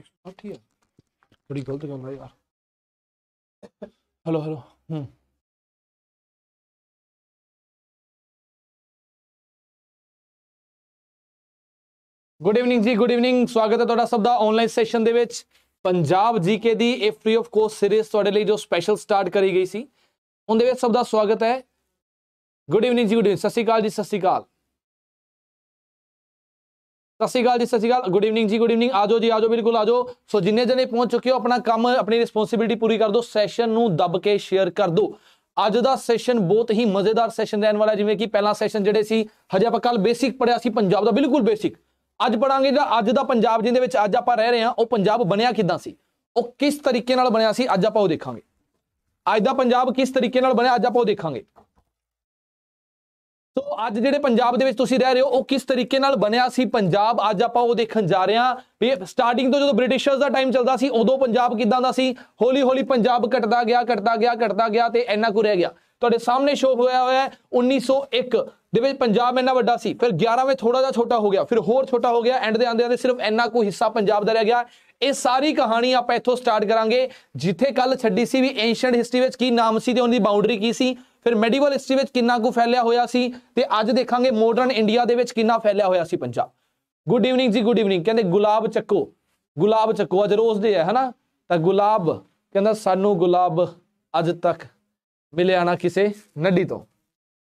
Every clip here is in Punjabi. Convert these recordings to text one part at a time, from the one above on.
160 ਆ ਗਲਤ ਗੱਲ ਆ ਯਾਰ ਹਲੋ ਹਲੋ ਹੂੰ good evening ji good evening ਸਵਾਗਤ ਹੈ ਤੁਹਾਡਾ ਸਭ ਦਾ ਆਨਲਾਈਨ ਸੈਸ਼ਨ ਦੇ ਵਿੱਚ ਪੰਜਾਬ ਜੀਕੇ ਦੀ ਇਹ ਫ੍ਰੀ ਆਫ ਕੋਰਸ ਸੀਰੀਜ਼ ਤੁਹਾਡੇ ਲਈ ਜੋ ਸਪੈਸ਼ਲ ਸਟਾਰਟ ਕਰੀ ਗਈ ਸੀ ਉਹਦੇ ਵਿੱਚ ਸਭ ਦਾ ਸਵਾਗਤ ਹੈ good evening ji good evening Sat Shri Akal ji Sat Shri ਅਕਾਲ ਸਤਿ Shri Akal ji Sat Shri Akal good evening ji good evening ਆਜੋ ਜੀ ਆਜੋ ਬਿਲਕੁਲ ਆਜੋ ਸੋ ਜਿੰਨੇ ਜਣੇ ਪਹੁੰਚ ਚੁੱਕੇ ਹੋ ਆਪਣਾ ਕੰਮ ਆਪਣੀ ਰਿਸਪੌਂਸਿਬਿਲਟੀ ਪੂਰੀ ਕਰ ਦਿਓ ਸੈਸ਼ਨ ਨੂੰ ਦਬ ਕੇ ਸ਼ੇਅਰ ਕਰ ਦਿਓ ਅੱਜ ਦਾ ਸੈਸ਼ਨ ਬਹੁਤ ਹੀ ਮਜ਼ੇਦਾਰ ਸੈਸ਼ਨ ਰਹਿਣ ਵਾਲਾ ਜਿਵੇਂ ਕਿ ਪਹਿਲਾ ਸੈਸ਼ਨ ਜਿਹੜੇ ਸੀ ਹਜੇ ਆਪਾਂ ਕੱਲ ਬੇਸਿਕ ਪੜਿਆ ਸੀ ਪੰਜਾਬ ਦਾ ਬਿਲਕੁਲ ਬੇਸਿਕ ਅੱਜ ਪੜਾਂਗੇ ਜਿਹੜਾ ਅੱਜ ਦਾ ਪੰਜਾਬ ਜਿਹਦੇ ਵਿੱਚ ਅੱਜ ਆਪਾਂ ਰਹਿ ਰਹੇ ਹਾਂ ਉਹ ਪੰਜਾਬ ਬਣਿਆ ਕਿਦਾਂ ਸੀ ਉਹ ਕਿਸ ਤਰੀਕੇ ਨਾਲ ਬਣਿਆ ਸੀ ਅੱਜ ਆਪਾਂ ਉਹ ਦੇਖਾਂਗੇ ਅੱਜ ਦਾ ਪੰਜਾਬ ਕਿਸ ਤਰੀਕੇ ਨਾਲ ਬਣਿਆ ਅੱਜ ਆਪਾਂ ਉਹ ਦੇਖਾਂਗੇ ਸੋ ਅੱਜ ਜਿਹੜੇ ਪੰਜਾਬ ਦੇ ਵਿੱਚ ਤੁਸੀਂ ਰਹਿ ਰਹੇ ਹੋ ਉਹ ਕਿਸ ਤਰੀਕੇ ਨਾਲ ਬਣਿਆ ਸੀ ਪੰਜਾਬ ਅੱਜ ਆਪਾਂ ਉਹ ਦੇਖਣ ਜਾ ਰਹੇ ਹਾਂ ਵੀ ਸਟਾਰਟਿੰਗ ਤੋਂ ਜਦੋਂ ਬ੍ਰਿਟਿਸ਼ਰਸ ਦਾ ਟਾਈਮ ਚੱਲਦਾ ਸੀ ਉਦੋਂ ਪੰਜਾਬ ਕਿਦਾਂ ਦਾ ਸੀ ਹੌਲੀ ਹੌਲੀ ਪੰਜਾਬ ਘਟਦਾ ਗਿਆ ਘਟਦਾ ਗਿਆ ਘਟਦਾ ਗਿਆ ਤੇ ਇੰਨਾ ਕੁ ਰਹਿ ਗਿਆ ਤੁਹਾਡੇ ਸਾਹਮਣੇ ਸ਼ੋਅ ਹੋਇਆ ਹੋਇਆ ਹੈ 1901 ਦੇ ਵਿੱਚ ਪੰਜਾਬ ਇੰਨਾ ਵੱਡਾ ਸੀ ਫਿਰ 11 ਵਿੱਚ ਥੋੜਾ ਜਿਹਾ ਛੋਟਾ ਹੋ ਗਿਆ ਫਿਰ ਹੋਰ ਛੋਟਾ ਹੋ ਗਿਆ ਐਂਡ ਦੇ ਆਂਦੇ ਆਂਦੇ ਸਿਰਫ ਇੰਨਾ ਕੁ ਹਿੱਸਾ ਪੰਜਾਬ ਦਾ ਰਹਿ ਗਿਆ ਇਹ ਸਾਰੀ ਕਹਾਣੀ ਆਪਾਂ ਇੱਥੋਂ ਸਟਾਰਟ ਕਰਾਂਗੇ ਜਿੱਥੇ ਕੱਲ ਛੱਡੀ ਸੀ ਵੀ ਐਂਸ਼ੀਅੰਟ ਹਿਸਟਰੀ ਵਿੱਚ ਕੀ ਨਾਮ ਸੀ ਤੇ ਉਹਦੀ ਬਾਉਂਡਰੀ ਕੀ ਸੀ ਫਿਰ ਮੈਡੀਵਲ ਹਿਸਟਰੀ ਵਿੱਚ ਕਿੰਨਾ ਕੁ ਫੈਲਿਆ ਹੋਇਆ ਸੀ ਤੇ ਅੱਜ ਦੇਖਾਂਗੇ ਮਾਡਰਨ ਇੰਡੀਆ ਦੇ ਵਿੱਚ ਕਿੰਨਾ ਫੈਲਿਆ ਹੋਇਆ ਸੀ Punjab good evening ji good evening ਕਹਿੰਦੇ ਗੁਲਾਬ ਚੱਕੋ ਗੁਲਾਬ ਚੱਕੋ ਅੱਜ ਰੋਜ਼ ਦੇ ਹੈ ਹਨਾ ਤਾਂ ਗੁਲਾਬ ਕਹਿੰਦਾ ਸਾਨੂੰ ਗੁਲਾਬ ਅੱਜ ਤੱਕ ਮਿਲਿਆ ਨਾ ਕਿਸੇ ਨੱਡੀ ਤੋਂ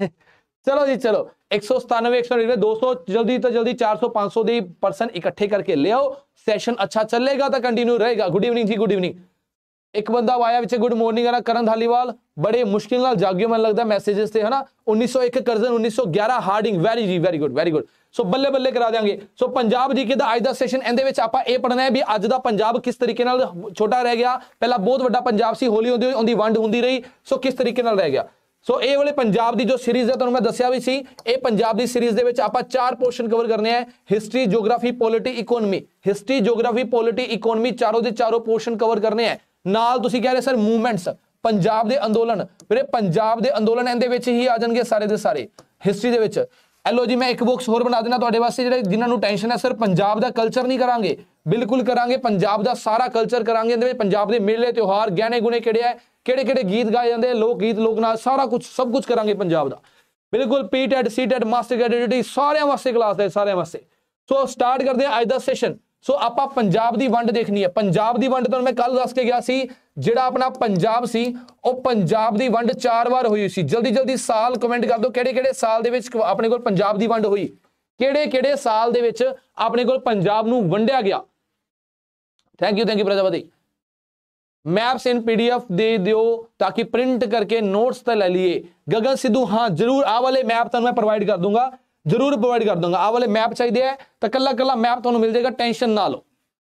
ਚਲੋ ਜੀ ਚਲੋ 197 199 200 ਜਲਦੀ ਤੋਂ ਜਲਦੀ 400 500 ਦੇ ਪਰਸਨ ਇਕੱਠੇ ਕਰਕੇ ਲਿਆਓ ਸੈਸ਼ਨ ਅੱਛਾ ਚੱਲੇਗਾ ਤਾਂ ਕੰਟੀਨਿਊ ਰਹੇਗਾ good evening ji good evening ਇੱਕ ਬੰਦਾ ਆਇਆ ਵਿੱਚ ਗੁੱਡ ਮਾਰਨਿੰਗ ਹੈ ਕਰਨ ਧਾਲੀਵਾਲ ਬੜੇ ਮੁਸ਼ਕਿਲ ਨਾਲ ਜਾਗਿਓ ਮੈਨੂੰ ਲੱਗਦਾ ਮੈਸੇजेस ਤੇ ਹਨਾ 1901 Curzon 1911 Hardinge very ji very good very good so ਬੱਲੇ ਬੱਲੇ ਕਰਾ ਦੇਾਂਗੇ ਸੋ ਪੰਜਾਬ ਜੀ ਕਿਦਾ ਅੱਜ ਦਾ ਸੈਸ਼ਨ ਇਹਦੇ ਵਿੱਚ ਆਪਾਂ ਇਹ ਪੜਨਾ ਹੈ ਵੀ ਅੱਜ ਦਾ ਪੰਜਾਬ ਕਿਸ ਤਰੀਕੇ ਨਾਲ ਛੋਟਾ ਰਹਿ ਗਿਆ ਪਹਿਲਾਂ ਬਹੁਤ ਵੱਡਾ ਪੰਜਾਬ ਸੀ ਹੌਲੀ ਹੌਲੀ ਉਹਦੀ ਵੰਡ ਹੁੰਦੀ ਰਹੀ ਸੋ ਕਿਸ ਤਰੀਕੇ ਨਾਲ ਰਹਿ ਗਿਆ ਸੋ ਇਹ ਵਾਲੇ ਪੰਜਾਬ ਦੀ ਜੋ ਸੀਰੀਜ਼ ਹੈ ਤੁਹਾਨੂੰ ਮੈਂ ਦੱਸਿਆ ਵੀ ਸੀ ਇਹ ਪੰਜਾਬ ਦੀ ਸੀਰੀਜ਼ ਦੇ ਵਿੱਚ ਆਪਾਂ ਚਾਰ ਪੋਰਸ਼ਨ ਕਵਰ ਕਰਨੇ ਆ history geography polity economy history geography polity economy ਚਾਰੋਂ ਦੇ ਚਾਰੋਂ ਪੋਰਸ਼ਨ ਕਵਰ ਕਰਨੇ ਆ ਨਾਲ ਤੁਸੀਂ ਕਹਿ ਰਹੇ ਸਰ ਮੂਵਮੈਂਟਸ ਪੰਜਾਬ ਦੇ ਅੰਦੋਲਨ ਵੀਰੇ ਪੰਜਾਬ ਦੇ ਅੰਦੋਲਨ ਇਹਦੇ ਵਿੱਚ ਹੀ ਆ ਜਾਣਗੇ ਸਾਰੇ ਦੇ ਸਾਰੇ ਹਿਸਟਰੀ ਦੇ ਵਿੱਚ ਐਲੋ ਜੀ ਮੈਂ ਇੱਕ ਬੁੱਕਸ ਹੋਰ ਬਣਾ ਦੇਣਾ ਤੁਹਾਡੇ ਵਾਸਤੇ ਜਿਹੜੇ ਜਿਨ੍ਹਾਂ ਨੂੰ ਟੈਨਸ਼ਨ ਹੈ ਸਰ ਪੰਜਾਬ ਦਾ ਕਲਚਰ ਨਹੀਂ ਕਰਾਂਗੇ ਬਿਲਕੁਲ ਕਰਾਂਗੇ ਪੰਜਾਬ ਦਾ ਸਾਰਾ ਕਲਚਰ ਕਰਾਂਗੇ ਇਹਦੇ ਵਿੱਚ ਪੰਜਾਬ ਦੇ ਮੇਲੇ ਤਿਉਹਾਰ ਗਹਿਣੇ ਗੁਣੇ ਕਿਹੜੇ ਆ ਕਿਹੜੇ ਕਿਹੜੇ ਗੀਤ ਗਾਏ ਜਾਂਦੇ ਲੋਕ ਗੀਤ ਲੋਕ ਨਾਚ ਸਾਰਾ ਕੁਝ ਸਭ ਕੁਝ ਕਰਾਂਗੇ ਪੰਜਾਬ ਦਾ ਬਿਲਕੁਲ ਪੀਟੈਡ ਐਡ ਮਾਸਟਰ ਗ੍ਰੈਜੂਏਟੀ ਸਾਰਿਆਂ ਵਾਸਤੇ ਕਲਾਸ ਹੈ ਸਾਰਿਆਂ ਵਾਸਤੇ ਸੋ ਸਟਾਰਟ ਕਰਦੇ ਆ ਅੱਜ ਦਾ ਸੈਸ਼ਨ ਸੋ ਆਪਾਂ ਪੰਜਾਬ ਦੀ ਵੰਡ ਦੇਖਣੀ ਹੈ ਪੰਜਾਬ ਦੀ ਵੰਡ ਤੁਹਾਨੂੰ ਮੈਂ ਕੱਲ ਦੱਸ ਕੇ ਗਿਆ ਸੀ ਜਿਹੜਾ ਆਪਣਾ ਪੰਜਾਬ ਸੀ ਉਹ ਪੰਜਾਬ ਦੀ ਵੰਡ ਚਾਰ ਵਾਰ ਹੋਈ ਸੀ ਜਲਦੀ ਜਲਦੀ ਸਾਲ ਕਮੈਂਟ ਕਰ ਦਿਓ ਕਿਹੜੇ ਕਿਹੜੇ ਸਾਲ ਦੇ ਵਿੱਚ ਆਪਣੇ ਕੋਲ ਪੰਜਾਬ ਦੀ ਵੰਡ ਹੋਈ ਕਿਹੜੇ ਕਿਹੜੇ ਸਾਲ ਦੇ ਵਿੱਚ ਆਪਣੇ ਕੋਲ ਪੰਜਾਬ ਨੂੰ ਵੰਡਿਆ ਗਿਆ thank you thank you Prajapati maps in PDF ਦੇ ਦਿਓ ਤਾਂ ਕਿ ਪ੍ਰਿੰਟ ਕਰਕੇ ਨੋਟਸ ਤਾਂ ਲੈ ਲਈਏ ਗਗਨ ਸਿੱਧੂ ਹਾਂ ਜਰੂਰ ਆ ਵਾਲੇ ਮੈਪ ਤੁਹਾਨੂੰ ਮੈਂ ਪ੍ਰੋਵਾਈਡ ਕਰ ਦੂੰਗਾ ਜ਼ਰੂਰ ਪ੍ਰੋਵਾਈਡ ਕਰ ਦੂੰਗਾ ਆ ਵਾਲੇ ਮੈਪ ਚਾਹੀਦੇ ਆ ਤਾਂ ਕੱਲਾ ਕੱਲਾ ਮੈਪ ਤੁਹਾਨੂੰ ਮਿਲ ਜਾਏਗਾ ਟੈਨਸ਼ਨ ਨਾ ਲਓ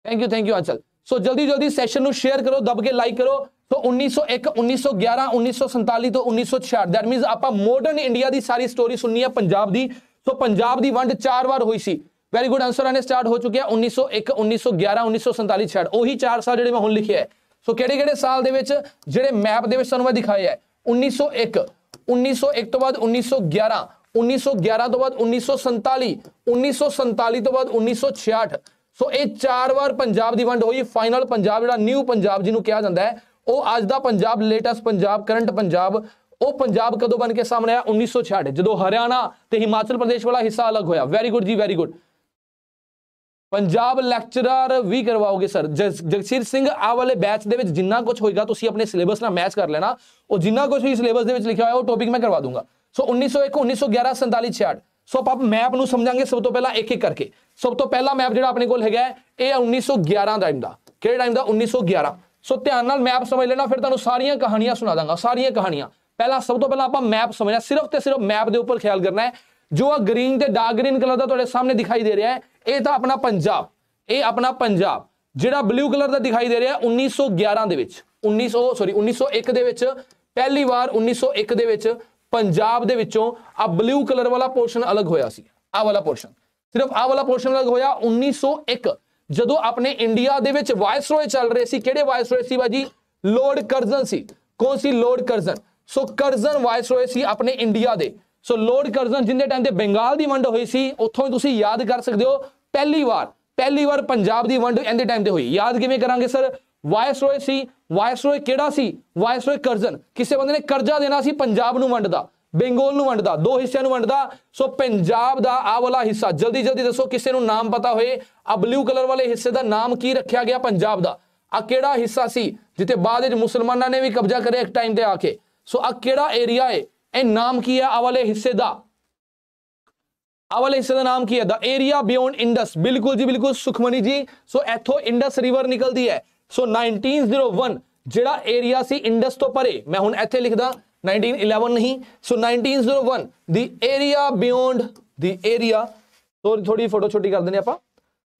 thank you thank you Achal so ਜਲਦੀ ਜਲਦੀ ਸੈਸ਼ਨ ਨੂੰ ਸ਼ੇਅਰ ਕਰੋ ਦਬ ਕੇ ਲਾਈਕ ਕਰੋ ਸੋ 1901 1911 1947 ਤੋਂ 1966 ਦੈਟ ਮੀਨਸ ਆਪਾਂ ਮਾਡਰਨ ਇੰਡੀਆ ਦੀ ਸਾਰੀ ਸਟੋਰੀ ਸੁਣਨੀ ਆ ਪੰਜਾਬ ਦੀ ਸੋ ਪੰਜਾਬ ਦੀ ਵੰਡ ਚਾਰ ਵਾਰ ਹੋਈ ਸੀ ਵੈਰੀ ਗੁੱਡ ਆਨਸਰ ਆਨੇ ਸਟਾਰਟ ਹੋ ਚੁੱਕਿਆ 1901 1911 1947 ਛੱਡ ਉਹੀ ਚਾਰ ਸਾਲ ਜਿਹੜੇ ਮੈਂ ਹੁਣ ਲਿਖਿਆ ਸੋ ਕਿਹੜੇ ਕਿਹੜੇ ਸਾਲ ਦੇ ਵਿੱਚ ਜਿਹੜੇ ਮੈਪ ਦੇ ਵਿੱਚ ਤੁਹਾਨੂੰ ਮੈਂ ਦਿਖਾਇਆ ਹੈ 1901 1901 ਤੋਂ ਬਾਅਦ 1911 1911 ਤੋਂ ਬਾਅਦ 1947 1947 ਤੋਂ ਬਾਅਦ 1966 ਸੋ ਇਹ ਚਾਰ ਵਾਰ ਪੰਜਾਬ ਦੀ ਵੰਡ ਹੋਈ ਫਾਈਨਲ ਪੰਜਾਬ ਜਿਹੜਾ ਨਿਊ ਪੰਜਾਬ ਜਿਹਨੂੰ ਕਿਹਾ ਜਾਂਦਾ ਹੈ ਉਹ ਅੱਜ ਦਾ ਪੰਜਾਬ ਲੇਟੈਸਟ ਪੰਜਾਬ ਕਰੰਟ ਪੰਜਾਬ ਉਹ ਪੰਜਾਬ ਕਦੋਂ ਬਣ ਕੇ ਸਾਹਮਣੇ ਆਇਆ 1966 ਜਦੋਂ ਹਰਿਆਣਾ ਤੇ ਹਿਮਾਚਲ ਪ੍ਰਦੇਸ਼ ਵਾਲਾ ਹਿੱਸਾ ਅਲੱਗ ਹੋਇਆ ਵੈਰੀ ਗੁੱਡ ਜੀ ਵੈਰੀ ਗੁੱਡ ਪੰਜਾਬ ਲੈਕਚਰਰ ਵੀ ਕਰਵਾਓਗੇ ਸਰ ਜਗਸੀਰ ਸਿੰਘ ਆ ਵਾਲੇ ਬੈਚ ਦੇ ਵਿੱਚ ਜਿੰਨਾ ਕੁਝ ਹੋਏਗਾ ਤੁਸੀਂ ਆਪਣੇ ਸਿਲੇਬਸ ਨਾਲ ਮੈਚ ਕਰ ਲੈਣਾ ਉਹ ਜਿੰਨਾ ਕੁਝ ਵੀ ਸਿਲੇਬਸ ਦੇ ਵਿੱਚ ਲਿਖਿਆ ਹੋਇਆ ਉਹ ਟੌਪਿਕ ਮੈਂ ਕਰਵਾ ਦੂੰਗਾ ਸੋ 1901 1911 47 66 ਸੋ ਆਪ ਮੈਪ ਨੂੰ ਸਮਝਾਂਗੇ ਸਭ ਤੋਂ ਪਹਿਲਾਂ ਇੱਕ ਇੱਕ ਕਰਕੇ ਸਭ ਤੋਂ ਪਹਿਲਾ ਮੈਪ ਜਿਹੜਾ ਆਪਣੇ ਕੋਲ ਹੈਗਾ ਇਹ ਆ 1911 ਦਾ ਕਿਹੜੇ ਟਾਈਮ ਦਾ 1911 ਸੋ ਧਿਆਨ ਨਾਲ ਮੈਪ ਸਮਝ ਲੈਣਾ ਫਿਰ ਤੁਹਾਨੂੰ ਸਾਰੀਆਂ ਕਹਾਣੀਆਂ ਸੁਣਾ ਦਾਂਗਾ ਸਾਰੀਆਂ ਕਹਾਣੀਆਂ ਪਹਿਲਾਂ ਸਭ ਤੋਂ ਪਹਿਲਾਂ ਆਪਾਂ ਮੈਪ ਸਮਝਣਾ ਸਿਰਫ ਤੇ ਸਿਰਫ ਮੈਪ ਦੇ ਉੱਪਰ ਖਿਆਲ ਕਰਨਾ ਹੈ ਜੋ ਆ ਗ੍ਰੀਨ ਤੇ ਡਾਰਕ ਗ੍ਰੀਨ ਕਲਰ ਦਾ ਤੁਹਾਡੇ ਸਾਹਮਣੇ ਦਿਖਾਈ ਦੇ ਰਿਹਾ ਹੈ ਇਹ ਤਾਂ ਆਪਣਾ ਪੰਜਾਬ ਇਹ ਆਪਣਾ ਪੰਜਾਬ ਜਿਹੜਾ ਬਲੂ ਕਲਰ ਦਾ ਦਿਖਾਈ ਦੇ ਰਿਹਾ 1911 ਦੇ ਵਿੱਚ 1900 ਸੌਰੀ 1901 ਦੇ ਵਿੱਚ ਪਹਿਲੀ ਵਾਰ 1901 ਦੇ ਵਿੱਚ ਪੰਜਾਬ ਦੇ ਵਿੱਚੋਂ ਆ ਬਲੂ ਕਲਰ ਵਾਲਾ ਪੋਰਸ਼ਨ ਅਲੱਗ ਹੋਇਆ ਸੀ ਆ ਵਾਲਾ ਪੋਰਸ਼ਨ ਸਿਰਫ ਆ ਵਾਲਾ ਪੋਰਸ਼ਨ ਅਲੱਗ ਹੋਇਆ 1901 ਜਦੋਂ ਆਪਣੇ ਇੰਡੀਆ ਦੇ ਵਿੱਚ ਵਾਇਸਰੋਏ ਚੱਲ ਰਹੇ ਸੀ ਕਿਹੜੇ ਵਾਇਸਰੋਏ ਸੀ ਬਾਜੀ ਲੋਰਡ ਕਰਜ਼ਨ ਸੀ ਕੌਣ ਸੀ lord Curzon so Curzon viceroy ਸੀ ਆਪਣੇ ਇੰਡੀਆ ਦੇ ਸੋ ਲੋਰਡ ਕਰਜ਼ਨ ਜਿੰਦੇ ਟਾਈਮ ਤੇ ਬੰਗਾਲ ਦੀ ਵੰਡ ਹੋਈ ਸੀ ਉੱਥੋਂ ਹੀ ਤੁਸੀਂ ਯਾਦ ਕਰ ਸਕਦੇ ਹੋ ਪਹਿਲੀ ਵਾਰ ਪਹਿਲੀ ਵਾਰ ਪੰਜਾਬ ਦੀ ਵੰਡ ਇੰਦੇ ਟਾਈਮ ਤੇ ਹੋਈ ਯਾਦ ਕਿਵੇਂ ਕਰਾਂਗੇ ਸਰ ਵਾਇਸਰੋਏ ਸੀ ਵਾਇਸਰੋਏ ਕਿਹੜਾ ਸੀ ਵਾਇਸਰੋਏ ਕਰਜ਼ਨ ਕਿਸੇ ਬੰਦੇ ਨੇ ਕਰਜ਼ਾ ਦੇਣਾ ਸੀ ਪੰਜਾਬ ਨੂੰ ਵੰਡਦਾ ਬੰਗਾਲ ਨੂੰ ਵੰਡਦਾ ਦੋ ਹਿੱਸਿਆਂ ਨੂੰ ਵੰਡਦਾ ਸੋ ਪੰਜਾਬ ਦਾ ਆ ਵਾਲਾ ਹਿੱਸਾ ਜਲਦੀ ਜਲਦੀ ਦੱਸੋ ਕਿਸੇ ਨੂੰ ਨਾਮ ਪਤਾ ਹੋਏ ਆ ਬਲੂ ਕਲਰ ਵਾਲੇ ਹਿੱਸੇ ਦਾ ਨਾਮ ਕੀ ਰੱਖਿਆ ਗਿਆ ਪੰਜਾਬ ਦਾ ਆ ਕਿਹੜਾ ਹਿੱਸਾ ਸੀ ਜਿੱਤੇ ਬਾਅਦ ਵਿੱਚ ਮੁਸਲਮਾਨਾਂ ਨੇ ਵੀ ਕਬਜ਼ਾ ਕਰਿਆ ਇੱਕ ਟਾਈਮ ਤੇ ਆ ਕੇ ਸੋ ਆ ਕਿਹੜਾ ਏਰੀਆ ਹੈ ਇਹ ਨਾਮ ਕੀ ਹੈ ਆ ਵਾਲੇ ਹਿੱਸੇ ਦਾ ਆ ਵਾਲੇ ਹਿੱਸੇ ਦਾ ਨਾਮ ਕੀ ਹੈ ਦਾ ਏਰੀਆ ਬਿਯੋਂਡ ਇੰਡਸ ਬਿਲਕੁਲ ਜੀ ਬਿਲਕੁਲ ਸੁਖਮਨੀ ਜੀ ਸੋ ਇੱਥੋਂ ਇੰਡਸ ਰਿਵਰ ਨਿਕਲਦੀ ਹੈ ਸੋ 1901 ਜਿਹੜਾ ਏਰੀਆ ਸੀ ਇੰਡਸ ਤੋਂ ਪਰੇ ਮੈਂ ਹੁਣ ਇੱਥੇ ਲਿਖਦਾ 1911 ਨਹੀਂ ਸੋ 1901 ਦੀ ਏਰੀਆ ਬਿਯੋਂਡ ਦੀ ਏਰੀਆ ਥੋੜੀ ਥੋੜੀ ਫੋਟੋ ਛੋਟੀ ਕਰ ਦਿੰਦੇ ਆਪਾਂ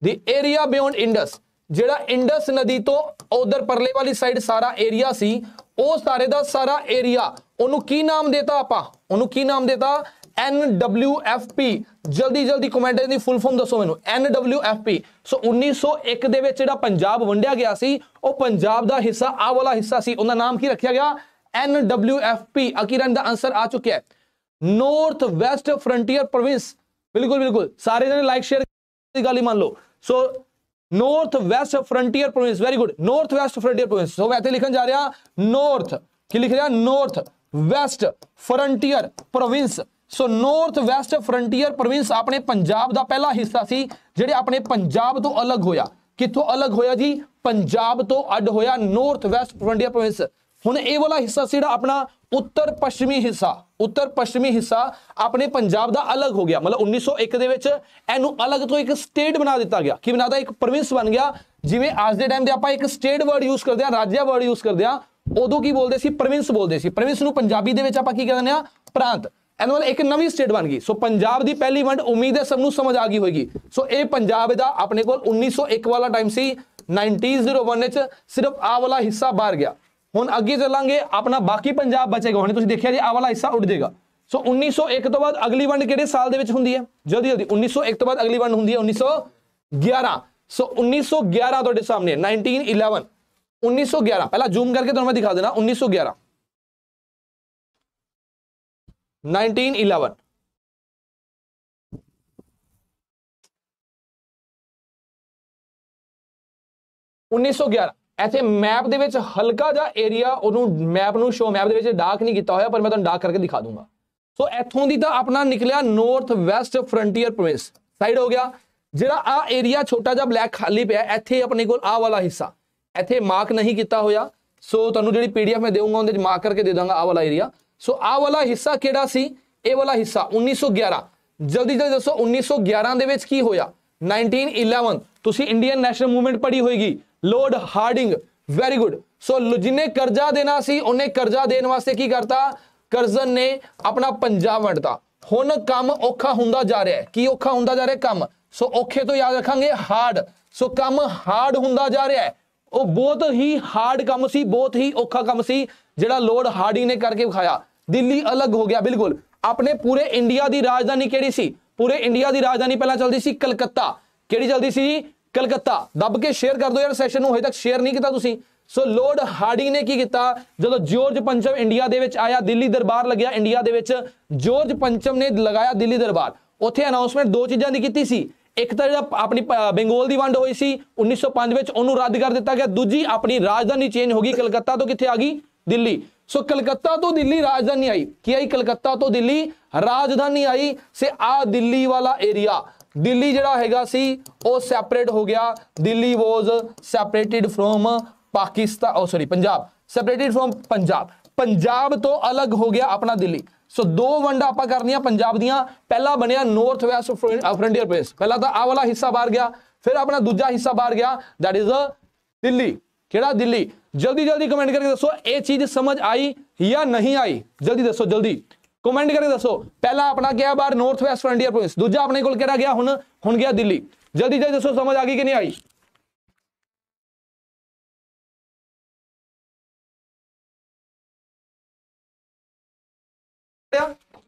ਦੀ ਏਰੀਆ ਬਿਯੋਂਡ ਇੰਡਸ ਜਿਹੜਾ ਇੰਡਸ ਨਦੀ ਤੋਂ ਉਧਰ ਪਰਲੇ ਵਾਲੀ ਸਾਈਡ ਸਾਰਾ ਏਰੀਆ ਸੀ ਉਹ ਸਾਰੇ ਦਾ ਸਾਰਾ ਏਰੀਆ ਉਹਨੂੰ ਕੀ ਨਾਮ ਦੇਤਾ ਆਪਾਂ ਉਹਨੂੰ ਕੀ ਨਾਮ ਦੇਤਾ NWFP ਜਲਦੀ ਜਲਦੀ ਕਮੈਂਟ ਦੀ ਫੁੱਲ ਫਾਰਮ ਦੱਸੋ ਮੈਨੂੰ NWFP ਸੋ 1901 ਦੇ ਵਿੱਚ ਜਿਹੜਾ ਪੰਜਾਬ ਵੰਡਿਆ ਗਿਆ ਸੀ ਉਹ ਪੰਜਾਬ ਦਾ ਹਿੱਸਾ ਆ ਵਾਲਾ ਹਿੱਸਾ ਸੀ ਉਹਦਾ ਨਾਮ ਕੀ ਰੱਖਿਆ ਗਿਆ NWFP ਅਕੀਰਨ ਦਾ ਆਨਸਰ ਆ ਚੁੱਕਿਆ ਹੈ ਨਾਰਥ ਵੈਸਟ ਫਰੰਟੀਅਰ ਪ੍ਰੋਵਿੰਸ ਬਿਲਕੁਲ ਬਿਲਕੁਲ ਸਾਰੇ ਜਣੇ ਲਾਈਕ ਸ਼ੇਅਰ ਦੀ ਗੱਲ ਹੀ ਮੰਨ ਲਓ so north west frontier province very good north west frontier province so ਮੈਂ ਇੱਥੇ ਲਿਖਣ ਜਾ ਰਿਹਾ ਨਾਰਥ ਕੀ ਲਿਖ ਰਿਹਾ north west frontier province so north west frontier province ਆਪਣੇ ਪੰਜਾਬ ਦਾ ਪਹਿਲਾ ਹਿੱਸਾ ਸੀ ਜਿਹੜੇ ਆਪਣੇ ਪੰਜਾਬ ਤੋਂ ਅਲੱਗ ਹੋਇਆ ਕਿੱਥੋਂ ਅਲੱਗ ਹੋਇਆ ਜੀ ਪੰਜਾਬ ਤੋਂ ਅੱਡ ਹੋਇਆ ਨਾਰਥ ਵੈਸਟ ਫਰੰਟੀਅਰ ਪ੍ਰੋਵਿੰਸ ਹੁਣ ਇਹ ਵਾਲਾ ਹਿੱਸਾ ਸੀ ਜਿਹੜਾ ਆਪਣਾ ਉੱਤਰ ਪੱਛਮੀ ਹਿੱਸਾ ਉੱਤਰ ਪੱਛਮੀ ਹਿੱਸਾ ਆਪਣੇ ਪੰਜਾਬ ਦਾ ਅਲੱਗ ਹੋ ਗਿਆ ਮਤਲਬ 1901 ਦੇ ਵਿੱਚ ਇਹਨੂੰ ਅਲੱਗ ਤੋਂ ਇੱਕ ਸਟੇਟ ਬਣਾ ਦਿੱਤਾ ਗਿਆ ਕੀ ਬਣਾਦਾ ਇੱਕ ਪ੍ਰੋਵਿੰਸ ਬਣ ਗਿਆ ਜਿਵੇਂ ਅੱਜ ਦੇ ਟਾਈਮ ਦੇ ਆਪਾਂ ਇੱਕ ਸਟੇਟ ਵਰਡ ਯੂਜ਼ ਕਰਦੇ ਆ ਰਾਜਿਆ ਵਰਡ ਯੂਜ਼ ਕਰਦੇ ਆ ਉਦੋਂ ਕੀ ਬੋਲਦੇ ਸੀ ਪ੍ਰੋਵਿੰਸ ਬੋਲਦੇ ਸੀ ਪ੍ਰੋਵਿੰਸ ਨੂੰ ਪੰਜਾਬੀ ਦੇ ਵਿੱਚ ਆਪਾਂ ਕੀ ਕਹਿੰਦੇ ਆ ਪ੍ਰਾਂਤ ਇਹਨਾਂ ਨਾਲ ਇੱਕ ਨਵੀਂ ਸਟੇਟ ਬਣ ਗਈ ਸੋ ਪੰਜਾਬ ਦੀ ਪਹਿਲੀ ਵੰਡ ਉਮੀਦ ਹੈ ਸਭ ਨੂੰ ਸਮਝ ਆ ਗਈ ਹੋਏਗੀ ਸੋ ਇਹ ਪੰਜਾਬ ਦਾ ਆਪਣੇ ਕੋਲ 1901 ਵਾਲਾ ਟਾਈਮ ਸੀ 1901 ਵਿੱਚ ਸਿਰਫ ਆ ਵਾਲਾ ਹਿੱਸਾ ਬਾਹਰ ਗਿਆ ਹੁਣ ਅੱਗੇ ਚੱਲਾਂਗੇ ਆਪਣਾ ਬਾਕੀ ਪੰਜਾਬ ਬਚੇਗਾ ਹੁਣ ਤੁਸੀਂ ਦੇਖਿਆ ਜੀ ਆ ਵਾਲਾ ਹਿੱਸਾ ਉੱਡ ਜਾਏਗਾ ਸੋ 1901 ਤੋਂ ਬਾਅਦ ਅਗਲੀ ਵੰਡ ਕਿਹੜੇ ਸਾਲ ਦੇ ਵਿੱਚ ਹੁੰਦੀ ਹੈ ਜਲਦੀ ਜਲਦੀ 1901 ਤੋਂ ਬਾਅਦ ਅਗਲੀ ਵੰਡ ਹੁੰਦੀ ਹੈ 1911 ਸੋ 1911 ਤੁਹਾਡੇ ਸਾਹਮਣੇ 1911 1911 ਪਹਿਲਾਂ ਜ਼ੂਮ ਕਰਕੇ ਤੁਹਾਨੂੰ ਮੈਂ ਦਿਖਾ ਦੇਣਾ 1911 1911 1911 ਇੱਥੇ ਮੈਪ ਦੇ ਵਿੱਚ ਹਲਕਾ ਜਿਹਾ ਏਰੀਆ ਉਹਨੂੰ ਮੈਪ ਨੂੰ ਸ਼ੋ ਮੈਪ ਦੇ ਵਿੱਚ ਡਾਰਕ ਨਹੀਂ ਕੀਤਾ ਹੋਇਆ ਪਰ ਮੈਂ ਤੁਹਾਨੂੰ ਡਾਰਕ ਕਰਕੇ ਦਿਖਾ ਦੂੰਗਾ ਸੋ ਇੱਥੋਂ ਦੀ ਤਾਂ ਆਪਣਾ ਨਿਕਲਿਆ north west frontier province side ਹੋ ਗਿਆ ਜਿਹੜਾ ਆ ਏਰੀਆ ਛੋਟਾ ਜਿਹਾ ਬਲੈਕ ਖਾਲੀ ਪਿਆ ਇੱਥੇ ਆਪਣੇ ਕੋਲ ਆ ਵਾਲਾ ਹਿੱਸਾ ਇੱਥੇ ਮਾਰਕ ਨਹੀਂ ਕੀਤਾ ਹੋਇਆ ਸੋ ਤੁਹਾਨੂੰ ਜਿਹੜੀ ਪੀਡੀਐਫ ਮੈਂ ਦੇਵਾਂਗਾ ਉਹਦੇ ਵਿੱਚ ਮਾਰਕ ਕਰਕੇ ਦੇ ਦਾਂਗਾ ਆ ਵਾਲਾ ਏਰੀਆ ਸੋ ਆ ਵਾਲਾ ਹਿੱਸਾ ਕਿਹੜਾ ਸੀ ਇਹ ਵਾਲਾ ਹਿੱਸਾ 1911 ਜਲਦੀ ਜਲਦੀ ਦੱਸੋ 1911 ਦੇ ਵਿੱਚ ਕੀ ਹੋਇਆ 1911 ਤੁਸੀਂ ਇੰਡੀਅਨ ਨੈਸ਼ਨਲ ਮੂਵਮੈਂਟ ਪੜ੍ਹੀ ਹੋਏਗੀ lord Hardinge very good so ਜਿਨੇ ਕਰਜ਼ਾ ਦੇਣਾ ਸੀ ਉਹਨੇ ਕਰਜ਼ਾ ਦੇਣ ਵਾਸਤੇ ਕੀ ਕਰਤਾ ਕਰਜ਼ਨ ਨੇ ਆਪਣਾ ਪੰਜਾਬ ਵੰਡਤਾ ਹੁਣ ਕੰਮ ਔਖਾ ਹੁੰਦਾ ਜਾ ਰਿਹਾ ਹੈ ਕੀ ਔਖਾ ਹੁੰਦਾ ਜਾ ਰਿਹਾ ਕੰਮ ਸੋ ਔਖੇ ਤੋਂ ਯਾਦ ਰੱਖਾਂਗੇ ਹਾਰਡ ਸੋ ਕੰਮ ਹਾਰਡ ਹੁੰਦਾ ਜਾ ਰਿਹਾ ਹੈ ਉਹ ਬਹੁਤ ਹੀ ਹਾਰਡ ਕੰਮ ਸੀ ਬਹੁਤ ਹੀ ਔਖਾ ਕੰਮ ਸੀ ਜਿਹੜਾ ਲੋਰਡ ਹਾਰਡਿੰਗ ਨੇ ਕਰਕੇ ਵਿਖਾਇਆ ਦਿੱਲੀ ਅਲੱਗ ਹੋ ਗਿਆ ਬਿਲਕੁਲ ਆਪਣੇ ਪੂਰੇ ਇੰਡੀਆ ਦੀ ਰਾਜਧਾਨੀ ਕਿਹੜੀ ਸੀ ਪੂਰੇ ਇੰਡੀਆ ਦੀ ਰਾਜਧਾਨੀ ਪਹਿਲਾਂ ਚੱਲਦੀ ਸੀ ਕਲਕੱਤਾ ਕਿਹੜੀ ਚੱਲਦੀ ਸੀ ਕਲਕੱਤਾ ਦੱਬ ਕੇ ਸ਼ੇਅਰ ਕਰ ਦਿਓ ਯਾਰ ਸੈਸ਼ਨ ਨੂੰ ਹਜੇ ਤੱਕ ਸ਼ੇਅਰ ਨਹੀਂ ਕੀਤਾ ਤੁਸੀਂ ਸੋ ਲੋਰਡ ਹਾਰਡਿੰਗ ਨੇ ਕੀ ਕੀਤਾ ਜਦੋਂ ਜੋਰਜ ਪੰਚਮ ਇੰਡੀਆ ਦੇ ਵਿੱਚ ਆਇਆ ਦਿੱਲੀ ਦਰਬਾਰ ਲੱਗਿਆ ਇੰਡੀਆ ਦੇ ਵਿੱਚ ਜੋਰਜ ਪੰਚਮ ਨੇ ਲਗਾਇਆ ਦਿੱਲੀ ਦਰਬਾਰ ਉੱਥੇ ਅਨਾਉਂਸਮੈਂਟ ਦੋ ਚੀਜ਼ਾਂ ਦੀ ਕੀਤੀ ਸੀ ਇੱਕ ਤਾਂ ਜਿਹੜਾ ਆਪਣੀ ਬੰਗਾਲ ਦੀ ਵੰਡ ਹੋਈ ਸੀ 1905 ਵਿੱਚ ਉਹਨੂੰ ਰੱਦ ਕਰ ਦਿੱਤਾ ਗਿਆ ਦੂਜੀ ਆਪਣੀ ਰਾਜਧਾਨੀ ਚੇਂਜ ਹੋ ਗਈ ਕਲਕੱਤਾ ਤੋਂ ਕਿੱਥੇ ਆ ਗਈ ਦਿੱਲੀ ਸੋ ਕਲਕੱਤਾ ਤੋਂ ਦਿੱਲੀ ਰਾਜਧਾਨੀ ਆਈ ਕੀ ਆਈ ਕਲਕੱਤਾ ਤੋਂ ਦਿੱਲੀ ਰਾਜਧਾਨੀ ਆਈ ਸੇ ਆ ਦਿੱਲੀ ਵਾਲਾ ਏਰੀਆ ਦਿੱਲੀ ਜਿਹੜਾ ਹੈਗਾ ਸੀ ਉਹ ਸੈਪਰੇਟ ਹੋ ਗਿਆ Delhi was separated from Pakistan ਉਹ sorry Punjab separated from Punjab Punjab ਤੋਂ ਅਲੱਗ ਹੋ ਗਿਆ ਆਪਣਾ ਦਿੱਲੀ ਸੋ ਦੋ ਵੰਡਾ ਆਪਾਂ ਕਰਨੀਆਂ ਪੰਜਾਬ ਦੀਆਂ ਪਹਿਲਾ ਬਣਿਆ ਨਾਰਥ ਵੈਸਟ ਫਰੰਟੀਅਰ ਪਲੇਸ ਪਹਿਲਾ ਤਾਂ ਆ ਵਾਲਾ ਹਿੱਸਾ ਬਾਹਰ ਗਿਆ ਫਿਰ ਆਪਣਾ ਦੂਜਾ ਹਿੱਸਾ ਬਾਹਰ ਗਿਆ ਦੈਟ ਇਜ਼ ਦਿੱਲੀ ਕਿਹੜਾ ਦਿੱਲੀ ਜਲਦੀ ਜਲਦੀ ਕਮੈਂਟ ਕਰਕੇ ਦੱਸੋ ਇਹ ਚੀਜ਼ ਸਮਝ ਆਈ ਜਾਂ ਨਹੀਂ ਆਈ ਜਲਦੀ ਦੱਸੋ ਜਲਦੀ ਕਮੈਂਟ ਕਰਕੇ ਦੱਸੋ ਪਹਿਲਾ ਆਪਣਾ ਗਿਆ ਬਾਹਰ ਨਾਰਥ ਵੈਸਟ ਫਰੰਟੀਅਰ ਪ੍ਰੋਵਿੰਸ ਦੂਜਾ ਆਪਣੇ ਕੋਲ ਕਿਹੜਾ ਗਿਆ ਹੁਣ ਹੁਣ ਗਿਆ ਦਿੱਲੀ ਜਲਦੀ ਜਲਦੀ ਦੱਸੋ ਸਮਝ ਆ ਗਈ ਕਿ ਨਹੀਂ ਆਈ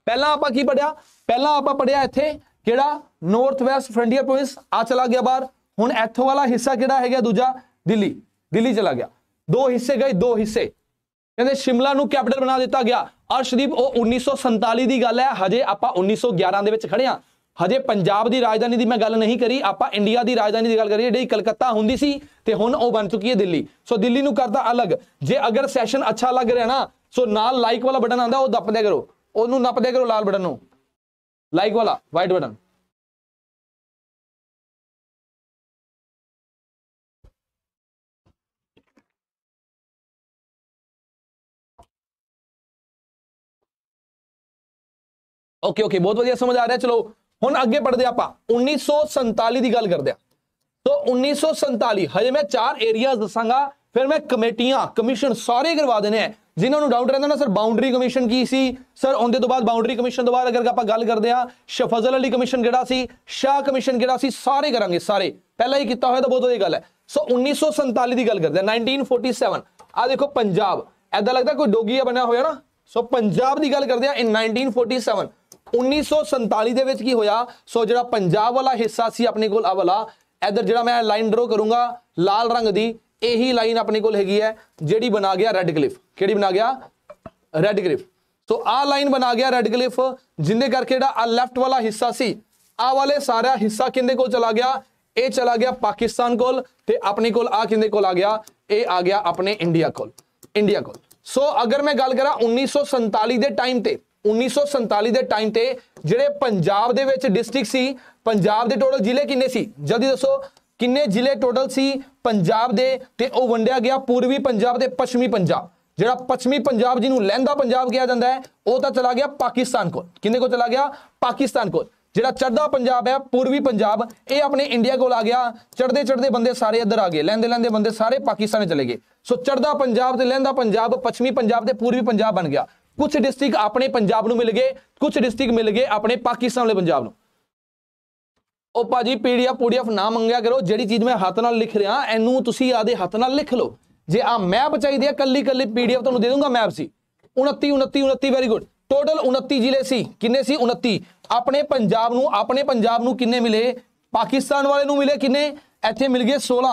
ਪਹਿਲਾਂ ਆਪਾਂ ਕੀ ਪੜਿਆ ਪਹਿਲਾਂ ਆਪਾਂ ਪੜਿਆ ਇੱਥੇ ਕਿਹੜਾ ਨਾਰਥ ਵੈਸਟ ਫਰੰਟੀਅਰ ਪ੍ਰੋਵਿੰਸ ਆ ਚਲਾ ਗਿਆ ਬਾਹਰ ਹੁਣ ਇੱਥੋਂ ਵਾਲਾ ਹਿੱਸਾ ਕਿਹੜਾ ਹੈਗਾ ਦੂਜਾ ਦਿੱਲੀ ਦਿੱਲੀ ਚਲਾ ਗਿਆ ਦੋ ਹਿੱਸੇ ਗਏ ਦੋ ਹਿੱਸੇ ਕਹਿੰਦੇ ਸ਼ਿਮਲਾ ਨੂੰ ਕੈਪੀਟਲ ਬਣਾ ਦਿੱਤਾ ਗਿਆ ਅਰਸ਼ਦੀਪ ਉਹ 1947 ਦੀ ਗੱਲ ਹੈ ਹਜੇ ਆਪਾਂ 1911 ਦੇ ਵਿੱਚ ਖੜੇ ਆ ਹਜੇ ਪੰਜਾਬ ਦੀ ਰਾਜਧਾਨੀ ਦੀ ਮੈਂ ਗੱਲ ਨਹੀਂ ਕਰੀ ਆਪਾਂ ਇੰਡੀਆ ਦੀ ਰਾਜਧਾਨੀ ਦੀ ਗੱਲ ਕਰੀ ਜਿਹੜੀ ਕਲਕੱਤਾ ਹੁੰਦੀ ਸੀ ਤੇ ਹੁਣ ਉਹ ਬਣ ਚੁੱਕੀ ਹੈ ਦਿੱਲੀ ਸੋ ਦਿੱਲੀ ਨੂੰ ਕਰਦਾ ਅਲੱਗ ਜੇ ਅਗਰ ਸੈਸ਼ਨ ਅੱਛਾ ਲੱਗ ਰਿਹਾ ਨਾ ਸੋ ਨਾਲ ਲਾਈਕ ਵਾਲਾ ਬਟਨ ਆਉਂਦਾ ਉਹ ਦੱਬ ਦਿਆ ਕਰੋ ਉਹਨੂੰ ਨੱਪ ਦਿਆ ਕਰੋ ਲਾਲ ਬਟਨ ਨੂੰ ਲਾਈਕ ਵਾਲਾ ਵਾਈਟ ਬਟਨ ਓਕੇ ਓਕੇ ਬਹੁਤ ਵਧੀਆ ਸਮਝ ਆ ਰਿਹਾ ਚਲੋ ਹੁਣ ਅੱਗੇ ਪੜਦੇ ਆਪਾਂ 1947 ਦੀ ਗੱਲ ਕਰਦੇ ਆ ਸੋ 1947 ਹਜੇ ਮੈਂ ਚਾਰ ਏਰੀਆਜ਼ ਦੱਸਾਂਗਾ ਫਿਰ ਮੈਂ ਕਮੇਟੀਆਂ ਕਮਿਸ਼ਨ ਸਾਰੇ ਕਰਵਾ ਦੇਣੇ ਆ ਜਿਨ੍ਹਾਂ ਨੂੰ ਡਾਊਟ ਰਹਿੰਦਾ ਨਾ ਸਰ ਬਾਉਂਡਰੀ ਕਮਿਸ਼ਨ ਕੀ ਸੀ ਸਰ ਉਹਦੇ ਤੋਂ ਬਾਅਦ ਬਾਉਂਡਰੀ ਕਮਿਸ਼ਨ ਤੋਂ ਬਾਅਦ ਅਗਰ ਆਪਾਂ ਗੱਲ ਕਰਦੇ ਆ ਸ਼ਫਜ਼ਲ ਅਲੀ ਕਮਿਸ਼ਨ ਕਿਹੜਾ ਸੀ ਸ਼ਾਹ ਕਮਿਸ਼ਨ ਕਿਹੜਾ ਸੀ ਸਾਰੇ ਕਰਾਂਗੇ ਸਾਰੇ ਪਹਿਲਾਂ ਹੀ ਕੀਤਾ ਹੋਇਆ ਤਾਂ ਬਹੁਤ ਵਧੀਆ ਗੱਲ ਹੈ ਸੋ 1947 ਦੀ ਗੱਲ ਕਰਦੇ ਆ 1947 ਆ ਦੇਖੋ ਪੰਜਾਬ ਐਦਾਂ ਲੱਗਦਾ ਕੋਈ ਡੋਗੀਆ ਬਣਿਆ ਹੋਇਆ ਨਾ ਸੋ ਪੰਜਾਬ ਦੀ ਗੱਲ ਕਰਦੇ ਆ ਇਨ 1947 1947 ਦੇ ਵਿੱਚ ਕੀ ਹੋਇਆ ਸੋ ਜਿਹੜਾ ਪੰਜਾਬ ਵਾਲਾ ਹਿੱਸਾ ਸੀ ਆਪਣੇ ਕੋਲ ਆ ਵਾਲਾ ਇਧਰ ਜਿਹੜਾ ਮੈਂ ਲਾਈਨ ਡਰੋ ਕਰੂੰਗਾ ਲਾਲ ਰੰਗ ਦੀ ਇਹੀ ਲਾਈਨ ਆਪਣੇ ਕੋਲ ਹੈਗੀ ਹੈ ਜਿਹੜੀ ਬਣਾ ਗਿਆ ਰੈੱਡ ਕਲਿਫ ਕਿਹੜੀ ਬਣਾ ਗਿਆ ਰੈੱਡ ਕਲਿਫ ਸੋ ਆ ਲਾਈਨ ਬਣਾ ਗਿਆ ਰੈੱਡ ਕਲਿਫ ਜਿੰਦੇ ਕਰਕੇ ਜਿਹੜਾ ਆ ਲੈਫਟ ਵਾਲਾ ਹਿੱਸਾ ਸੀ ਆ ਵਾਲੇ ਸਾਰਾ ਹਿੱਸਾ ਕਿੰਦੇ ਕੋਲ ਚਲਾ ਗਿਆ ਇਹ ਚਲਾ ਗਿਆ ਪਾਕਿਸਤਾਨ ਕੋਲ ਤੇ ਆਪਣੇ ਕੋਲ ਆ ਕਿੰਦੇ ਕੋਲ ਆ ਗਿਆ ਇਹ ਆ ਗਿਆ ਆਪਣੇ ਇੰਡੀਆ ਕੋਲ ਇੰਡੀਆ ਕੋਲ ਸੋ ਅਗਰ ਮੈਂ ਗੱਲ ਕਰਾਂ 1947 ਦੇ ਟਾਈਮ ਤੇ 1947 ਦੇ ਟਾਈਮ ਤੇ ਜਿਹੜੇ ਪੰਜਾਬ ਦੇ ਵਿੱਚ ਡਿਸਟ੍ਰਿਕਟ ਸੀ ਪੰਜਾਬ ਦੇ ਟੋਟਲ ਜ਼ਿਲ੍ਹੇ ਕਿੰਨੇ ਸੀ ਜਲਦੀ ਦੱਸੋ ਕਿੰਨੇ ਜ਼ਿਲ੍ਹੇ ਟੋਟਲ ਸੀ ਪੰਜਾਬ ਦੇ ਤੇ ਉਹ ਵੰਡਿਆ ਗਿਆ ਪੂਰਬੀ ਪੰਜਾਬ ਤੇ ਪੱਛਮੀ ਪੰਜਾਬ ਜਿਹੜਾ ਪੱਛਮੀ ਪੰਜਾਬ ਜਿਹਨੂੰ ਲਹਿੰਦਾ ਪੰਜਾਬ ਕਿਹਾ ਜਾਂਦਾ ਹੈ ਉਹ ਤਾਂ ਚਲਾ ਗਿਆ ਪਾਕਿਸਤਾਨ ਕੋਲ ਕਿੰਨੇ ਕੋਲ ਚਲਾ ਗਿਆ ਪਾਕਿਸਤਾਨ ਕੋਲ ਜਿਹੜਾ ਚੜਦਾ ਪੰਜਾਬ ਹੈ ਪੂਰਬੀ ਪੰਜਾਬ ਇਹ ਆਪਣੇ ਇੰਡੀਆ ਕੋਲ ਆ ਗਿਆ ਚੜਦੇ ਚੜਦੇ ਬੰਦੇ ਸਾਰੇ ਇੱਧਰ ਆ ਗਏ ਲੈਂਦੇ ਲੈਂਦੇ ਬੰਦੇ ਸਾਰੇ ਪਾਕਿਸਤਾਨ ਚਲੇ ਗਏ ਸੋ ਚੜਦਾ ਪੰਜਾਬ ਤੇ ਲਹਿੰਦਾ ਪੰਜਾਬ ਪੱਛਮੀ ਪੰਜਾਬ ਤੇ ਪੂਰਬੀ ਪੰਜਾਬ ਬਣ ਗਿਆ ਕੁਝ ਡਿਸਟ੍ਰਿਕਟ ਆਪਣੇ ਪੰਜਾਬ ਨੂੰ ਮਿਲ ਗਏ ਕੁਝ ਡਿਸਟ੍ਰਿਕਟ ਮਿਲ ਗਏ ਆਪਣੇ ਪਾਕਿਸਤਾਨ ਵਾਲੇ ਪੰਜਾਬ ਨੂੰ ਉਹ ਭਾਜੀ ਪੀਡੀਐਫ ਪੂਡੀਐਫ ਨਾ ਮੰਗਿਆ ਕਰੋ ਜਿਹੜੀ ਚੀਜ਼ ਮੈਂ ਹੱਥ ਨਾਲ ਲਿਖ ਰਿਹਾ ਇਹਨੂੰ ਤੁਸੀਂ ਆਦੇ ਹੱਥ ਨਾਲ ਲਿਖ ਲਓ ਜੇ ਆ ਮੈਪ ਚਾਹੀਦੀ ਹੈ ਕੱਲੀ ਕੱਲੀ ਪੀਡੀਐਫ ਤੁਹਾਨੂੰ ਦੇ ਦੂੰਗਾ ਮੈਪ ਸੀ 29 29 29 ਵੈਰੀ ਗੁੱਡ ਟੋਟਲ 29 ਜ਼ਿਲ੍ਹੇ ਸੀ ਕਿੰਨੇ ਸੀ 29 ਆਪਣੇ ਪੰਜਾਬ ਨੂੰ ਆਪਣੇ ਪੰਜਾਬ ਨੂੰ ਕਿੰਨੇ ਮਿਲੇ ਪਾਕਿਸਤਾਨ ਵਾਲੇ ਨੂੰ ਮਿਲੇ ਕਿੰਨੇ ਇੱਥੇ ਮਿਲ ਗਏ 16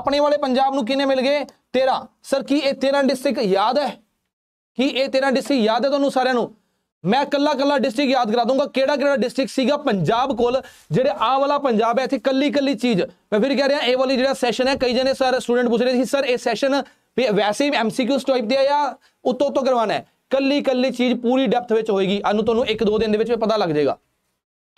ਆਪਣੇ ਵਾਲੇ ਪੰਜਾਬ ਨੂੰ ਕਿੰਨੇ ਮਿਲ ਗਏ 13 ਸਰ ਕੀ ਇਹ 13 ਡਿਸਟ੍ਰਿਕਟ ਯਾਦ ਹੈ ਕੀ ਇਹ ਤੇਰਾ ਡਿਸਟ੍ਰਿਕਟ ਯਾਦ ਹੈ ਤੁਹਾਨੂੰ ਸਾਰਿਆਂ ਨੂੰ ਮੈਂ ਕੱਲਾ ਕੱਲਾ ਡਿਸਟ੍ਰਿਕਟ ਯਾਦ ਕਰਾ ਦੂੰਗਾ ਕਿਹੜਾ ਕਿਹੜਾ ਡਿਸਟ੍ਰਿਕਟ ਸੀਗਾ ਪੰਜਾਬ ਕੋਲ ਜਿਹੜੇ ਆ ਵਾਲਾ ਪੰਜਾਬ ਹੈ ਇੱਥੇ ਕੱਲੀ ਕੱਲੀ ਚੀਜ਼ ਮੈਂ ਫਿਰ ਕਹਿ ਰਿਹਾ ਇਹ ਵਾਲੀ ਜਿਹੜਾ ਸੈਸ਼ਨ ਹੈ ਕਈ ਜਣੇ ਸਰ ਸਟੂਡੈਂਟ ਪੁੱਛ ਰਹੇ ਸੀ ਸਰ ਇਹ ਸੈਸ਼ਨ ਵੈਸੇ ਹੀ ਐਮਸੀਕਿਊ ਟਾਈਪ ਦੇ ਆ ਜਾਂ ਉਤੋਂ ਤੋਂ ਕਰਵਾਣਾ ਹੈ ਕੱਲੀ ਕੱਲੀ ਚੀਜ਼ ਪੂਰੀ ਡੈਪਥ ਵਿੱਚ ਹੋਏਗੀ ਅਨੂ ਤੁਹਾਨੂੰ ਇੱਕ ਦੋ ਦਿਨ ਦੇ ਵਿੱਚ ਪਤਾ ਲੱਗ ਜਾਏਗਾ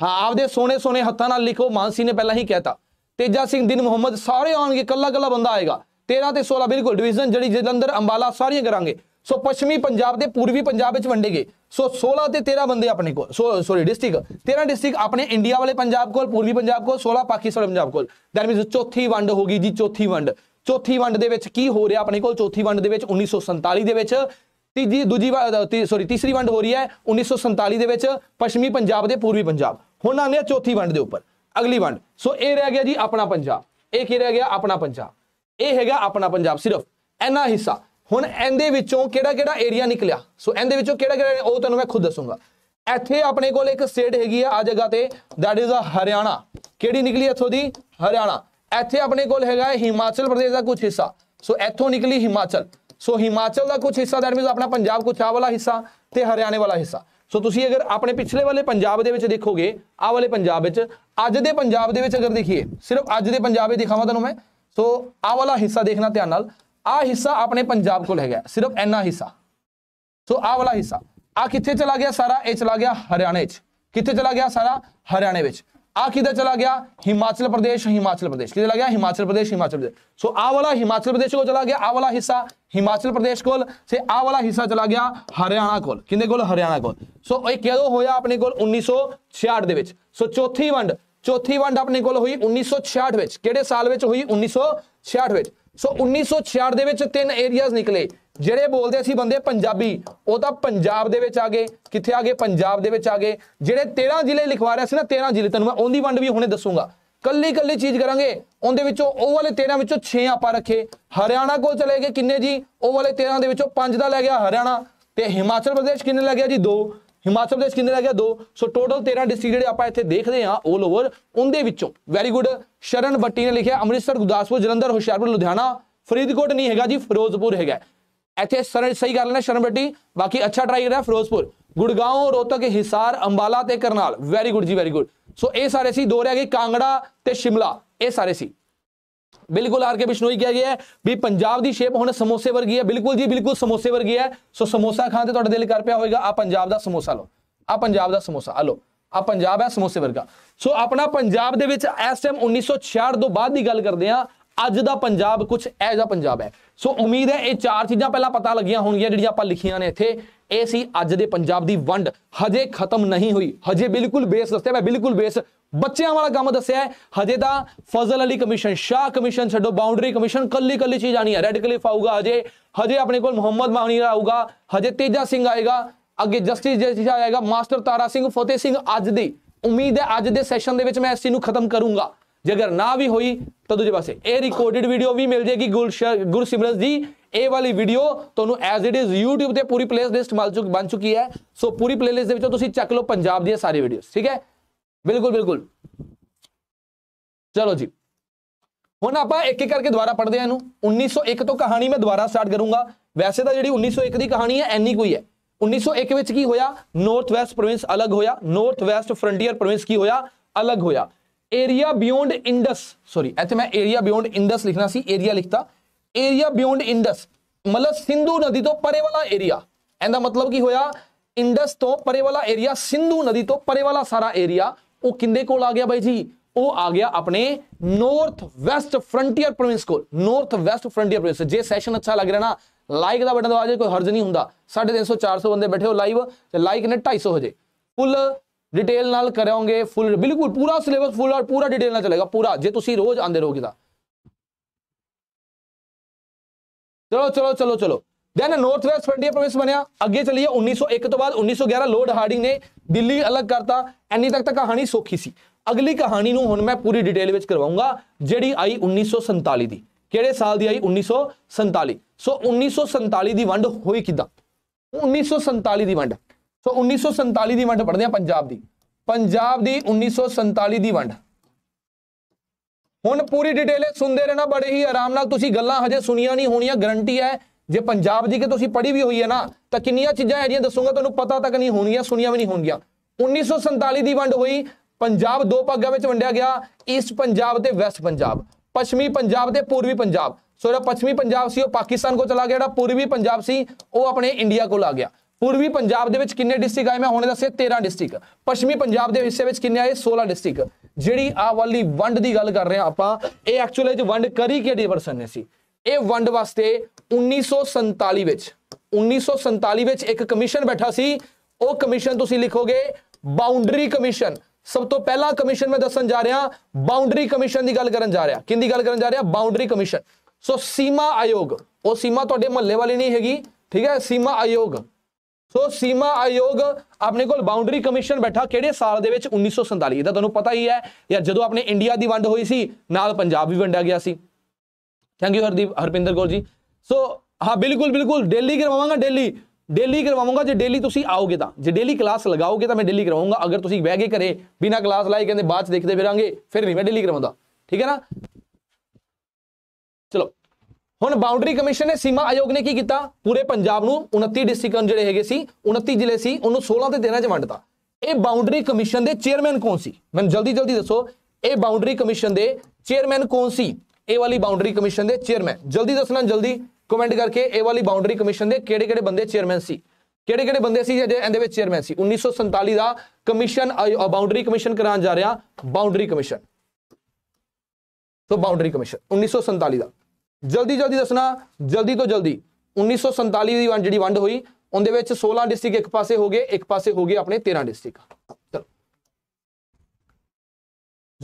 ਹਾਂ ਆਪਦੇ ਸੋਨੇ ਸੋਨੇ ਹੱਥਾਂ ਨਾਲ ਲਿਖੋ ਮਾਨਸੀ ਨੇ ਪਹਿਲਾਂ ਹੀ ਕਹਿਤਾ ਤੇਜਾ ਸਿੰਘ ਦਿਨ ਮੁਹੰਮਦ ਸਾਰੇ ਆਉਣਗੇ ਕੱਲਾ ਕੱਲਾ ਬੰਦਾ ਆਏਗਾ 13 ਤੇ 16 ਬਿਲਕੁਲ ਡਿਵੀਜ਼ਨ ਜਿਹੜੀ ਜਲੰਧਰ ਅੰਬਾਲਾ ਸਾਰੀਆਂ ਕਰਾਂਗੇ ਸੋ ਪੱਛਮੀ ਪੰਜਾਬ ਦੇ ਪੂਰਬੀ ਪੰਜਾਬ ਵਿੱਚ ਵੰਡੇ ਗਏ ਸੋ 16 ਤੇ 13 ਬੰਦੇ ਆਪਣੇ ਕੋਲ ਸੋ ਸੌਰੀ ਡਿਸਟ੍ਰਿਕਟ 13 ਡਿਸਟ੍ਰਿਕਟ ਆਪਣੇ ਇੰਡੀਆ ਵਾਲੇ ਪੰਜਾਬ ਕੋਲ ਪੂਰਬੀ ਪੰਜਾਬ ਕੋਲ 16 ਪਾਕਿਸਤਾਨ ਪੰਜਾਬ ਕੋਲ ਦੈਟ ਮੀਨਸ ਚੌਥੀ ਵੰਡ ਹੋ ਗਈ ਜੀ ਚੌਥੀ ਵੰਡ ਚੌਥੀ ਵੰਡ ਦੇ ਵਿੱਚ ਕੀ ਹੋ ਰਿਹਾ ਆਪਣੇ ਕੋਲ ਚੌਥੀ ਵੰਡ ਦੇ ਵਿੱਚ 1947 ਦੇ ਵਿੱਚ ਤੀਜੀ ਦੂਜੀ ਸੌਰੀ ਤੀਸਰੀ ਵੰਡ ਹੋ ਰਹੀ ਹੈ 1947 ਦੇ ਵਿੱਚ ਪੱਛਮੀ ਪੰਜਾਬ ਦੇ ਪੂਰਬੀ ਪੰਜਾਬ ਹੁਣ ਆਨੇ ਚੌਥੀ ਵੰਡ ਦੇ ਉੱਪਰ ਅਗਲੀ ਵੰਡ ਸੋ ਇਹ ਰਹਿ ਗਿਆ ਜੀ ਆਪਣਾ ਪੰਜਾਬ ਇਹ ਕੀ ਰਹਿ ਗਿਆ ਆਪਣਾ ਪੰਜਾਬ ਇਹ ਹੈਗਾ ਆਪਣਾ ਪੰਜਾਬ ਸਿਰਫ ਐਨਾ ਹਿੱਸਾ ਹੁਣ ਇਹਦੇ ਵਿੱਚੋਂ ਕਿਹੜਾ ਕਿਹੜਾ ਏਰੀਆ ਨਿਕਲਿਆ ਸੋ ਇਹਦੇ ਵਿੱਚੋਂ ਕਿਹੜਾ ਕਿਹੜਾ ਉਹ ਤੁਹਾਨੂੰ ਮੈਂ ਖੁਦ ਦੱਸੂਗਾ ਇੱਥੇ ਆਪਣੇ ਕੋਲ ਇੱਕ ਸਟੇਟ ਹੈਗੀ ਆ ਆ ਜਗ੍ਹਾ ਤੇ ਦੈਟ ਇਜ਼ ਅ ਹਰਿਆਣਾ ਕਿਹੜੀ ਨਿਕਲੀ ਇੱਥੋਂ ਦੀ ਹਰਿਆਣਾ ਇੱਥੇ ਆਪਣੇ ਕੋਲ ਹੈਗਾ ਹਿਮਾਚਲ ਪ੍ਰਦੇਸ਼ ਦਾ ਕੁਝ ਹਿੱਸਾ ਸੋ ਇੱਥੋਂ ਨਿਕਲੀ ਹਿਮਾਚਲ ਸੋ ਹਿਮਾਚਲ ਦਾ ਕੁਝ ਹਿੱਸਾ ਦੈਟ ਮੀਨਸ ਆਪਣਾ ਪੰਜਾਬ ਕੁਝ ਆ ਵਾਲਾ ਹਿੱਸਾ ਤੇ ਹਰਿਆਣੇ ਵਾਲਾ ਹਿੱਸਾ ਸੋ ਤੁਸੀਂ ਅਗਰ ਆਪਣੇ ਪਿਛਲੇ ਵਾਲੇ ਪੰਜਾਬ ਦੇ ਵਿੱਚ ਦੇਖੋਗੇ ਆ ਵਾਲੇ ਪੰਜਾਬ ਵਿੱਚ ਅੱਜ ਦੇ ਪੰਜਾਬ ਦੇ ਵਿੱਚ ਅਗਰ ਦੇਖੀਏ ਸਿਰਫ ਅੱਜ ਦੇ ਪੰਜਾਬ ਹੀ ਦਿਖਾਵਾਂ ਤੁਹਾਨੂੰ ਮੈਂ ਸੋ ਆ ਵਾਲਾ ਹਿੱਸਾ ਦੇਖਣਾ ਧਿਆਨ ਨਾਲ ਆ ਹਿੱਸਾ ਆਪਣੇ ਪੰਜਾਬ ਕੋਲ ਹੈਗਾ ਸਿਰਫ ਇੰਨਾ ਹਿੱਸਾ ਸੋ ਆ ਵਾਲਾ ਹਿੱਸਾ ਆ ਕਿੱਥੇ ਚਲਾ ਗਿਆ ਸਾਰਾ ਇਹ ਚਲਾ ਗਿਆ ਹਰਿਆਣੇ 'ਚ ਕਿੱਥੇ ਚਲਾ ਗਿਆ ਸਾਰਾ ਹਰਿਆਣੇ ਵਿੱਚ ਆ ਕਿੱਧਰ ਚਲਾ ਗਿਆ ਹਿਮਾਚਲ ਪ੍ਰਦੇਸ਼ ਹਿਮਾਚਲ ਪ੍ਰਦੇਸ਼ ਕਿੱਧਰ ਗਿਆ ਹਿਮਾਚਲ ਪ੍ਰਦੇਸ਼ ਹਿਮਾਚਲ ਪ੍ਰਦੇਸ਼ ਸੋ ਆ ਵਾਲਾ ਹਿਮਾਚਲ ਪ੍ਰਦੇਸ਼ ਕੋਲ ਚਲਾ ਗਿਆ ਆ ਵਾਲਾ ਹਿੱਸਾ ਹਿਮਾਚਲ ਪ੍ਰਦੇਸ਼ ਕੋਲ ਸੇ ਆ ਵਾਲਾ ਹਿੱਸਾ ਚਲਾ ਗਿਆ ਹਰਿਆਣਾ ਕੋਲ ਕਿੰਦੇ ਕੋਲ ਹਰਿਆਣਾ ਕੋਲ ਸੋ ਇਹ ਕਦੋਂ ਹੋਇਆ ਆਪਣੇ ਕੋਲ 1966 ਦੇ ਵਿੱਚ ਸੋ ਚੌਥੀ ਵੰਡ ਚੌਥੀ ਵੰਡ ਆਪਣੇ ਕੋਲ ਹੋਈ 1966 ਵਿੱਚ ਕਿਹੜੇ ਸਾਲ ਵਿੱਚ ਹੋਈ 1966 ਵਿੱਚ ਸੋ 1966 ਦੇ ਵਿੱਚ ਤਿੰਨ ਏਰੀਆਜ਼ ਨਿਕਲੇ ਜਿਹੜੇ ਬੋਲਦੇ ਸੀ ਬੰਦੇ ਪੰਜਾਬੀ ਉਹ ਤਾਂ ਪੰਜਾਬ ਦੇ ਵਿੱਚ ਆ ਗਏ ਕਿੱਥੇ ਆ ਗਏ ਪੰਜਾਬ ਦੇ ਵਿੱਚ ਆ ਗਏ ਜਿਹੜੇ 13 ਜ਼ਿਲ੍ਹੇ ਲਿਖਵਾ ਰਿਆ ਸੀ ਨਾ 13 ਜ਼ਿਲ੍ਹੇ ਤੁਹਾਨੂੰ ਮੈਂ ਉਹਦੀ ਵੰਡ ਵੀ ਹੁਣੇ ਦੱਸੂਗਾ ਕੱਲੀ ਕੱਲੀ ਚੀਜ਼ ਕਰਾਂਗੇ ਉਹਦੇ ਵਿੱਚੋਂ ਉਹ ਵਾਲੇ 13 ਵਿੱਚੋਂ 6 ਆਪਾਂ ਰੱਖੇ ਹਰਿਆਣਾ ਕੋਲ ਚਲੇ ਗਏ ਕਿੰਨੇ ਜੀ ਉਹ ਵਾਲੇ 13 ਦੇ ਵਿੱਚੋਂ 5 ਦਾ ਲੈ ਗਿਆ ਹਰਿਆਣਾ ਤੇ ਹਿਮਾਚਲ ਪ੍ਰਦੇਸ਼ ਕਿੰਨੇ ਲੱਗਿਆ ਜੀ 2 ਹਿਮਾਚਲ ਪ੍ਰਦੇਸ਼ ਕਿੰਨੇ ਰਹਿ ਗਿਆ ਦੋ ਸੋ ਟੋਟਲ 13 ਡਿਸਟ੍ਰਿਕਟ ਜਿਹੜੇ ਆਪਾਂ ਇੱਥੇ ਦੇਖਦੇ ਆ 올 ਓਵਰ ਉਹਦੇ ਵਿੱਚੋਂ ਵੈਰੀ ਗੁੱਡ ਸ਼ਰਨ ਬੱਟੀ ਨੇ ਲਿਖਿਆ ਅੰਮ੍ਰਿਤਸਰ ਗੁਰਦਾਸਪੁਰ ਜਲੰਧਰ ਹੁਸ਼ਿਆਰਪੁਰ ਲੁਧਿਆਣਾ ਫਰੀਦਕੋਟ ਨਹੀਂ ਹੈਗਾ ਜੀ ਫਿਰੋਜ਼ਪੁਰ ਹੈਗਾ ਇੱਥੇ ਸਰ ਸਹੀ ਗੱਲ ਲੈਣਾ ਸ਼ਰਨ ਬੱਟੀ ਬਾਕੀ ਅੱਛਾ ਟਰਾਈ ਕਰਿਆ ਫਿਰੋਜ਼ਪੁਰ ਗੁੜਗਾਉਂ ਰੋਹਤਕ ਹਿਸਾਰ ਅੰਬਾਲਾ ਤੇ ਕਰਨਾਲ ਵੈਰੀ ਗੁੱਡ ਜੀ ਵੈਰੀ ਗੁੱਡ ਸੋ ਇਹ ਸਾਰੇ ਸੀ ਦੋ ਰਹਿ ਗਏ ਕਾਂਗੜਾ ਤੇ ਸ਼ਿਮਲਾ ਇਹ ਸਾਰੇ ਸੀ ਬਿਲਕੁਲ ਆਰ ਕੇ ਬਿਸ਼ਨੋਈ ਕਿਹਾ ਗਿਆ ਵੀ ਪੰਜਾਬ ਦੀ ਸ਼ੇਪ ਹੁਣ ਸਮੋਸੇ ਵਰਗੀ ਹੈ ਬਿਲਕੁਲ ਜੀ ਬਿਲਕੁਲ ਸਮੋਸੇ ਵਰਗੀ ਹੈ ਸੋ ਸਮੋਸਾ ਖਾਣ ਤੇ ਤੁਹਾਡਾ ਦਿਲ ਕਰ ਪਿਆ ਹੋਵੇਗਾ ਆ ਪੰਜਾਬ ਦਾ ਸਮੋਸਾ ਲਓ ਆ ਪੰਜਾਬ ਦਾ ਸਮੋਸਾ ਆ ਲਓ ਆ ਪੰਜਾਬ ਹੈ ਸਮੋਸੇ ਵਰਗਾ ਸੋ ਆਪਣਾ ਪੰਜਾਬ ਦੇ ਵਿੱਚ ਇਸ ਟਾਈਮ 1966 ਤੋਂ ਬਾਅਦ ਦੀ ਗੱਲ ਕਰਦੇ ਆ ਅੱਜ ਦਾ ਪੰਜਾਬ ਕੁਝ ਐ ਜਾ ਪੰਜਾਬ ਹੈ ਸੋ ਉਮੀਦ ਹੈ ਇਹ ਚਾਰ ਚੀਜ਼ਾਂ ਪਹਿਲਾਂ ਪਤਾ ਲੱਗੀਆਂ ਹੋਣਗੀਆਂ ਜਿਹੜੀਆਂ ਆਪਾਂ ਲਿਖੀਆਂ ਨੇ ਇੱਥੇ ਇਹ ਸੀ ਅੱਜ ਦੇ ਪੰਜਾਬ ਦੀ ਵੰਡ ਹਜੇ ਖਤਮ ਨਹੀਂ ਹੋਈ ਹਜੇ ਬਿਲਕੁਲ ਬੇਸ ਦੱਸਿਆ ਮੈਂ ਬਿਲਕੁਲ ਬੇਸ ਬੱਚਿਆਂ ਵਾਲਾ ਕੰਮ ਦੱਸਿਆ ਹੈ ਹਜੇ ਤਾਂ ਫਜ਼ਲ ਅਲੀ ਕਮਿਸ਼ਨ ਸ਼ਾਹ ਕਮਿਸ਼ਨ ਛੱਡੋ ਬਾਉਂਡਰੀ ਕਮਿਸ਼ਨ ਕੱਲੀ ਕੱਲੀ ਚੀਜ਼ ਆਣੀ ਹੈ ਰੈਡ ਕਲਿਫ ਆਊਗਾ ਹਜੇ ਹਜੇ ਆਪਣੇ ਕੋਲ ਮੁਹੰਮਦ ਮਾਹਨੀ ਆਊਗਾ ਹਜੇ ਤੇਜਾ ਸਿੰਘ ਆਏਗਾ ਅੱਗੇ ਜਸਟਿਸ ਜਸਟਿਸ ਆਏਗਾ ਮਾਸਟਰ ਤਾਰਾ ਸਿੰਘ ਫਤਿਹ ਸਿੰਘ ਅੱਜ ਦੀ ਉਮੀਦ ਹੈ ਅੱਜ ਦੇ ਸੈਸ਼ਨ ਦੇ ਵਿੱਚ ਮੈਂ ਐਸਸੀ ਨੂੰ ਖਤਮ ਕਰੂੰਗਾ ਜੇਕਰ ਨਾ ਵੀ ਹੋਈ ਤਾਂ ਦੂਜੇ ਪਾਸੇ ਇਹ ਰਿਕਾਰਡਡ ਵੀਡੀਓ ਵੀ ਮਿਲ ਜੇਗੀ ਗੁਰਸਿਮਰਨ ਜੀ ਇਹ ਵਾਲੀ ਵੀਡੀਓ ਤੁਹਾਨੂੰ ਐਜ਼ ਇਟ ਇਜ਼ YouTube ਤੇ ਪੂਰੀ ਪਲੇਲਿਸਟ ਚੁੱਕੀ ਬਣ ਚੁੱਕੀ ਹੈ ਸੋ ਪੂਰੀ ਪਲੇਲਿਸਟ ਦੇ ਵਿੱਚੋਂ ਤੁਸੀਂ ਚੱਕ ਲਓ ਪੰਜਾਬ ਦੀਆਂ ਸਾਰੀ ਵੀਡੀਓਜ਼ ਠੀਕ ਹੈ ਬਿਲਕੁਲ ਬਿਲਕੁਲ ਚਲੋ ਜੀ ਹੁਣ ਆਪਾਂ ਇੱਕ ਇੱਕ ਕਰਕੇ ਦੁਬਾਰਾ ਪੜ੍ਹਦੇ ਆ ਇਹਨੂੰ 1901 ਤੋਂ ਕਹਾਣੀ ਮੈਂ ਦੁਬਾਰਾ ਸਟਾਰਟ ਕਰੂੰਗਾ ਵੈਸੇ ਤਾਂ ਜਿਹੜੀ 1901 ਦੀ ਕਹਾਣੀ ਹੈ ਐਨੀ ਕੋਈ ਹੈ 1901 ਵਿੱਚ ਕੀ ਹੋਇਆ ਨਾਰਥ ਵੈਸਟ ਪ੍ਰੋਵਿੰਸ ਅਲੱਗ ਹੋਇਆ ਨਾਰਥ ਵੈਸਟ ਫਰੰਟੀਅਰ ਪ੍ਰੋਵਿੰਸ ਕੀ ਹੋਇਆ ਅਲੱਗ ਹੋਇਆ ਏਰੀਆ ਬਿਯੋਂਡ ਇੰਡਸ ਸੌਰੀ ਇੱਥੇ ਮੈਂ ਏਰੀਆ ਬਿਯੋਂਡ ਇੰਡਸ ਲਿਖਣਾ ਸੀ ਏਰੀਆ ਲਿਖਤਾ ਏਰੀਆ ਬਿਯੋਂਡ ਇੰਡਸ ਮਤਲਬ ਸਿੰਧੂ ਨਦੀ ਤੋਂ ਪਰੇ ਵਾਲਾ ਏਰੀਆ ਇਹਦਾ ਮਤਲਬ ਕੀ ਹੋਇਆ ਇੰਡਸ ਤੋਂ ਪਰੇ ਵਾਲਾ ਏਰੀਆ ਸਿੰਧੂ ਨਦੀ ਤੋਂ ਪਰੇ ਵਾਲਾ ਸਾਰਾ ਏਰੀਆ ਉਹ ਕਿੰਦੇ ਕੋਲ ਆ ਗਿਆ ਬਾਈ ਜੀ ਉਹ ਆ ਗਿਆ ਆਪਣੇ ਨਾਰਥ ਵੈਸਟ ਫਰੰਟੀਅਰ ਪ੍ਰੋਵਿੰਸ ਕੋਲ ਨਾਰਥ ਵੈਸਟ ਫਰੰਟੀਅਰ ਪ੍ਰੋਵਿੰਸ ਜੇ ਸੈਸ਼ਨ ਅੱਛਾ ਲੱਗ ਰਿਹਾ ਨਾ ਲਾਈਕ ਦਾ ਬਟਨ ਦਬਾ ਜੇ ਕੋਈ ਹਰਜ ਨਹੀਂ ਹੁੰਦਾ 350 400 ਬੰਦੇ ਬੈਠੇ ਹੋ ਲਾਈਵ ਤੇ ਲਾਈਕ ਨੇ 250 ਹੋ ਜੇ ਫੁੱਲ ਡਿਟੇਲ ਨਾਲ ਕਰਾਂਗੇ ਫੁੱਲ ਬਿਲਕੁਲ ਪੂਰਾ ਸਿਲੇਬਸ ਫੁੱਲ ਔਰ ਪੂਰਾ ਡਿਟੇਲ ਨਾਲ ਚੱਲੇਗਾ ਪੂਰਾ ਜੇ ਤੁਸੀਂ ਰੋਜ਼ ਆਂਦੇ ਰਹੋਗੇ ਤਾਂ ਚਲੋ ਚਲੋ ਚਲੋ ਚਲੋ then north west frontier province ਬਣਿਆ ਅੱਗੇ ਚਲਿਏ 1901 ਤੋਂ ਬਾਅਦ 1911 ਲੋਰਡ ਹਾਰਡਿੰਗ ਨੇ ਦਿੱਲੀ ਅਲੱਗ ਕਰਤਾ ਐਨੀ ਤੱਕ ਤਾਂ ਕਹਾਣੀ ਸੋਖੀ ਸੀ ਅਗਲੀ ਕਹਾਣੀ ਨੂੰ ਹੁਣ ਮੈਂ ਪੂਰੀ ਡਿਟੇਲ ਵਿੱਚ ਕਰਵਾਉਂਗਾ ਜਿਹੜੀ ਆਈ 1947 ਦੀ ਕਿਹੜੇ ਸਾਲ ਦੀ ਆਈ 1947 ਸੋ 1947 ਦੀ ਵੰਡ ਹੋਈ ਕਿਦਾਂ 1947 ਦੀ ਵੰਡ ਸੋ 1947 ਦੀ ਵੰਡ ਪੜਦੇ ਆ ਪੰਜਾਬ ਦੀ ਪੰਜਾਬ ਦੀ 1947 ਦੀ ਵੰਡ ਹੁਣ ਪੂਰੀ ਡਿਟੇਲ ਸੁਣਦੇ ਰਹਿਣਾ ਬੜੇ ਹੀ ਆਰਾਮ ਨਾਲ ਤੁਸੀਂ ਗੱਲਾਂ ਹਜੇ ਸੁਣੀਆਂ ਨਹੀਂ ਹੋਣੀਆਂ ਗਰੰਟੀ ਹੈ ਜੇ ਪੰਜਾਬ ਦੀ ਕਿ ਤੁਸੀਂ ਪੜ੍ਹੀ ਵੀ ਹੋਈ ਹੈ ਨਾ ਤਾਂ ਕਿੰਨੀਆਂ ਚੀਜ਼ਾਂ ਜਿਹੜੀਆਂ ਦੱਸੂਗਾ ਤੁਹਾਨੂੰ ਪਤਾ ਤੱਕ ਨਹੀਂ ਹੋਣੀਆਂ ਸੁਣੀਆਂ ਵੀ ਨਹੀਂ ਹੋਣਗੀਆਂ 1947 ਦੀ ਵੰਡ ਹੋਈ ਪੰਜਾਬ ਦੋ ਭਾਗਾਂ ਵਿੱਚ ਵੰਡਿਆ ਗਿਆ ਈਸਟ ਪੰਜਾਬ ਤੇ ਵੈਸਟ ਪੰਜਾਬ ਪੱਛਮੀ ਪੰਜਾਬ ਤੇ ਪੂਰਬੀ ਪੰਜਾਬ ਸੋ ਜਿਹੜਾ ਪੱਛਮੀ ਪੰਜਾਬ ਸੀ ਉਹ ਪਾਕਿਸਤਾਨ ਕੋ ਚਲਾ ਗਿਆ ਜਿਹੜਾ ਪੂਰਬੀ ਪੰਜਾਬ ਸੀ ਉਹ ਆਪਣੇ ਇੰਡੀਆ ਕੋਲ ਆ ਗਿਆ ਪੂਰਬੀ ਪੰਜਾਬ ਦੇ ਵਿੱਚ ਕਿੰਨੇ ਡਿਸਟ੍ਰਿਕਟ ਆਏ ਮੈਂ ਹੁਣੇ ਦੱਸਿਆ 13 ਡਿਸਟ੍ਰਿਕਟ ਪੱਛਮੀ ਪੰਜਾਬ ਦੇ ਹਿੱਸੇ ਵਿੱਚ ਕਿੰਨੇ ਆਏ 16 ਡਿਸਟ੍ਰਿਕਟ ਜਿਹੜੀ ਆ ਵਾਲੀ ਵੰਡ ਦੀ ਗੱਲ ਕਰ ਰਹੇ ਆ ਆਪਾਂ ਇਹ ਐਕਚੁਅਲੀ ਜ ਵੰਡ ਕਰੀ ਕਿਹੜੇ ਪਰਸਨ ਨੇ ਸੀ ਇਹ ਵੰਡ ਵਾਸਤੇ 1947 ਵਿੱਚ 1947 ਵਿੱਚ ਇੱਕ ਕਮਿਸ਼ਨ ਬੈਠਾ ਸੀ ਉਹ ਕਮਿਸ਼ਨ ਤੁਸੀਂ ਲਿਖੋਗੇ ਬਾਉਂਡਰੀ ਕਮਿਸ਼ਨ ਸਭ ਤੋਂ ਪਹਿਲਾ ਕਮਿਸ਼ਨ ਮੈਂ ਦੱਸਣ ਜਾ ਰਿਹਾ ਬਾਉਂਡਰੀ ਕਮਿਸ਼ਨ ਦੀ ਗੱਲ ਕਰਨ ਜਾ ਰਿਹਾ ਕਿੰਦੀ ਗੱਲ ਕਰਨ ਜਾ ਰਿਹਾ ਬਾਉਂਡਰੀ ਕਮਿਸ਼ਨ ਸੋ ਸੀਮਾ ਆਯੋਗ ਉਹ ਸੀਮਾ ਤੁਹਾਡੇ ਮਹੱਲੇ ਵਾਲੀ ਨਹੀਂ ਹੈਗੀ ਠੀਕ ਹੈ ਸੀਮਾ ਆਯੋਗ ਸੋ ਸੀਮਾ ਆਯੋਗ ਆਪਣੇ ਕੋਲ ਬਾਉਂਡਰੀ ਕਮਿਸ਼ਨ ਬੈਠਾ ਕਿਹੜੇ ਸਾਲ ਦੇ ਵਿੱਚ 1947 ਇਹਦਾ ਤੁਹਾਨੂੰ ਪਤਾ ਹੀ ਹੈ ਯਾਰ ਜਦੋਂ ਆਪਣੇ ਇੰਡੀਆ ਦੀ ਵੰਡ ਹੋਈ ਸੀ ਨਾਲ ਪੰਜਾਬ ਵੀ ਵੰਡਿਆ ਗਿਆ ਸੀ thank you Hardeep Harpinder Goel ji so ਹਾਂ ਬਿਲਕੁਲ ਬਿਲਕੁਲ ਡੇਲੀ ਕਰਵਾਵਾਂਗਾ ਡੇਲੀ ਡੇਲੀ ਕਰਵਾਵਾਂਗਾ ਜੇ ਡੇਲੀ ਤੁਸੀਂ ਆਓਗੇ ਤਾਂ ਜੇ ਡੇਲੀ ਕਲਾਸ ਲਗਾਓਗੇ ਤਾਂ ਮੈਂ ਡੇਲੀ ਕਰਵਾਉਂਗਾ ਅਗਰ ਤੁਸੀਂ ਬਹਿ ਕੇ ਘਰੇ ਬਿਨਾ ਕਲਾਸ ਲਾਈ ਕਹਿੰਦੇ ਬਾਅਦ ਚ ਦੇਖਦੇ ਫਿਰਾਂਗੇ ਫਿਰ ਨਹੀਂ ਮੈਂ ਡੇਲੀ ਕਰਵਾਉਂਦਾ ਠੀਕ ਹੈ ਨਾ ਚਲੋ ਹੁਣ ਬਾਉਂਡਰੀ ਕਮਿਸ਼ਨ ਨੇ ਸੀਮਾ ਆਯੋਗ ਨੇ ਕੀ ਕੀਤਾ ਪੂਰੇ ਪੰਜਾਬ ਨੂੰ 29 ਡਿਸਟ੍ਰਿਕਟ ਜਿਹੜੇ ਹੈਗੇ ਸੀ 29 ਜ਼ਿਲ੍ਹੇ ਸੀ ਉਹਨੂੰ 16 ਤੇ 13 ਚ ਵੰਡਤਾ ਇਹ ਬਾਉਂਡਰੀ ਕਮਿਸ਼ਨ ਦੇ ਚੇਅਰਮੈਨ ਕੌਣ ਸੀ ਮੈਨੂੰ ਜਲਦੀ ਜਲਦੀ ਦੱਸੋ ਇਹ ਬਾਉਂਡਰੀ ਕਮਿਸ਼ਨ ਦੇ ਚੇਅਰਮੈਨ ਕੌਣ ਸੀ ਇਹ ਵਾਲੀ ਬਾਉਂਡਰੀ ਕਮਿਸ਼ਨ ਦੇ ਚੇਅਰਮੈਨ ਜਲਦੀ ਦੱਸਣਾ ਜਲਦੀ ਕਮੈਂਟ ਕਰਕੇ ਇਹ ਵਾਲੀ ਬਾਉਂਡਰੀ ਕਮਿਸ਼ਨ ਦੇ ਕਿਹੜੇ-ਕਿਹੜੇ ਬੰਦੇ ਚੇਅਰਮੈਨ ਸੀ ਕਿਹੜੇ-ਕਿਹੜੇ ਬੰਦੇ ਸੀ ਜਿਹੜੇ ਇਹਦੇ ਵਿੱਚ ਚੇਅਰਮੈਨ ਸੀ 1947 ਦਾ ਕਮਿਸ਼ਨ ਬਾਉਂਡਰੀ ਕਮਿਸ਼ਨ ਕਰਾਉਣ ਜਾ ਰਿਹਾ boundary commission so boundary commission 1947 ਦਾ ਜਲਦੀ ਜਲਦੀ ਦੱਸਣਾ ਜਲਦੀ ਤੋਂ ਜਲਦੀ 1947 ਦੀ ਵੰਡ ਜਿਹੜੀ ਵੰਡ ਹੋਈ ਉਹਦੇ ਵਿੱਚ 16 ਡਿਸਟ੍ਰਿਕਟ ਇੱਕ ਪਾਸੇ ਹੋ ਗਏ ਇੱਕ ਪਾਸੇ ਹੋ ਗਏ ਆਪਣੇ 13 ਡਿਸਟ੍ਰਿਕਟ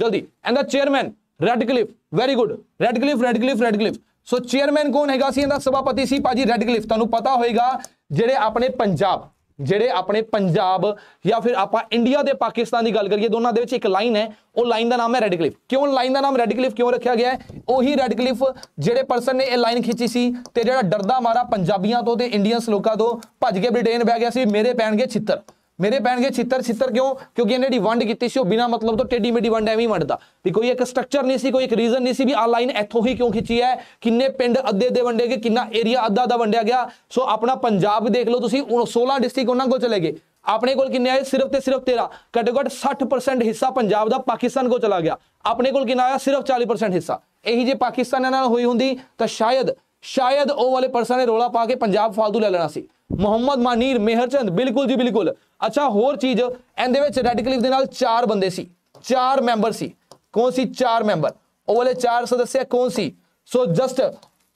ਜਲਦੀ and the chairman Radcliffe very good Radcliffe Radcliffe Radcliffe so chairman ਕੌਣ ਹੈਗਾ ਸੀ ਇਹਦਾ ਸਭਾਪਤੀ ਸੀ ਭਾਜੀ ਰੈਡਕਲਿਫ ਤੁਹਾਨੂੰ ਪਤਾ ਹੋਏਗਾ ਜਿਹੜੇ ਆਪਣੇ ਪੰਜਾਬ ਜਿਹੜੇ ਆਪਣੇ ਪੰਜਾਬ ਜਾਂ ਫਿਰ ਆਪਾਂ ਇੰਡੀਆ ਦੇ ਪਾਕਿਸਤਾਨ ਦੀ ਗੱਲ ਕਰੀਏ ਦੋਨਾਂ ਦੇ ਵਿੱਚ ਇੱਕ ਲਾਈਨ ਹੈ ਉਹ ਲਾਈਨ ਦਾ ਨਾਮ ਹੈ ਰੈਡਕਲਿਫ ਕਿਉਂ ਲਾਈਨ ਦਾ ਨਾਮ ਰੈਡਕਲਿਫ ਕਿਉਂ ਰੱਖਿਆ ਗਿਆ ਹੈ ਉਹੀ ਰੈਡਕਲਿਫ ਜਿਹੜੇ ਪਰਸਨ ਨੇ ਇਹ ਲਾਈਨ ਖਿੱਚੀ ਸੀ ਤੇ ਜਿਹੜਾ ਡਰਦਾ ਮਾਰਾ ਪੰਜਾਬੀਆਂ ਤੋਂ ਤੇ ਇੰਡੀਅਨਸ ਲੋਕਾਂ ਤੋਂ ਭੱਜ ਕੇ ਬ੍ਰਿਟੇਨ ਬਹਿ ਗਿਆ ਸੀ ਮੇਰੇ ਪੈਣਗੇ ਛਿੱਤਰ ਮੇਰੇ ਪੈਣਗੇ ਛਿੱਤਰ ਛਿੱਤਰ ਕਿਉਂ ਕਿਉਂਕਿ ਇਹਨੇ ਦੀ ਵੰਡ ਕੀਤੀ ਸੀ ਉਹ ਬਿਨਾ ਮਤਲਬ ਤੋਂ ਟੇਡੀ ਮੇਡੀ ਵੰਡ ਐਵੇਂ ਵੰਡਦਾ ਵੀ ਕੋਈ ਇੱਕ ਸਟਰਕਚਰ ਨਹੀਂ ਸੀ ਕੋਈ ਇੱਕ ਰੀਜ਼ਨ ਨਹੀਂ ਸੀ ਵੀ ਆ ਲਾਈਨ ਇੱਥੋਂ ਹੀ ਕਿਉਂ ਖਿੱਚੀ ਹੈ ਕਿੰਨੇ ਪਿੰਡ ਅੱਧੇ ਦੇ ਵੰਡੇ ਗਏ ਕਿੰਨਾ ਏਰੀਆ ਅੱਧਾ ਦਾ ਵੰਡਿਆ ਗਿਆ ਸੋ ਆਪਣਾ ਪੰਜਾਬ ਦੇਖ ਲਓ ਤੁਸੀਂ 16 ਡਿਸਟ੍ਰਿਕਟ ਉਹਨਾਂ ਕੋਲ ਚਲੇ ਗਏ ਆਪਣੇ ਕੋਲ ਕਿੰਨੇ ਆਏ ਸਿਰਫ ਤੇ ਸਿਰਫ 13 ਘੱਟੋ ਘੱਟ 60% ਹਿੱਸਾ ਪੰਜਾਬ ਦਾ ਪਾਕਿਸਤਾਨ ਕੋਲ ਚਲਾ ਗਿਆ ਆਪਣੇ ਕੋਲ ਕਿੰਨਾ ਆਇਆ ਸਿਰਫ 40% ਹਿੱਸਾ ਇਹੀ ਜੇ ਪਾਕਿਸਤਾਨ ਨਾਲ ਹੋਈ ਹੁੰਦੀ ਤਾਂ ਸ਼ਾਇਦ ਸ਼ਾਇਦ ਉਹ ਵਾਲੇ ਪਰਸਨ ਨੇ ਰੋਲਾ ਪਾ ਕੇ ਪੰਜਾਬ ਫਾਲਤੂ ਲੈ ਲੈਣਾ ਸੀ ਮੁਹੰਮਦ ਮਾਨੀਰ ਮਿਹਰਚੰਦ ਬਿਲਕੁਲ ਜੀ ਬਿਲਕੁਲ ਅੱਛਾ ਹੋਰ ਚੀਜ਼ ਇਹਦੇ ਵਿੱਚ ਰੈੱਡ ਕਲਿਫ ਦੇ ਨਾਲ ਚਾਰ ਬੰਦੇ ਸੀ ਚਾਰ ਮੈਂਬਰ ਸੀ ਕੌਣ ਸੀ ਚਾਰ ਮੈਂਬਰ ਉਹ ਵਾਲੇ ਚਾਰ ਸਦੱਸਿਆ ਕੌਣ ਸੀ ਸੋ ਜਸਟ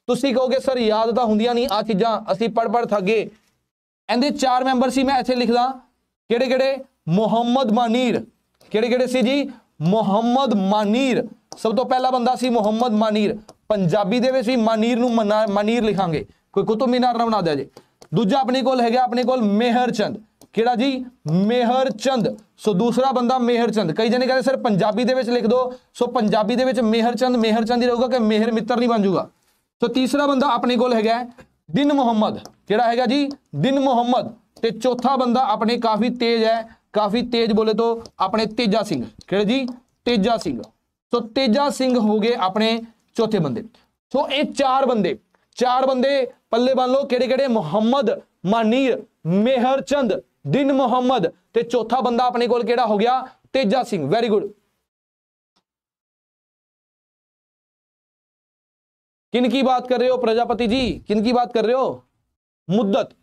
ਤੁਸੀਂ ਕਹੋਗੇ ਸਰ ਯਾਦ ਤਾਂ ਹੁੰਦੀਆਂ ਨਹੀਂ ਆ ਚੀਜ਼ਾਂ ਅਸੀਂ ਪੜ ਪੜ ਥੱਗੇ ਇਹਦੇ ਚਾਰ ਮੈਂਬਰ ਸੀ ਮੈਂ ਇੱਥੇ ਲਿਖਦਾ ਕਿਹੜੇ ਕਿਹੜੇ ਮੁਹੰਮਦ ਮਾਨੀਰ ਕਿਹੜੇ ਕਿਹੜੇ ਸੀ ਜੀ ਮੁਹੰਮਦ ਮਾਨੀਰ ਸਭ ਤੋਂ ਪਹਿਲਾ ਬੰਦਾ ਸੀ ਮੁਹੰਮਦ ਮਾਨੀਰ ਪੰਜਾਬੀ ਦੇ ਵਿੱਚ ਵੀ ਮਾਨੀਰ ਨੂੰ ਮਾਨੀਰ ਲਿਖਾਂਗੇ ਕੋਈ ਕੁਤਬ ਮੀਨਾਰ ਨਾ ਬਣਾ ਦਿਆ ਜੇ ਦੂਜਾ ਆਪਣੇ ਕੋਲ ਹੈਗਾ ਆਪਣੇ ਕੋਲ ਚੰਦ ਕਿਹੜਾ ਜੀ ਚੰਦ ਸੋ ਦੂਸਰਾ ਬੰਦਾ ਚੰਦ ਕਈ ਜਣੇ ਕਹਿੰਦੇ ਸਰ ਪੰਜਾਬੀ ਦੇ ਵਿੱਚ ਲਿਖ ਦਿਓ ਸੋ ਪੰਜਾਬੀ ਦੇ ਵਿੱਚ ਮਿਹਰਚੰਦ ਚੰਦ ਹੀ ਰਹੂਗਾ ਕਿ ਮਿਹਰ ਮਿੱਤਰ ਨਹੀਂ ਬਣ ਜਾਊਗਾ ਸੋ ਤੀਸਰਾ ਬੰਦਾ ਆਪਣੇ ਕੋਲ ਹੈਗਾ ਦਿਨ ਮੁਹੰਮਦ ਕਿਹੜਾ ਹੈਗਾ ਜੀ ਦਿਨ ਮੁਹੰਮਦ ਤੇ ਚੌਥਾ ਬੰਦਾ ਆਪਣੇ ਕਾਫੀ ਤੇਜ਼ ਹੈ ਕਾਫੀ ਤੇਜ਼ ਬੋਲੇ ਤੋਂ ਆਪਣੇ ਤੇਜਾ ਸਿੰਘ ਕਿਹੜਾ ਜੀ ਤੇਜਾ ਸਿੰਘ ਸੋ ਤੇਜਾ ਸਿੰਘ ਹੋ ਗਏ ਆਪਣੇ ਚੌਥੇ ਬੰਦੇ ਸੋ ਇਹ ਚਾਰ ਬੰਦੇ ਚਾਰ ਬੰਦੇ ਪੱਲੇ ਬੰਨ ਲਓ ਕਿਹੜੇ ਕਿਹੜੇ ਮੁਹੰਮਦ ਮਾਨੀਰ ਮਿਹਰਚੰਦ ਦਿਨ ਮੁਹੰਮਦ ਤੇ ਚੌਥਾ ਬੰਦਾ ਆਪਣੇ ਕੋਲ ਕਿਹੜਾ ਹੋ ਗਿਆ ਤੇਜਾ ਸਿੰਘ ਵੈਰੀ ਗੁੱਡ ਕਿਨ ਕੀ ਬਾਤ ਕਰ ਰਹੇ ਹੋ ਪ੍ਰਜਾਪਤੀ ਜੀ ਕਿਨ ਕੀ ਬਾਤ ਕਰ ਰਹੇ ਹੋ ਮੁੱਦਤ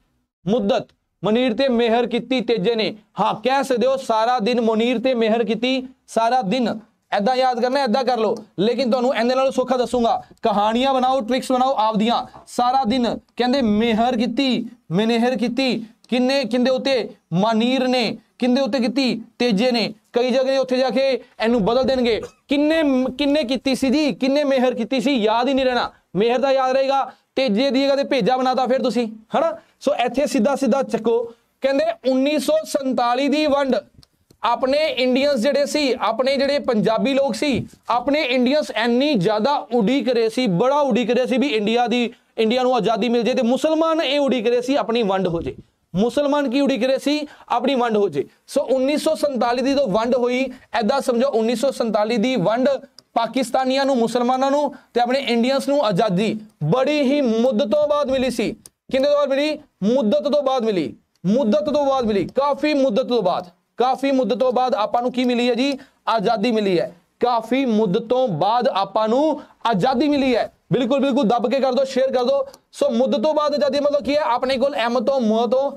ਮੁੱਦਤ ਮਨੀਰ ਤੇ ਮਿਹਰ ਕੀਤੀ ਤੇਜੇ ਨੇ ਹਾਂ ਕਹਿ ਸਕਦੇ ਹੋ ਸਾਰਾ ਦਿਨ ਮਨੀਰ ਤੇ ਮਿਹਰ ਕੀਤੀ ਸਾਰਾ ਦਿਨ ਐਦਾਂ ਯਾਦ ਕਰਨਾ ਐਦਾਂ ਕਰ ਲਓ ਲੇਕਿਨ ਤੁਹਾਨੂੰ ਐਨੇ ਨਾਲੋਂ ਸੌਖਾ ਦੱਸੂਗਾ ਕਹਾਣੀਆਂ ਬਣਾਓ ਟ੍ਰਿਕਸ ਬਣਾਓ ਆਪਦੀਆਂ ਸਾਰਾ ਦਿਨ ਕਹਿੰਦੇ ਮਿਹਰ ਕੀਤੀ ਮਿਹਰ ਕੀਤੀ ਕਿੰਨੇ ਕਿੰਦੇ ਉਤੇ ਮਾਨੀਰ ਨੇ ਕਿੰਦੇ ਉਤੇ ਕੀਤੀ ਤੇਜੇ ਨੇ ਕਈ ਜਗ੍ਹਾ ਉੱਥੇ ਜਾ ਕੇ ਇਹਨੂੰ ਬਦਲ ਦੇਣਗੇ ਕਿੰਨੇ ਕਿੰਨੇ ਕੀਤੀ ਸੀ ਜੀ ਕਿੰਨੇ ਮਿਹਰ ਕੀਤੀ ਸੀ ਯਾਦ ਹੀ ਨਹੀਂ ਰਹਿਣਾ ਮਿਹਰ ਦਾ ਯਾਦ ਰਹੇਗਾ ਤੇਜੇ ਦੀ ਜਗ੍ਹਾ ਤੇ ਭੇਜਾ ਬਣਾਤਾ ਫਿਰ ਤੁਸੀਂ ਹਨਾ ਸੋ ਇੱਥੇ ਸਿੱਧਾ ਸਿੱਧਾ ਚੱਕੋ ਕਹਿੰਦੇ 1947 ਦੀ ਵੰਡ ਆਪਣੇ ਇੰਡੀਅਨਸ ਜਿਹੜੇ ਸੀ ਆਪਣੇ ਜਿਹੜੇ ਪੰਜਾਬੀ ਲੋਕ ਸੀ ਆਪਣੇ ਇੰਡੀਅਨਸ ਐਨੀ ਜ਼ਿਆਦਾ ਉਡੀਕ ਰਹੇ ਸੀ ਬੜਾ ਉਡੀਕ ਰਹੇ ਸੀ ਵੀ ਇੰਡੀਆ ਦੀ ਇੰਡੀਆ ਨੂੰ ਆਜ਼ਾਦੀ ਮਿਲ ਜੇ ਤੇ ਮੁਸਲਮਾਨ ਇਹ ਉਡੀਕ ਰਹੇ ਸੀ ਆਪਣੀ ਵੰਡ ਹੋ ਜੇ ਮੁਸਲਮਾਨ ਕੀ ਉਡੀਕ ਰਹੇ ਸੀ ਆਪਣੀ ਵੰਡ ਹੋ ਜੇ ਸੋ 1947 ਦੀ ਜਦੋਂ ਵੰਡ ਹੋਈ ਐਦਾਂ ਸਮਝੋ 1947 ਦੀ ਵੰਡ ਪਾਕਿਸਤਾਨੀਆਂ ਨੂੰ ਮੁਸਲਮਾਨਾਂ ਨੂੰ ਤੇ ਆਪਣੇ ਇੰਡੀਅਨਸ ਨੂੰ ਆਜ਼ਾਦੀ ਬੜੀ ਹੀ ਮੁੱਦਤ ਤੋਂ ਬਾਅਦ ਮਿਲੀ ਸੀ ਕਿੰਨੇ ਤੋਂ ਬਾਅਦ ਮਿਲੀ ਮੁੱਦਤ ਤੋਂ ਬਾਅਦ ਮਿਲੀ ਮੁੱਦਤ ਤੋਂ ਬਾਅਦ ਮਿਲੀ ਕਾਫੀ ਮੁੱਦਤ ਤੋਂ ਬਾਅਦ ਕਾਫੀ ਮੁੱਦਤੋਂ ਤੋਂ ਬਾਅਦ ਆਪਾਂ ਨੂੰ ਕੀ ਮਿਲੀ ਹੈ ਜੀ ਆਜ਼ਾਦੀ ਮਿਲੀ ਹੈ ਕਾਫੀ ਮੁੱਦਤੋਂ ਤੋਂ ਬਾਅਦ ਆਪਾਂ ਨੂੰ ਆਜ਼ਾਦੀ ਮਿਲੀ ਹੈ ਬਿਲਕੁਲ ਬਿਲਕੁਲ ਦੱਬ ਕੇ ਕਰ ਦਿਓ ਸ਼ੇਅਰ ਕਰ ਦਿਓ ਸੋ ਮੁੱਦਤੋਂ ਤੋਂ ਬਾਅਦ ਆਜ਼ਾਦੀ ਮਤਲਬ ਕੀ ਹੈ ਆਪਣੇ ਕੋਲ ਐਮ ਤੋਂ ਮ ਤੋਂ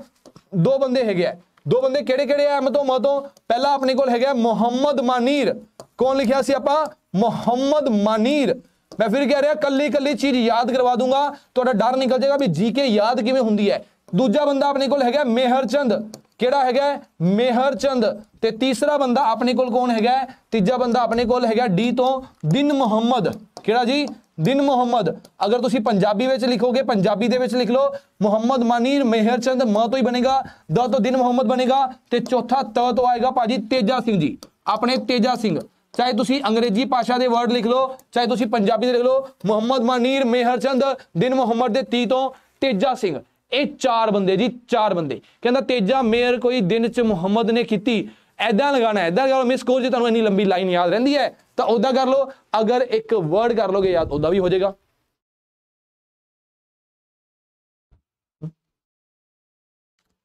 ਦੋ ਬੰਦੇ ਹੈਗੇ ਆ ਦੋ ਬੰਦੇ ਕਿਹੜੇ ਕਿਹੜੇ ਆ ਐਮ ਤੋਂ ਮ ਤੋਂ ਪਹਿਲਾ ਆਪਣੇ ਕੋਲ ਹੈਗਾ ਮੁਹੰਮਦ ਮਾਨੀਰ ਕੌਣ ਲਿਖਿਆ ਸੀ ਆਪਾਂ ਮੁਹੰਮਦ ਮਾਨੀਰ ਮੈਂ ਫਿਰ ਕਹਿ ਰਿਹਾ ਕੱਲੀ ਕੱਲੀ ਚੀਜ਼ ਯਾਦ ਕਰਵਾ ਦੂੰਗਾ ਤੁਹਾਡਾ ਡਰ ਨਿਕਲ ਜਾਏਗਾ ਵੀ ਜੀਕੇ ਯਾਦ ਕਿਵੇਂ ਹੁੰਦੀ ਹੈ ਦੂਜਾ ਬੰਦਾ ਆਪਣੇ ਕੋਲ ਹੈਗਾ ਮਿਹਰਚੰਦ ਕਿਹੜਾ ਹੈਗਾ ਮਿਹਰਚੰਦ ਤੇ ਤੀਸਰਾ ਬੰਦਾ ਆਪਣੇ ਕੋਲ ਕੌਣ ਹੈਗਾ ਤੀਜਾ ਬੰਦਾ ਆਪਣੇ ਕੋਲ ਹੈਗਾ ਡੀ ਤੋਂ ਦਿਨ ਮੁਹੰਮਦ ਕਿਹੜਾ ਜੀ ਦਿਨ ਮੁਹੰਮਦ ਅਗਰ ਤੁਸੀਂ ਪੰਜਾਬੀ ਵਿੱਚ ਲਿਖੋਗੇ ਪੰਜਾਬੀ ਦੇ ਵਿੱਚ ਲਿਖ ਲਓ ਮੁਹੰਮਦ ਮਾਨੀਰ ਮਿਹਰਚੰਦ ਮ ਤੋਂ ਹੀ ਬਣੇਗਾ ਦ ਤੋਂ ਦਿਨ ਮੁਹੰਮਦ ਬਣੇਗਾ ਤੇ ਚੌਥਾ ਤ ਤੋਂ ਆਏਗਾ ਭਾਜੀ ਤੇਜਾ ਸਿੰਘ ਜੀ ਆਪਣੇ ਤੇਜਾ ਸਿੰਘ ਚਾਹੇ ਤੁਸੀਂ ਅੰਗਰੇਜ਼ੀ ਭਾਸ਼ਾ ਦੇ ਵਰਡ ਲਿਖ ਲਓ ਚਾਹੇ ਤੁਸੀਂ ਪੰਜਾਬੀ ਦੇ ਲਿਖ ਲਓ ਮੁਹੰਮਦ ਮਾਨੀਰ ਮਿਹਰਚੰਦ ਦਿਨ ਮੁਹੰਮਦ ਦੇ ਤੀ ਤੋਂ ਤੇਜਾ ਸਿੰਘ ਇਹ ਚਾਰ ਬੰਦੇ ਜੀ ਚਾਰ ਬੰਦੇ ਕਹਿੰਦਾ ਤੇਜਾ ਮੇਰ ਕੋਈ ਦਿਨ ਚ ਮੁਹੰਮਦ ਨੇ ਕੀਤੀ ਐਦਾਂ ਲਗਾਣਾ ਐਦਾਂ ਲੋ ਮਿਸ ਕੋਲ ਜੇ ਤੁਹਾਨੂੰ ਇੰਨੀ ਲੰਬੀ ਲਾਈਨ ਯਾਦ ਰਹਿੰਦੀ ਹੈ ਤਾਂ ਉਹਦਾ ਕਰ ਲਓ ਅਗਰ ਇੱਕ ਵਰਡ ਕਰ ਲੋਗੇ ਯਾਦ ਉਹਦਾ ਵੀ ਹੋ ਜਾਏਗਾ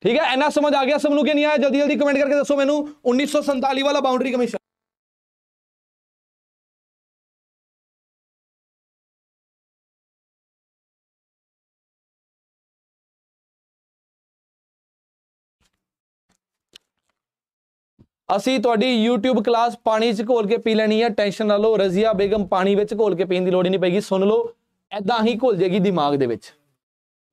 ਠੀਕ ਹੈ ਐਨਾ ਸਮਝ ਆ ਗਿਆ ਸਭ ਨੂੰ ਕਿ ਨਹੀਂ ਆਇਆ ਜਲਦੀ ਜਲਦੀ ਕਮੈਂਟ ਕਰਕੇ ਦੱਸੋ ਮੈਨੂੰ 1947 ਵਾਲਾ ਬਾਉਂਡਰੀ ਕਮਿਸ਼ਨ ਅਸੀਂ ਤੁਹਾਡੀ YouTube ਕਲਾਸ ਪਾਣੀ 'ਚ ਘੋਲ ਕੇ ਪੀ ਲੈਣੀ ਹੈ ਟੈਨਸ਼ਨ ਨਾ ਲਓ ਰਜ਼ੀਆ ਬੇਗਮ ਪਾਣੀ ਵਿੱਚ ਘੋਲ ਕੇ ਪੀਣ ਦੀ ਲੋੜ ਹੀ ਨਹੀਂ ਪੈਗੀ ਸੁਣ ਲਓ ਐਦਾਂ ਹੀ ਘੁਲ ਜੇਗੀ ਦਿਮਾਗ ਦੇ ਵਿੱਚ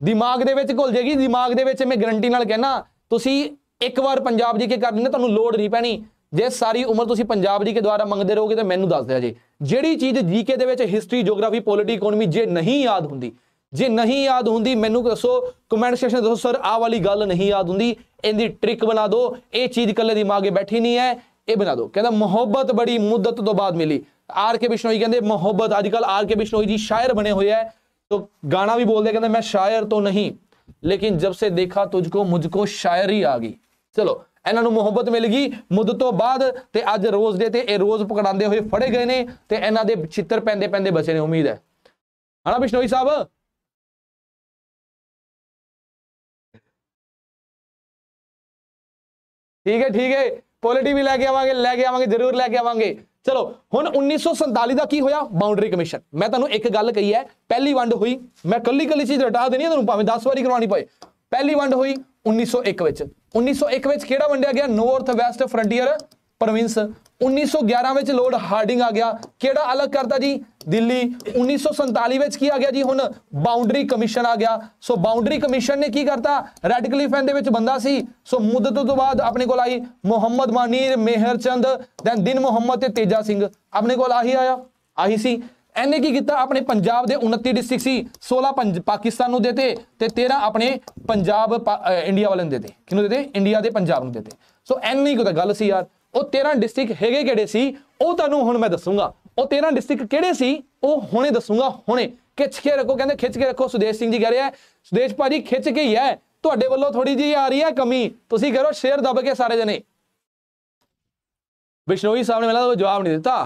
ਦਿਮਾਗ ਦੇ ਵਿੱਚ ਘੁਲ ਜੇਗੀ ਦਿਮਾਗ ਦੇ ਵਿੱਚ ਮੈਂ ਗਰੰਟੀ ਨਾਲ ਕਹਿਣਾ ਤੁਸੀਂ ਇੱਕ ਵਾਰ ਪੰਜਾਬ ਜੀ ਕੇ ਕਰ ਲੈਣਾ ਤੁਹਾਨੂੰ ਲੋੜ ਨਹੀਂ ਪੈਣੀ ਜੇ ਸਾਰੀ ਉਮਰ ਤੁਸੀਂ ਪੰਜਾਬ ਜੀ ਕੇ ਦੁਆਰਾ ਮੰਗਦੇ ਰਹੋਗੇ ਤਾਂ ਮੈਨੂੰ ਦੱਸ ਦਿਆ ਜੀ ਜਿਹੜੀ ਚੀਜ਼ ਜੀਕੇ ਦੇ ਵਿੱਚ ਹਿਸਟਰੀ ਜੀਓਗ੍ਰਾਫੀ ਪੋਲਿਟੀ ਇਕਨੋਮੀ ਜੇ ਨਹੀਂ ਯਾਦ ਹੁੰਦੀ ਜੇ ਨਹੀਂ ਯਾਦ ਹੁੰਦੀ ਮੈਨੂੰ ਦੱਸੋ ਕਮੈਂਟ ਸੈਕਸ਼ਨ ਦੱਸੋ ਸਰ ਆਹ ਵਾਲੀ ਗੱਲ ਨਹੀਂ ਯਾਦ ਹੁੰਦੀ ਇਹਦੀ ਟ੍ਰਿਕ ਬਣਾ ਦਿਓ ਇਹ ਚੀਜ਼ ਕੱਲੇ ਦਿਮਾਗੇ ਬੈਠੀ ਨਹੀਂ ਹੈ ਇਹ ਬਣਾ ਦਿਓ ਕਹਿੰਦਾ ਮੁਹੱਬਤ ਬੜੀ ਮੁੱਦਤ ਤੋਂ ਬਾਅਦ ਮਿਲੀ ਆਰ ਕੇ ਬਿਸ਼ਨੋਈ ਕਹਿੰਦੇ ਮੁਹੱਬਤ ਅੱਜ ਕੱਲ ਆਰ ਕੇ ਬਿਸ਼ਨੋਈ ਜੀ ਸ਼ਾਇਰ ਬਣੇ ਹੋਏ ਐ ਤੋ ਗਾਣਾ ਵੀ ਬੋਲਦੇ ਕਹਿੰਦਾ ਮੈਂ ਸ਼ਾਇਰ ਤੋਂ ਨਹੀਂ ਲੇਕਿਨ ਜਬ ਸੇ ਦੇਖਾ ਤੁਝਕੋ ਮੁਝਕੋ ਸ਼ਾਇਰੀ ਆ ਗਈ ਚਲੋ ਇਹਨਾਂ ਨੂੰ ਮੁਹੱਬਤ ਮਿਲ ਗਈ ਮੁੱਦ ਤੋਂ ਬਾਅਦ ਤੇ ਅੱਜ ਰੋਜ਼ ਦੇ ਤੇ ਇਹ ਰੋਜ਼ ਪਕੜਾਂਦੇ ਹੋਏ ਫੜੇ ਗਏ ਨੇ ਤੇ ਇਹਨਾਂ ਦੇ ਚਿੱਤਰ ਪੈਂਦੇ ਪੈਂਦੇ ਬਚੇ ਨੇ ਉਮੀਦ ਹੈ ਹਣਾ ਬਿਸ਼ਨੋਈ ਸਾਹਿਬ ਠੀਕ ਹੈ ਠੀਕ ਹੈ ਪੋਲਿਟੀ ਵੀ ਲੈ ਕੇ ਆਵਾਂਗੇ ਲੈ ਕੇ ਆਵਾਂਗੇ ਜ਼ਰੂਰ ਲੈ ਕੇ ਆਵਾਂਗੇ ਚਲੋ ਹੁਣ 1947 ਦਾ ਕੀ ਹੋਇਆ ਬਾਉਂਡਰੀ ਕਮਿਸ਼ਨ ਮੈਂ ਤੁਹਾਨੂੰ ਇੱਕ ਗੱਲ ਕਹੀ ਹੈ ਪਹਿਲੀ ਵੰਡ ਹੋਈ ਮੈਂ ਕੱਲੀ ਕੱਲੀ ਚੀਜ਼ ਰਟਾ ਦੇਣੀ ਤੁਹਾਨੂੰ ਭਾਵੇਂ 10 ਵਾਰੀ ਕਰਵਾਉਣੀ ਪਏ ਪਹਿਲੀ ਵੰਡ ਹੋਈ 1901 ਵਿੱਚ 1901 ਵਿੱਚ ਕਿਹੜਾ ਵੰਡਿਆ ਗਿਆ ਨਾਰਥ ਵੈਸਟ ਫਰੰਟੀਅਰ ਪ੍ਰੋਵਿੰਸ 1911 ਵਿੱਚ ਲੋਰਡ ਹਾਰਡਿੰਗ ਆ ਗਿਆ ਕਿਹੜਾ ਅਲੱਗ ਕਰਤਾ ਜੀ ਦਿੱਲੀ 1947 ਵਿੱਚ ਕੀ ਆ ਗਿਆ ਜੀ ਹੁਣ ਬਾਉਂਡਰੀ ਕਮਿਸ਼ਨ ਆ ਗਿਆ ਸੋ ਬਾਉਂਡਰੀ ਕਮਿਸ਼ਨ ਨੇ ਕੀ ਕਰਤਾ ਰੈੱਡ ਦੇ ਵਿੱਚ ਬੰਦਾ ਸੀ ਸੋ ਮੁੱਦਤ ਤੋਂ ਬਾਅਦ ਆਪਣੇ ਕੋਲ ਆਈ ਮੁਹੰਮਦ ਮਾਨੀਰ ਮਿਹਰ ਚੰਦ ਦੈਨ ਦਿਨ ਮੁਹੰਮਦ ਤੇ ਤੇਜਾ ਸਿੰਘ ਆਪਣੇ ਕੋਲ ਆਹੀ ਆਇਆ ਆਹੀ ਸੀ ਐਨੇ ਕੀ ਕੀਤਾ ਆਪਣੇ ਪੰਜਾਬ ਦੇ 29 ਡਿਸਟ੍ਰਿਕਟ ਸੀ 16 ਪਾਕਿਸਤਾਨ ਨੂੰ ਦੇਤੇ ਤੇ 13 ਆਪਣੇ ਪੰਜਾਬ ਇੰਡੀਆ ਵਾਲਿਆਂ ਨੂੰ ਦੇਤੇ ਕਿਹਨੂੰ ਦੇਤੇ ਇੰਡੀਆ ਦੇ ਪੰਜਾਬ ਨੂੰ ਦੇਤੇ ਸੋ ਐਨੇ ਕੋਈ ਗੱਲ ਸੀ ਯਾਰ ਉਹ 13 ਡਿਸਟ੍ਰਿਕਟ ਹੈਗੇ ਕਿਹੜੇ ਸੀ ਉਹ ਤੁਹਾਨੂੰ ਹੁਣ ਮੈਂ ਦੱਸੂਗਾ ਉਹ 13 ਡਿਸਟ੍ਰਿਕਟ ਕਿਹੜੇ ਸੀ ਉਹ ਹੁਣੇ ਦੱਸੂਗਾ ਹੁਣੇ ਖਿੱਚ ਕੇ ਰੱਖੋ ਕਹਿੰਦੇ ਖਿੱਚ ਕੇ ਰੱਖੋ ਸੁਦੇਸ਼ ਸਿੰਘ ਜੀ ਕਹਿ ਰਿਹਾ ਸੁਦੇਸ਼ ਭਾਜੀ ਖਿੱਚ ਕੇ ਹੀ ਹੈ ਤੁਹਾਡੇ ਵੱਲੋਂ ਥੋੜੀ ਜੀ ਆ ਰਹੀ ਹੈ ਕਮੀ ਤੁਸੀਂ ਕਰੋ ਸ਼ੇਅਰ ਦਬ ਕੇ ਸਾਰੇ ਜਣੇ ਬਿਸ਼ਨੋਈ ਸਾਹਿਬ ਨੇ ਮੈਨੂੰ ਜਵਾਬ ਨਹੀਂ ਦਿੱਤਾ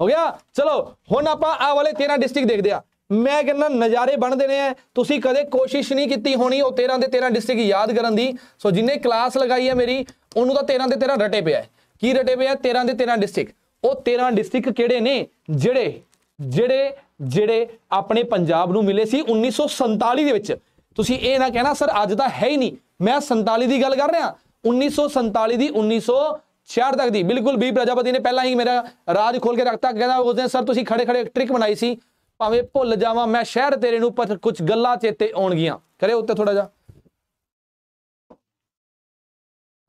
ਹੋ ਗਿਆ ਚਲੋ ਹੁਣ ਆਪਾਂ ਆ ਵਾਲੇ 13 ਡਿਸਟ੍ਰਿਕਟ ਦੇਖਦੇ ਆ ਮੈਂ ਕਹਿੰਦਾ ਨਜ਼ਾਰੇ ਬਣਦੇ ਨੇ ਤੁਸੀਂ ਕਦੇ ਕੋਸ਼ਿਸ਼ ਨਹੀਂ ਕੀਤੀ ਹੋਣੀ ਉਹ 13 ਦੇ 13 ਡਿਸਟ੍ਰਿਕਟ ਯਾਦ ਕਰਨ ਦੀ ਸੋ ਜਿਨੇ ਕਲਾਸ ਲਗਾਈ ਹੈ ਮੇਰੀ ਉਹਨੂੰ ਤਾਂ 13 ਦੇ 13 ਰਟੇ ਪਿਆ ਕੀ ਰਟੇ ਪਿਆ 13 ਦੇ 13 ਡਿਸਟ੍ਰਿਕਟ ਉਹ 13 ਡਿਸਟ੍ਰਿਕਟ ਕਿਹੜੇ ਨੇ ਜਿਹੜੇ ਜਿਹੜੇ ਜਿਹੜੇ ਆਪਣੇ ਪੰਜਾਬ ਨੂੰ ਮਿਲੇ ਸੀ 1947 ਦੇ ਵਿੱਚ ਤੁਸੀਂ ਇਹ ਨਾ ਕਹਿਣਾ ਸਰ ਅੱਜ ਦਾ ਹੈ ਹੀ ਨਹੀਂ ਮੈਂ 47 ਦੀ ਗੱਲ ਕਰ ਰਿਹਾ 1947 ਦੀ 1966 ਤੱਕ ਦੀ ਬਿਲਕੁਲ ਵੀ ਪ੍ਰਜਾਪਤੀ ਨੇ ਪਹਿਲਾਂ ਹੀ ਮੇਰਾ ਰਾਜ ਖੋਲ ਕੇ ਰੱਖਤਾ ਕਹਿੰਦਾ ਉਸ ਦਿਨ ਸਰ ਤੁਸੀਂ ਖੜੇ ਖੜੇ ਟ੍ਰਿਕ ਬਣਾਈ ਸੀ ਭਾਵੇਂ ਭੁੱਲ ਜਾਵਾਂ ਮੈਂ ਸ਼ਹਿਰ ਤੇਰੇ ਨੂੰ ਪਰ ਕੁਝ ਗੱਲਾਂ ਚੇਤੇ ਆਉਣਗੀਆਂ ਕਰੇ ਉੱਤੇ ਥੋੜਾ ਜਿਹਾ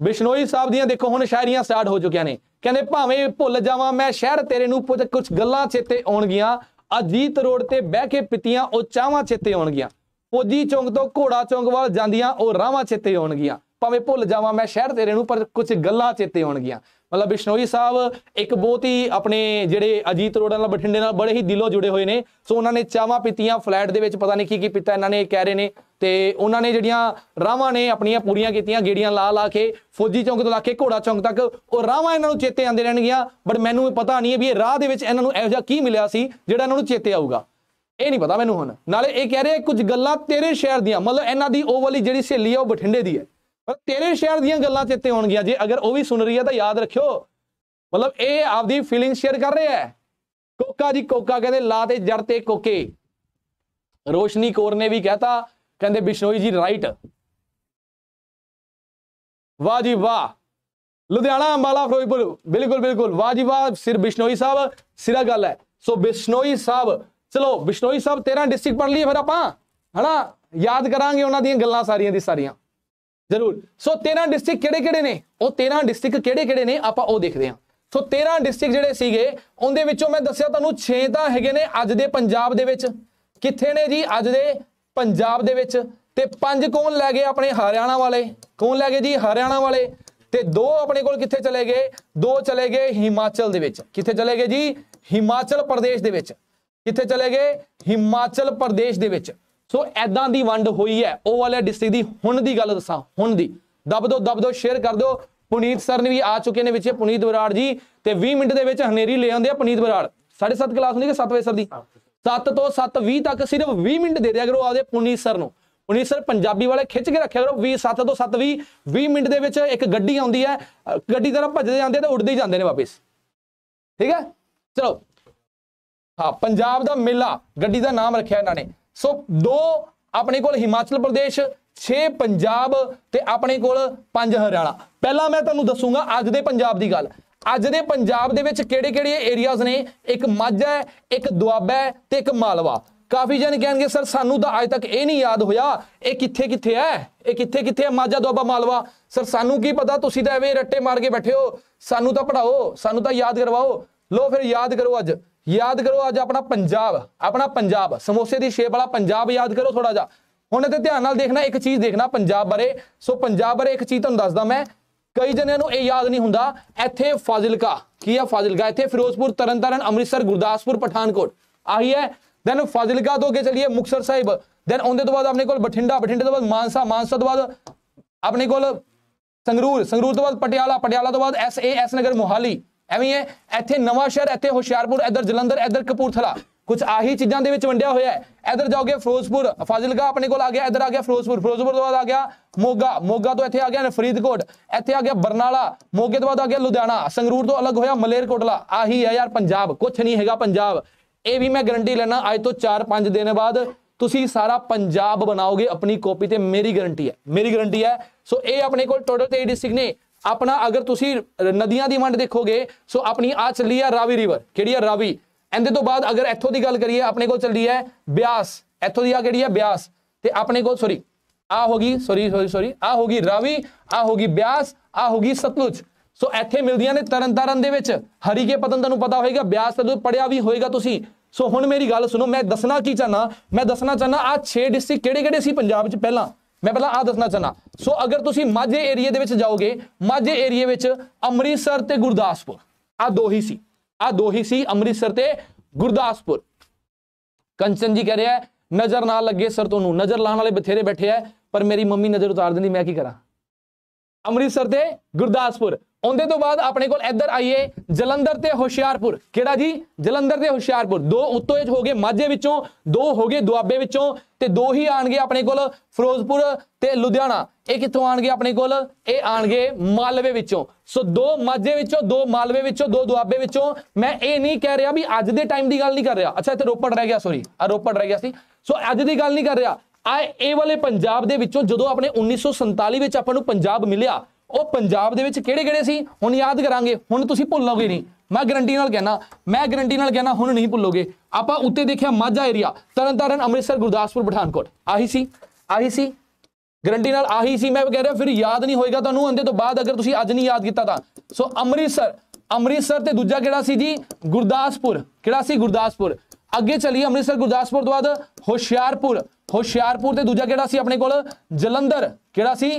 ਬਿਸ਼ਨੋਈ ਸਾਹਿਬ ਦੀਆਂ ਦੇਖੋ ਹੁਣ ਸ਼ਾਇਰੀਆਂ ਸਟਾਰਟ ਹੋ ਚੁੱਕੀਆਂ ਨੇ ਕਹਿੰਦੇ ਭਾਵੇਂ ਭੁੱਲ ਜਾਵਾਂ ਮੈਂ ਸ਼ਹਿਰ ਤੇਰੇ ਨੂੰ ਕੁਝ ਗੱਲਾਂ ਚੇਤੇ ਆਉਣਗੀਆਂ ਅਜੀਤ ਰੋਡ ਤੇ ਬਹਿ ਕੇ ਪਿੱਤੀਆਂ ਉਹ ਚਾਹਾਂ ਚੇਤੇ ਆਉਣਗੀਆਂ ਫੌਜੀ ਚੌਂਕ ਤੋਂ ਘੋੜਾ ਚੌਂਕ ਵੱਲ ਜਾਂਦੀਆਂ ਉਹ ਰਾਵਾਂ ਚੇਤੇ ਆਉਣਗੀਆਂ ਭਾਵੇਂ ਭੁੱਲ ਜਾਵਾਂ ਮੈਂ ਸ਼ਹਿਰ ਤੇਰੇ ਨੂੰ ਪਰ ਕੁਝ ਗੱਲਾਂ ਚੇਤੇ ਆਉਣਗੀਆਂ ਮਤਲਬ ਬਿਸ਼ਨੋਈ ਸਾਹਿਬ ਇੱਕ ਬਹੁਤ ਹੀ ਆਪਣੇ ਜਿਹੜੇ ਅਜੀਤ ਰੋਡ ਨਾਲ ਬਠਿੰਡੇ ਨਾਲ ਬੜੇ ਹੀ ਦਿਲੋਂ ਜੁੜੇ ਹੋਏ ਨੇ ਸੋ ਉਹਨਾਂ ਨੇ ਚਾਹਾਂ ਪੀਤੀਆਂ ਫਲੈਟ ਦੇ ਵਿੱਚ ਪਤਾ ਨਹੀਂ ਕੀ ਕੀ ਪੀਤਾ ਇਹਨਾਂ ਨੇ ਇਹ ਕਹਿ ਰਹੇ ਨੇ ਤੇ ਉਹਨਾਂ ਨੇ ਜਿਹੜੀਆਂ ਰਾਵਾਂ ਨੇ ਆਪਣੀਆਂ ਪੂਰੀਆਂ ਕੀਤੀਆਂ ਗੇੜੀਆਂ ਲਾ ਲਾ ਕੇ ਫੌਜੀ ਚੌਂਕ ਤੋਂ ਲਾ ਕੇ ਘੋੜਾ ਚੌਂਕ ਤੱਕ ਉਹ ਰਾਵਾਂ ਇਹਨਾਂ ਨੂੰ ਚੇਤੇ ਆਉਂਦੇ ਰਹਿਣਗੀਆਂ ਬਟ ਮੈਨੂੰ ਪਤਾ ਨਹੀਂ ਹੈ ਵੀ ਇਹ ਰਾਹ ਦੇ ਵਿੱਚ ਇਹਨਾਂ ਨੂੰ ਇਹੋ ਜਿਹਾ ਕੀ ਮਿਲਿਆ ਸੀ ਜਿਹੜਾ ਇਹਨਾਂ ਨੂੰ ਚੇਤੇ ਆਊਗਾ ਇਹ ਨਹੀਂ ਪਤਾ ਮੈਨੂੰ ਹੁਣ ਨਾਲੇ ਇਹ ਕਹਿ ਰਿਹਾ ਕੁਝ ਗੱਲਾਂ ਤੇਰੇ ਸ਼ਹਿਰ ਦੀਆਂ ਮਤਲਬ ਇਹਨਾਂ ਦੀ ਉਹ ਵਾਲੀ ਜਿਹੜੀ ਸਹੇਲੀ ਆ ਉਹ ਬਠਿੰਡੇ ਦੀ ਹੈ ਪਰ ਤੇਰੇ ਸ਼ਹਿਰ ਦੀਆਂ ਗੱਲਾਂ ਚੇਤੇ ਆਉਣਗੀਆਂ ਜੇ ਅਗਰ ਉਹ ਵੀ ਸੁਣ ਰਹੀ ਹੈ ਤਾਂ ਯਾਦ ਰੱਖਿਓ ਮਤਲਬ ਇਹ ਆਪਦੀ ਫੀਲਿੰਗ ਸ਼ੇਅਰ ਕਰ ਰਿਹਾ ਹੈ ਕੋਕਾ ਜੀ ਕੋਕਾ ਕਹਿੰਦੇ ਲਾ ਤੇ ਜੜ ਤੇ ਕੋਕੇ ਰੋਸ਼ਨੀ ਕੋਰ ਨੇ ਵੀ ਕਹਤਾ ਕਹਿੰਦੇ ਬਿਸ਼ਨੋਈ ਜੀ ਰਾਈਟ ਵਾਹ ਜੀ ਵਾਹ ਲੁਧਿਆਣਾ ਅੰਬਾਲਾ ਫਿਰੋਜ਼ਪੁਰ ਬਿਲਕੁਲ ਬਿਲਕੁਲ ਵਾਹ ਜੀ ਵਾਹ ਸਿਰ ਬਿਸ਼ਨੋਈ ਸਾਹਿਬ ਸਿਰਾ ਗੱਲ ਹੈ ਸੋ ਬਿਸ਼ਨੋਈ ਸਾਹਿਬ ਚਲੋ ਬਿਸ਼ਨੋਈ ਸਾਹਿਬ 13 ਡਿਸਟ੍ਰਿਕਟ ਪੜ੍ਹ ਲਈਏ ਫਿਰ ਆਪਾਂ ਹਨਾ ਯਾਦ ਕਰਾਂਗੇ ਉਹਨਾਂ ਦੀਆਂ ਗੱਲਾਂ ਸਾਰੀਆਂ ਦੀ ਸਾਰੀਆਂ ਜ਼ਰੂਰ ਸੋ 13 ਡਿਸਟ੍ਰਿਕਟ ਕਿਹੜੇ ਕਿਹੜੇ ਨੇ ਉਹ 13 ਡਿਸਟ੍ਰਿਕਟ ਕਿਹੜੇ ਕਿਹੜੇ ਨੇ ਆਪਾਂ ਉਹ ਦੇਖਦੇ ਹਾਂ ਸੋ 13 ਡਿਸਟ੍ਰਿਕਟ ਜਿਹੜੇ ਸੀਗੇ ਉਹਦੇ ਵਿੱਚੋਂ ਮੈਂ ਦੱਸਿਆ ਤੁਹਾਨੂੰ 6 ਤਾਂ ਹੈਗੇ ਨੇ ਅੱਜ ਦੇ ਪੰਜਾਬ ਦੇ ਵਿੱਚ ਕਿੱਥੇ ਨੇ ਜੀ ਅੱਜ ਦੇ ਪੰਜਾਬ ਦੇ ਵਿੱਚ ਤੇ ਪੰਜ ਕੌਣ ਲੈ ਗਏ ਆਪਣੇ ਹਰਿਆਣਾ ਵਾਲੇ ਕੌਣ ਲੈ ਗਏ ਜੀ ਹਰਿਆਣਾ ਵਾਲੇ ਤੇ ਦੋ ਆਪਣੇ ਕੋਲ ਕਿੱਥੇ ਚਲੇ ਗਏ ਦੋ ਚਲੇ ਗਏ ਹਿਮਾਚਲ ਦੇ ਵਿੱਚ ਕਿੱਥੇ ਚਲੇ ਗਏ ਜੀ ਹਿਮਾਚਲ ਪ੍ਰਦੇਸ਼ ਦੇ ਵਿੱਚ ਕਿੱਥੇ ਚਲੇ ਗਏ ਹਿਮਾਚਲ ਪ੍ਰਦੇਸ਼ ਦੇ ਵਿੱਚ ਸੋ ਐਦਾਂ ਦੀ ਵੰਡ ਹੋਈ ਹੈ ਉਹ ਵਾਲੇ ਡਿਸਟ੍ਰਿਕਟ ਦੀ ਹੁਣ ਦੀ ਗੱਲ ਦੱਸਾਂ ਹੁਣ ਦੀ ਦਬ ਦੋ ਦਬ ਦੋ ਸ਼ੇਅਰ ਕਰ ਦਿਓ ਪੁਨੀਤ ਸਰ ਨੇ ਵੀ ਆ ਚੁੱਕੇ ਨੇ ਵਿੱਚ ਪੁਨੀਤ ਬਰਾੜ ਜੀ ਤੇ 20 ਮਿੰਟ ਦੇ ਵਿੱਚ ਹਨੇਰੀ ਲੈ ਆਉਂਦੇ ਆ ਪੁਨੀਤ ਬਰਾੜ 7:30 ਕਲਾਸ ਹੁੰਦੀ ਕਿ 7 ਵਜੇ ਸਰ ਦੀ 7 ਤੋਂ 7:20 ਤੱਕ ਸਿਰਫ 20 ਮਿੰਟ ਦੇ ਦਿਆ ਕਰੋ ਆਪਦੇ ਪੁਨੀਤ ਸਰ ਨੂੰ ਪੁਨੀਤ ਸਰ ਪੰਜਾਬੀ ਵਾਲੇ ਖਿੱਚ ਕੇ ਰੱਖਿਆ ਕਰੋ 20 7 ਤੋਂ 7:20 20 ਮਿੰਟ ਦੇ ਵਿੱਚ ਇੱਕ ਗੱਡੀ ਆਉਂਦੀ ਹੈ ਗੱਡੀ ਤਰ੍ਹਾਂ ਭੱਜਦੇ ਜਾਂਦੇ ਤੇ ਉੱਡਦੇ ਹੀ ਜਾਂਦੇ ਨੇ ਵਾਪਸ ਠੀਕ ਹੈ ਚਲੋ ਹਾਂ ਪੰਜਾਬ ਦਾ ਮੇਲਾ ਗੱਡੀ ਦਾ ਨਾਮ ਰੱਖਿਆ ਇਹਨਾਂ ਨੇ ਸੋ ਦੋ ਆਪਣੇ ਕੋਲ ਹਿਮਾਚਲ ਪ੍ਰਦੇਸ਼ 6 ਪੰਜਾਬ ਤੇ ਆਪਣੇ ਕੋਲ 5 ਹਰਿਆਣਾ ਪਹਿਲਾਂ ਮੈਂ ਤੁਹਾਨੂੰ ਦੱਸੂਗਾ ਅੱਜ ਦੇ ਪੰਜਾਬ ਦੀ ਗੱਲ ਅੱਜ ਦੇ ਪੰਜਾਬ ਦੇ ਵਿੱਚ ਕਿਹੜੇ-ਕਿਹੜੇ ਏਰੀਆਜ਼ ਨੇ ਇੱਕ ਮਾਝਾ ਹੈ ਇੱਕ ਦੁਆਬਾ ਹੈ ਤੇ ਇੱਕ ਮਾਲਵਾ ਕਾਫੀ ਜਣ ਕਹਿਣਗੇ ਸਰ ਸਾਨੂੰ ਤਾਂ ਅੱਜ ਤੱਕ ਇਹ ਨਹੀਂ ਯਾਦ ਹੋਇਆ ਇਹ ਕਿੱਥੇ ਕਿੱਥੇ ਹੈ ਇਹ ਕਿੱਥੇ ਕਿੱਥੇ ਹੈ ਮਾਝਾ ਦੁਆਬਾ ਮਾਲਵਾ ਸਰ ਸਾਨੂੰ ਕੀ ਪਤਾ ਤੁਸੀਂ ਤਾਂ ਐਵੇਂ ਰੱਟੇ ਮਾਰ ਕੇ ਬੈਠੇ ਹੋ ਸਾਨੂੰ ਤਾਂ ਪੜਾਓ ਸਾਨੂੰ ਤਾਂ ਯਾਦ ਕਰਵਾਓ ਲੋ ਫਿਰ ਯਾਦ ਕਰੋ ਅੱਜ ਯਾਦ ਕਰੋ ਅੱਜ ਆਪਣਾ ਪੰਜਾਬ ਆਪਣਾ ਪੰਜਾਬ ਸਮੋਸੇ ਦੀ ਸ਼ੇਪ ਵਾਲਾ ਪੰਜਾਬ ਯਾਦ ਕਰੋ ਥੋੜਾ ਜਿਹਾ ਹੁਣ ਇਹ ਤੇ ਧਿਆਨ ਨਾਲ ਦੇਖਣਾ ਇੱਕ ਚੀਜ਼ ਦੇਖਣਾ ਪੰਜਾਬ ਬਾਰੇ ਸੋ ਪੰਜਾਬ ਬਾਰੇ ਇੱਕ ਚੀਜ਼ ਤੁਹਾਨੂੰ ਦੱਸਦਾ ਮੈਂ ਕਈ ਜਣਿਆਂ ਨੂੰ ਇਹ ਯਾਦ ਨਹੀਂ ਹੁੰਦਾ ਇੱਥੇ ਫਾਜ਼ਿਲਕਾ ਕੀ ਹੈ ਫਾਜ਼ਿਲਕਾ ਇੱਥੇ ਫਿਰੋਜ਼ਪੁਰ ਤਰਨਤਾਰਨ ਅੰਮ੍ਰਿਤਸਰ ਗੁਰਦਾਸਪੁਰ ਪਠਾਨਕੋਟ ਆਹੀ ਹੈ ਦੈਨ ਫਾਜ਼ਿਲਕਾ ਤੋਂ ਅੱਗੇ ਚਲੀਏ ਮੁਕਸਰ ਸਾਹਿਬ ਦੈਨ ਉਹਦੇ ਤੋਂ ਬਾਅਦ ਆਪਣੇ ਕੋਲ ਬਠਿੰਡਾ ਬਠਿੰਡੇ ਤੋਂ ਬਾਅਦ ਮਾਨਸਾ ਮਾਨਸਾ ਤੋਂ ਬਾਅਦ ਆਪਣੇ ਕੋਲ ਸੰਗਰੂਰ ਸੰਗਰੂਰ ਤੋਂ ਬਾਅਦ ਪਟਿਆਲਾ ਪਟਿਆਲਾ ਤੋਂ ਬਾਅਦ S A S Nagar Mohali ਐਵੇਂ ਹੈ ਇੱਥੇ ਨਵਾਂ ਸ਼ਹਿਰ ਇੱਥੇ ਹੁਸ਼ਿਆਰਪੁਰ ਇੱਧਰ ਜਲੰਧਰ ਇੱਧਰ ਕਪੂਰਥਲਾ ਕੁਝ ਆਹੀ ਚੀਜ਼ਾਂ ਦੇ ਵਿੱਚ ਵੰਡਿਆ ਹੋਇਆ ਹੈ ਇਧਰ ਜਾਓਗੇ ਫਿਰੋਜ਼ਪੁਰ ਫਾਜ਼ਿਲਕਾ ਆਪਣੇ ਕੋਲ ਆ ਗਿਆ ਇਧਰ ਆ ਗਿਆ ਫਿਰੋਜ਼ਪੁਰ ਫਿਰੋਜ਼ਪੁਰ ਤੋਂ ਬਾਅਦ ਆ ਗਿਆ ਮੋਗਾ ਮੋਗਾ ਤੋਂ ਇੱਥੇ ਆ ਗਿਆ ਫਰੀਦਕੋਟ ਇੱਥੇ ਆ ਗਿਆ ਬਰਨਾਲਾ ਮੋਗੇ ਤੋਂ ਬਾਅਦ ਆ ਗਿਆ ਲੁਧਿਆਣਾ ਸੰਗਰੂਰ ਤੋਂ ਅਲੱਗ ਹੋਇਆ ਮਲੇਰਕੋਟਲਾ ਆਹੀ ਹੈ ਯਾਰ ਪੰਜਾਬ ਕੁਝ ਨਹੀਂ ਹੈਗਾ ਪੰਜਾਬ ਇਹ ਵੀ ਮੈਂ ਗਾਰੰਟੀ ਲੈਣਾ ਅੱਜ ਤੋਂ 4-5 ਦਿਨ ਬਾਅਦ ਤੁਸੀਂ ਸਾਰਾ ਪੰਜਾਬ ਬਣਾਓਗੇ ਆਪਣੀ ਕਾਪੀ ਤੇ ਮੇਰੀ ਗਾਰੰਟੀ ਹੈ ਮੇਰੀ ਗਾਰੰਟੀ ਹੈ ਸੋ ਇਹ ਆਪਣੇ ਕੋਲ ਟੋਟਲ ਤੇ ਡਿਸਟ੍ਰਿਕਟ ਨੇ ਆਪਣਾ ਅਗਰ ਤੁਸੀਂ ਨਦੀਆਂ ਦੀ ਵੰਡ ਦੇਖੋਗੇ ਸੋ ਆਪਣੀ ਆ ਚੱਲੀ ਆ ਰਾਵੀ ਰਿਵਰ ਕਿਹੜੀ ਆ ਰਾਵੀ ਇਹਦੇ ਤੋਂ ਬਾਅਦ ਅਗਰ ਇੱਥੋਂ ਦੀ ਗੱਲ ਕਰੀਏ ਆਪਣੇ ਕੋਲ ਚੱਲਦੀ ਹੈ ਬਿਆਸ ਇੱਥੋਂ ਦੀ ਆ ਕਿਹੜੀ ਹੈ ਬਿਆਸ ਤੇ ਆਪਣੇ ਕੋਲ ਸੌਰੀ ਆ ਹੋਗੀ ਸੌਰੀ ਸੌਰੀ ਸੌਰੀ ਆ ਹੋਗੀ ਰਾਵੀ ਆ ਹੋਗੀ ਬਿਆਸ ਆ ਹੋਗੀ ਸਤਲੁਜ ਸੋ ਇੱਥੇ ਮਿਲਦੀਆਂ ਨੇ ਤਰਨਤਾਰਨ ਦੇ ਵਿੱਚ ਹਰੀ ਕੇ ਪਤਨ ਤੁਹਾਨੂੰ ਪਤਾ ਹੋਏਗਾ ਬਿਆਸ ਤੇ ਪੜਿਆ ਵੀ ਹੋਏਗਾ ਤੁਸੀਂ ਸੋ ਹੁਣ ਮੇਰੀ ਗੱਲ ਸੁਣੋ ਮੈਂ ਦੱਸਣਾ ਕੀ ਚਾਹਨਾ ਮੈਂ ਦੱਸਣਾ ਚਾਹਨਾ ਆ 6 ਡਿਸਟ੍ਰਿਕਟ ਕਿਹੜੇ-ਕਿਹੜੇ ਸੀ ਪੰਜਾਬ 'ਚ ਪਹਿਲਾਂ ਮੈਂ ਪਹਿਲਾਂ ਆ ਦੱਸਣਾ ਚਾਹਨਾ ਸੋ ਅਗਰ ਤੁਸੀਂ ਮਾਝੇ ਏਰੀਆ ਦੇ ਵਿੱਚ ਜਾਓਗੇ ਮਾਝੇ ਏਰੀਆ ਵਿੱਚ ਅੰਮ੍ਰਿਤਸਰ ਤੇ ਗੁਰਦਾਸਪੁਰ ਆ ਦੋ ਹੀ ਸੀ ਆ ਦੋ ਹੀ ਸੀ ਅੰਮ੍ਰਿਤਸਰ ਤੇ ਗੁਰਦਾਸਪੁਰ ਕੰਚਨ ਜੀ ਕਹਿ ਰਿਹਾ ਨਜ਼ਰ ਨਾ ਲੱਗੇ ਸਰ ਤੁਹਾਨੂੰ ਨਜ਼ਰ ਲਾਣ ਵਾਲੇ ਬਥੇਰੇ ਬੈਠੇ ਆ ਪਰ ਮੇਰੀ ਮੰਮੀ ਨਜ਼ਰ ਉਤਾਰ ਦਿੰਦੀ ਮੈਂ ਕੀ ਕਰਾਂ ਅੰਮ੍ਰਿਤਸਰ ਤੇ ਗੁਰਦਾਸਪੁਰ ਉਹਦੇ ਤੋਂ ਬਾਅਦ ਆਪਣੇ ਕੋਲ ਇੱਧਰ ਆਈਏ ਜਲੰਧਰ ਤੇ ਹੁਸ਼ਿਆਰਪੁਰ ਕਿਹੜਾ ਜੀ ਜਲੰਧਰ ਤੇ ਹੁਸ਼ਿਆਰਪੁਰ ਦੋ ਉੱਤੋਂ ਹੋ ਗਏ ਮਾਝੇ ਵਿੱਚੋਂ ਦੋ ਹੋ ਗਏ ਦੁਆਬੇ ਵਿੱਚੋਂ ਤੇ ਦੋ ਹੀ ਆਣਗੇ ਆਪਣੇ ਕੋਲ ਫਿਰੋਜ਼ਪੁਰ ਤੇ ਲੁਧਿਆਣਾ ਇਹ ਕਿੱਥੋਂ ਆਣਗੇ ਆਪਣੇ ਕੋਲ ਇਹ ਆਣਗੇ ਮਾਲਵੇ ਵਿੱਚੋਂ ਸੋ ਦੋ ਮਾਝੇ ਵਿੱਚੋਂ ਦੋ ਮਾਲਵੇ ਵਿੱਚੋਂ ਦੋ ਦੁਆਬੇ ਵਿੱਚੋਂ ਮੈਂ ਇਹ ਨਹੀਂ ਕਹਿ ਰਿਹਾ ਵੀ ਅੱਜ ਦੇ ਟਾਈਮ ਦੀ ਗੱਲ ਨਹੀਂ ਕਰ ਰਿਹਾ ਅੱਛਾ ਇੱਥੇ ਰੋਪੜ ਰਹਿ ਗਿਆ ਸੌਰੀ ਆ ਰੋਪੜ ਰਹਿ ਗਿਆ ਸੀ ਸੋ ਅੱਜ ਦੀ ਗੱਲ ਨਹੀਂ ਕਰ ਰਿਹਾ ਆ ਇਹ ਵਾਲੇ ਪੰਜਾਬ ਦੇ ਵਿੱਚੋਂ ਜਦੋਂ ਆਪਣੇ 1947 ਵਿੱਚ ਆਪਾਂ ਨੂੰ ਪੰਜਾਬ ਮਿਲਿਆ ਉਹ ਪੰਜਾਬ ਦੇ ਵਿੱਚ ਕਿਹੜੇ-ਕਿਹੜੇ ਸੀ ਹੁਣ ਯਾਦ ਕਰਾਂਗੇ ਹੁਣ ਤੁਸੀਂ ਭੁੱਲੋਗੇ ਨਹੀਂ ਮੈਂ ਗਰੰਟੀ ਨਾਲ ਕਹਿਣਾ ਮੈਂ ਗਰੰਟੀ ਨਾਲ ਕਹਿਣਾ ਹੁਣ ਨਹੀਂ ਭੁੱਲੋਗੇ ਆਪਾਂ ਉੱਤੇ ਦੇਖਿਆ ਮਾਝਾ ਏਰੀਆ ਤਰਨਤਾਰਨ ਅੰਮ੍ਰਿਤਸਰ ਗੁਰਦਾਸਪੁਰ ਪਠਾਨਕੋਟ ਆਹੀ ਸੀ ਆਹੀ ਸੀ ਗਰੰਟੀ ਨਾਲ ਆਹੀ ਸੀ ਮੈਂ ਕਹਿ ਰਿਹਾ ਫਿਰ ਯਾਦ ਨਹੀਂ ਹੋਏਗਾ ਤੁਹਾਨੂੰ ਅੰਦੇ ਤੋਂ ਬਾਅਦ ਅਗਰ ਤੁਸੀਂ ਅੱਜ ਨਹੀਂ ਯਾਦ ਕੀਤਾ ਤਾਂ ਸੋ ਅੰਮ੍ਰਿਤਸਰ ਅੰਮ੍ਰਿਤਸਰ ਤੇ ਦੂਜਾ ਕਿਹੜਾ ਸੀ ਜੀ ਗੁਰਦਾਸਪੁਰ ਕਿਹੜਾ ਸੀ ਗੁਰਦਾਸਪੁਰ ਅੱਗੇ ਚਲੀਏ ਅੰਮ੍ਰਿਤਸਰ ਗੁਰਦਾਸਪੁਰ ਤੋਂ ਬਾਅਦ ਹੁਸ਼ਿਆਰਪੁਰ ਹੁਸ਼ਿਆਰਪੁਰ ਤੇ ਦੂਜਾ ਕਿਹੜਾ ਸੀ ਆਪਣੇ ਕੋਲ ਜਲੰਧਰ ਕਿਹੜਾ ਸੀ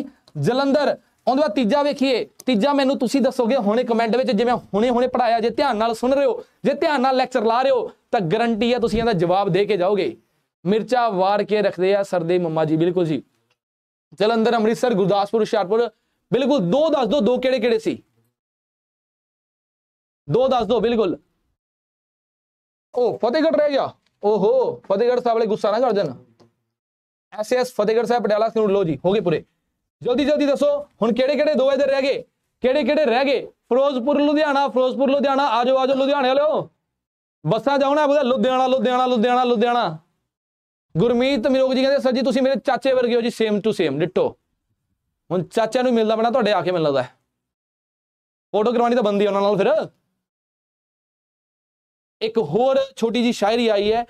ਜਲੰਧਰ ਉਹਦੇ ਬਾਅਦ ਤੀਜਾ ਵੇਖੀਏ ਤੀਜਾ ਮੈਨੂੰ ਤੁਸੀਂ ਦੱਸੋਗੇ ਹੁਣੇ ਕਮੈਂਟ ਵਿੱਚ ਜਿਵੇਂ ਹੁਣੇ ਹੁਣੇ ਪੜਾਇਆ ਜੇ ਧਿਆਨ ਨਾਲ ਸੁਣ ਰਹੇ ਹੋ ਜੇ ਧਿਆਨ ਨਾਲ ਲੈਕਚਰ ਲਾ ਰਹੇ ਹੋ ਤਾਂ ਗਰੰਟੀ ਆ ਤੁਸੀਂ ਇਹਦਾ ਜਵਾਬ ਦੇ ਕੇ ਜਾਓਗੇ ਮਿਰਚਾ ਵਾਰ ਕੇ ਰੱਖਦੇ ਆ ਸਰਦੇ ਮਮਾ ਮੰਮਾ ਜੀ ਬਿਲਕੁਲ ਜੀ ਜਲੰਧਰ ਅੰਮ੍ਰਿਤਸਰ ਗੁਰਦਾਸਪੁਰ ਹੁਸ਼ਿਆਰਪੁਰ ਬਿਲਕੁਲ ਦੋ ਦੱਸ ਦੋ ਦੋ ਕਿਹੜੇ ਕਿਹੜੇ ਸੀ ਦੋ ਦੱਸ ਦੋ ਬਿਲਕੁਲ ਉਹ ਫਤਿਹਗੜ੍ਹ ਰਹਿ ਗਿਆ ਓਹੋ ਫਤਿਹਗੜ੍ਹ ਸਾਹਿਬ ਵਾਲੇ ਗੁੱਸਾ ਨਾ ਕਰ ਐਸ ਐਸ ਫਤਿਹਗੜ੍ਹ ਸਾਹਿਬ ਪਟਿਆਲਾ ਨੂੰ ਲੋ ਜੀ ਹੋ ਗਏ ਪੂਰੇ ਜਲਦੀ ਜਲਦੀ ਦੱਸੋ ਹੁਣ ਕਿਹੜੇ ਕਿਹੜੇ ਦੋ ਇਧਰ ਰਹਿ ਗਏ ਕਿਹੜੇ ਕਿਹੜੇ ਰਹਿ ਗਏ ਫਿਰੋਜ਼ਪੁਰ ਲੁਧਿਆਣਾ ਫਿਰੋਜ਼ਪੁਰ ਲੁਧਿਆਣਾ ਆਜੋ ਆਜੋ ਲੁਧਿਆਣੇ ਵਾਲਿਓ ਬੱਸਾਂ ਜਾਉਣਾ ਬੁਧਾ ਲੁਧਿਆਣਾ ਲੁਧਿਆਣਾ ਲੁਧਿਆਣਾ ਲੁਧਿਆਣਾ ਗੁਰਮੀਤ ਮਿਰੋਗ ਜੀ ਕਹਿੰਦੇ ਸਰ ਜੀ ਤੁਸੀਂ ਮੇਰੇ ਚਾਚੇ ਵਰਗੇ ਹੋ ਜੀ ਸੇਮ ਟੂ ਸੇਮ ਡਿੱਟੋ ਹੁਣ ਚਾਚਿਆਂ ਨੂੰ ਮਿਲਦਾ ਬਣਾ ਤੁਹਾਡੇ ਆ ਕੇ ਮਿਲਦਾ ਹੈ ਫੋਟੋ ਕਰਵਾਣੀ ਤਾਂ ਬੰਦੀ ਉਹਨਾਂ ਨਾਲ ਫਿਰ ਇੱਕ ਹੋਰ ਛੋਟੀ ਜੀ ਸ਼ਾਇਰੀ ਆਈ ਹੈ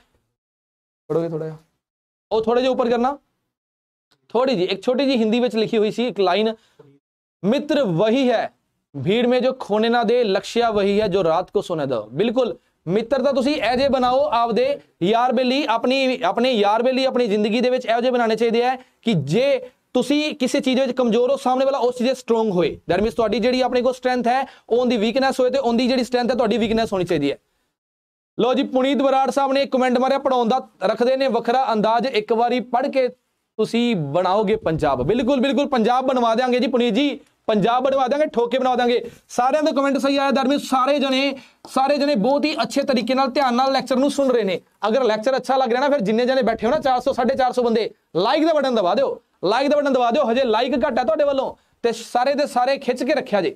ਪੜੋਗੇ ਥੋੜਾ ਜਿਹਾ ਉਹ ਥੋੜੇ ਜਿਹਾ ਉੱਪਰ ਕਰਨਾ ਥੋੜੀ ਜੀ ਇੱਕ ਛੋਟੀ ਜੀ ਹਿੰਦੀ ਵਿੱਚ ਲਿਖੀ ਹੋਈ ਸੀ ਇੱਕ ਲਾਈਨ ਮਿੱਤਰ ਵਹੀ ਹੈ ਭੀੜ ਮੇ ਜੋ ਖੋਨੇ ਨਾ ਦੇ ਲਕਸ਼ਿਆ ਵਹੀ ਹੈ ਜੋ ਰਾਤ ਕੋ ਸੁਨੇ ਦੋ ਬਿਲਕੁਲ ਮਿੱਤਰ ਤਾਂ ਤੁਸੀਂ ਐਜੇ ਬਣਾਓ ਆਪਦੇ ਯਾਰ ਬੇਲੀ ਲਈ ਆਪਣੀ ਆਪਣੇ ਯਾਰ ਬੇਲੀ ਲਈ ਆਪਣੀ ਜ਼ਿੰਦਗੀ ਦੇ ਵਿੱਚ ਐਜੇ ਬਣਾਉਣੇ ਚਾਹੀਦੇ ਆ ਕਿ ਜੇ ਤੁਸੀਂ ਕਿਸੇ ਚੀਜ਼ ਵਿੱਚ ਕਮਜ਼ੋਰ ਹੋ ਸਾਹਮਣੇ ਵਾਲਾ ਉਸ ਚੀਜ਼ ਸਟਰੋਂਗ ਹੋਏ ਦੈਟ ਮੀਨਸ ਤੁਹਾਡੀ ਜਿਹੜੀ ਆਪਣੇ ਕੋਲ ਸਟਰੈਂਥ ਹੈ ਉਹਨ ਦੀ ਵੀਕਨੈਸ ਹੋਏ ਤੇ ਉਹਨ ਦੀ ਜਿਹੜੀ ਸਟਰੈਂਥ ਹੈ ਤੁਹਾਡੀ ਵੀਕਨੈਸ ਹੋਣੀ ਚਾਹੀਦੀ ਹੈ ਲੋ ਜੀ ਪੁਨੀਤ ਬਰਾੜ ਸਾਹਿਬ ਨੇ ਇੱਕ ਕਮੈਂਟ ਮਾਰਿਆ ਪੜਾਉਣ ਦਾ ਰੱਖਦੇ ਨੇ ਵੱਖਰਾ ਅੰਦਾਜ਼ ਇੱਕ ਵਾਰੀ ਪੜ ਕੇ ਤੁਸੀਂ ਬਣਾਓਗੇ ਪੰਜਾਬ ਬਿਲਕੁਲ ਬਿਲਕੁਲ ਪੰਜਾਬ ਬਣਵਾ ਦੇਾਂਗੇ ਜੀ ਪੁਨੀਤ ਜੀ ਪੰਜਾਬ ਬਣਵਾ ਦਾਂਗੇ ਠੋਕੇ ਬਣਾ ਦਾਂਗੇ ਸਾਰਿਆਂ ਦਾ ਕਮੈਂਟ ਸਹੀ ਆਇਆ ਦਰਮੀ ਸਾਰੇ ਜਣੇ ਸਾਰੇ ਜਣੇ ਬਹੁਤ ਹੀ ਅੱਛੇ ਤਰੀਕੇ ਨਾਲ ਧਿਆਨ ਨਾਲ ਲੈਕਚਰ ਨੂੰ ਸੁਣ ਰਹੇ ਨੇ ਅਗਰ ਲੈਕਚਰ ਅੱਛਾ ਲੱਗ ਰਿਹਾ ਨਾ ਫਿਰ ਜਿੰਨੇ ਜਣੇ ਬੈਠੇ ਹੋ ਨਾ 400 450 ਬੰਦੇ ਲਾਈਕ ਦਾ ਬਟਨ ਦਬਾ ਦਿਓ ਲਾਈਕ ਦਾ ਬਟਨ ਦਬਾ ਦਿਓ ਹਜੇ ਲਾਈਕ ਘਟਾ ਤੁਹਾਡੇ ਵੱਲੋਂ ਤੇ ਸਾਰੇ ਦੇ ਸਾਰੇ ਖਿੱਚ ਕੇ ਰੱਖਿਆ ਜੇ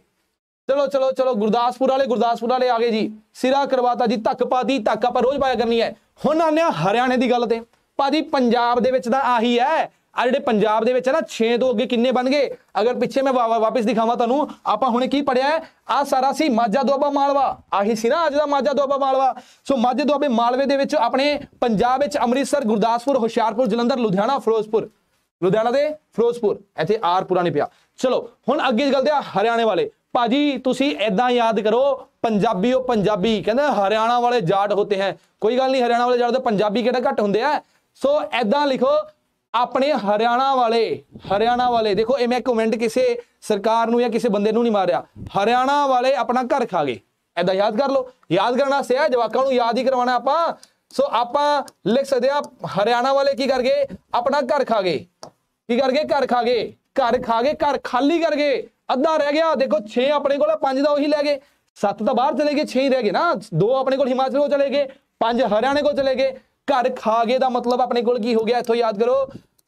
ਚਲੋ ਚਲੋ ਚਲੋ ਗੁਰਦਾਸਪੁਰ ਵਾਲੇ ਗੁਰਦਾਸਪੁਰ ਵਾਲੇ ਆ ਗਏ ਜੀ ਸਿਰਾ ਕਰਵਾਤਾ ਜੀ ਧੱਕ ਪਾਦੀ ਧੱਕ ਆਪਾਂ ਰੋਜ਼ ਪਾਇਆ ਕਰਨੀ ਹੈ ਹੁਣ ਆਨੇ ਹਰਿਆਣੇ ਦੀ ਗੱਲ ਤੇ ਭਾਜੀ ਪੰਜਾਬ ਦੇ ਵਿੱਚ ਤਾਂ ਆਹੀ ਹੈ ਆ ਜਿਹੜੇ ਪੰਜਾਬ ਦੇ ਵਿੱਚ ਹੈ ਨਾ 6 ਤੋਂ ਅੱਗੇ ਕਿੰਨੇ ਬਣ ਗਏ ਅਗਰ ਪਿੱਛੇ ਮੈਂ ਵਾਪਸ ਦਿਖਾਵਾਂ ਤੁਹਾਨੂੰ ਆਪਾਂ ਹੁਣੇ ਕੀ ਪੜਿਆ ਆ ਸਾਰਾ ਸੀ ਮਾਝਾ ਦੁਆਬਾ ਮਾਲਵਾ ਆਹੀ ਸੀ ਨਾ ਅੱਜ ਦਾ ਮਾਝਾ ਦੁਆਬਾ ਮਾਲਵਾ ਸੋ ਮਾਝੇ ਦੁਆਬੇ ਮਾਲਵੇ ਦੇ ਵਿੱਚ ਆਪਣੇ ਪੰਜਾਬ ਵਿੱਚ ਅੰਮ੍ਰਿਤਸਰ ਗੁਰਦਾਸਪੁਰ ਹੁਸ਼ਿਆਰਪੁਰ ਜਲੰਧਰ ਲੁਧਿਆਣਾ ਫਿਰੋਜ਼ਪੁਰ ਲੁਧਿਆਣਾ ਦੇ ਫਿਰੋਜ਼ਪੁਰ ਇੱਥੇ ਆਰ ਪੁਰਾਣੀ ਨਹੀਂ ਪਿਆ ਚਲੋ ਹੁਣ ਅੱਗੇ ਗੱਲ ਤੇ ਹਰਿਆਣੇ ਵਾਲੇ ਭਾਜੀ ਤੁਸੀਂ ਐਦਾਂ ਯਾਦ ਕਰੋ ਪੰਜਾਬੀ ਉਹ ਪੰਜਾਬੀ ਕਹਿੰਦਾ ਹਰਿਆਣਾ ਵਾਲੇ ਜਾਟ ਹੁੰਦੇ ਹੈ ਕੋਈ ਗੱਲ ਨਹੀਂ ਹਰਿਆਣਾ ਵਾਲੇ ਜਾਟ ਤੇ ਪੰਜਾਬੀ ਕਿਹੜਾ ਘੱਟ ਹੁੰਦੇ ਆ ਸੋ ਐਦਾਂ ਲਿਖੋ ਆਪਣੇ ਹਰਿਆਣਾ ਵਾਲੇ ਹਰਿਆਣਾ ਵਾਲੇ ਦੇਖੋ ਇਹ ਮੈਂ ਕਮੈਂਟ ਕਿਸੇ ਸਰਕਾਰ ਨੂੰ ਜਾਂ ਕਿਸੇ ਬੰਦੇ ਨੂੰ ਨਹੀਂ ਮਾਰਿਆ ਹਰਿਆਣਾ ਵਾਲੇ ਆਪਣਾ ਘਰ ਖਾ ਗਏ ਐਦਾਂ ਯਾਦ ਕਰ ਲਓ ਯਾਦ ਕਰਨਾ ਸਿਆ ਜਵਾਕਾਂ ਨੂੰ ਯਾਦ ਹੀ ਕਰਵਾਉਣਾ ਆਪਾਂ ਸੋ ਆਪਾਂ ਲਿਖ ਸਕਦੇ ਆ ਹਰਿਆਣਾ ਵਾਲੇ ਕੀ ਕਰ ਗਏ ਆਪਣਾ ਘਰ ਖਾ ਗਏ ਕੀ ਕਰ ਗਏ ਘਰ ਖਾ ਗਏ ਘਰ ਖਾ ਗਏ ਘਰ ਖਾਲੀ ਕਰ ਗਏ ਅੱਧਾ ਰਹਿ ਗਿਆ ਦੇਖੋ 6 ਆਪਣੇ ਕੋਲ 5 ਦਾ ਉਹੀ ਲੈ ਗਏ 7 ਤਾਂ ਬਾਹਰ ਚਲੇ ਗਏ 6 ਹੀ ਰਹਿ ਗਏ ਨਾ 2 ਆਪਣੇ ਕੋਲ ਹਿਮਾਚਲ ਕੋ ਚਲੇ ਗਏ 5 ਹਰਿਆਣੇ ਕੋ ਚਲੇ ਗਏ ਘਰ ਖਾ ਗਏ ਦਾ ਮਤਲਬ ਆਪਣੇ ਕੋਲ ਕੀ ਹੋ ਗਿਆ ਇੱਥੋਂ ਯਾਦ ਕਰੋ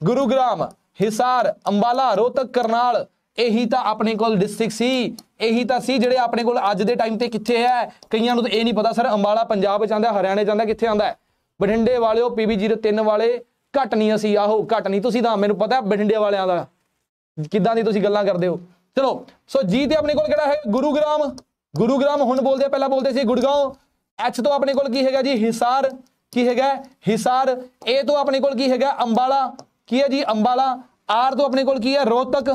ਗੁਰੂਗ੍ਰਾਮ ਹਿਸਾਰ ਅੰਬਾਲਾ ਰੋਤਕ ਕਰਨਾਲ ਇਹੀ ਤਾਂ ਆਪਣੇ ਕੋਲ ਡਿਸਟ੍ਰਿਕਟ ਸੀ ਇਹੀ ਤਾਂ ਸੀ ਜਿਹੜੇ ਆਪਣੇ ਕੋਲ ਅੱਜ ਦੇ ਟਾਈਮ ਤੇ ਕਿੱਥੇ ਹੈ ਕਈਆਂ ਨੂੰ ਤਾਂ ਇਹ ਨਹੀਂ ਪਤਾ ਸਰ ਅੰਬਾਲਾ ਪੰਜਾਬ ਵਿੱਚ ਆਂਦਾ ਹਰਿਆਣੇ ਜਾਂਦਾ ਕਿੱਥੇ ਆਂਦਾ ਬਠਿੰਡੇ ਵਾਲਿਓ ਪੀਬੀ 03 ਵਾਲੇ ਘਟ ਨਹੀਂ ਅਸੀਂ ਆਹੋ ਘਟ ਨਹੀਂ ਤੁਸੀਂ ਤਾਂ ਮੈਨੂੰ ਪਤਾ ਬਠਿੰਡੇ ਵਾਲਿਆਂ ਦਾ ਕਿੱਦਾਂ ਦੀ ਤੁਸੀਂ ਗੱਲਾਂ ਕਰਦੇ ਹੋ ਚਲੋ ਸੋ ਜੀ ਤੇ ਆਪਣੇ ਕੋਲ ਕਿਹੜਾ ਹੈ ਗੁਰੂਗ੍ਰਾਮ ਗੁਰੂਗ੍ਰਾਮ ਹੁਣ ਬੋਲਦੇ ਪਹਿਲਾਂ ਬੋਲਦੇ ਸੀ ਗੁੜਗਾਉਂ ਐਚ ਤੋਂ ਆਪਣੇ ਕੋਲ ਕੀ ਹੈਗਾ ਜੀ ਹਿਸਾਰ ਕੀ ਹੈਗਾ ਹਿਸਾਰ A ਤੋਂ ਆਪਣੇ ਕੋਲ ਕੀ ਹੈਗਾ ਅੰਬਾਲਾ ਕੀ ਹੈ ਜੀ ਅੰਬਾਲਾ ਆਰ ਤੋਂ ਆਪਣੇ ਕੋਲ ਕੀ ਹੈ ਰੋਤਕ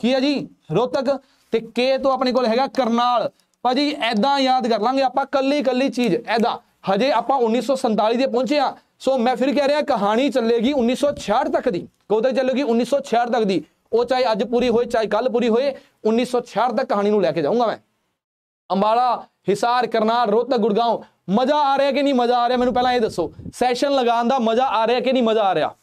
ਕੀ ਹੈ ਜੀ ਰੋਤਕ ਤੇ ਕੇ ਤੋਂ ਆਪਣੇ ਕੋਲ ਹੈਗਾ ਕਰਨਾਲ ਭਾਜੀ ਐਦਾਂ ਯਾਦ ਕਰ ਲਾਂਗੇ ਆਪਾਂ ਕੱਲੀ ਕੱਲੀ ਚੀਜ਼ ਐਦਾਂ ਹਜੇ ਆਪਾਂ 1947 ਦੇ ਪਹੁੰਚੇ ਆ ਸੋ ਮੈਂ ਫਿਰ ਕਹਿ ਰਿਹਾ ਕਹਾਣੀ ਚੱਲੇਗੀ 1966 ਤੱਕ ਦੀ ਕਦੋਂ ਚੱਲੇਗੀ 1966 ਤੱਕ ਦੀ ਉਹ ਚਾਹੇ ਅੱਜ ਪੂਰੀ ਹੋਏ ਚਾਹੇ ਕੱਲ ਪੂਰੀ ਹੋਏ 1966 ਤੱਕ ਕਹਾਣੀ ਨੂੰ ਲੈ ਕੇ ਜਾਊਂਗਾ ਮੈਂ ਅੰਬਾਲਾ ਹਿਸਾਰ ਕਰਨਾਲ ਰੋਤਕ ਗੁੜਗਾਉਂ ਮਜ਼ਾ ਆ ਰਿਹਾ ਕਿ ਨਹੀਂ ਮਜ਼ਾ ਆ ਰਿਹਾ ਮੈਨੂੰ ਪਹਿਲਾਂ ਇਹ ਦੱਸੋ ਸੈਸ਼ਨ ਲਗਾਉਣ ਦਾ ਮਜ਼ਾ ਆ ਰਿਹਾ ਕਿ ਨਹੀਂ ਮਜ਼ਾ ਆ ਰਿਹਾ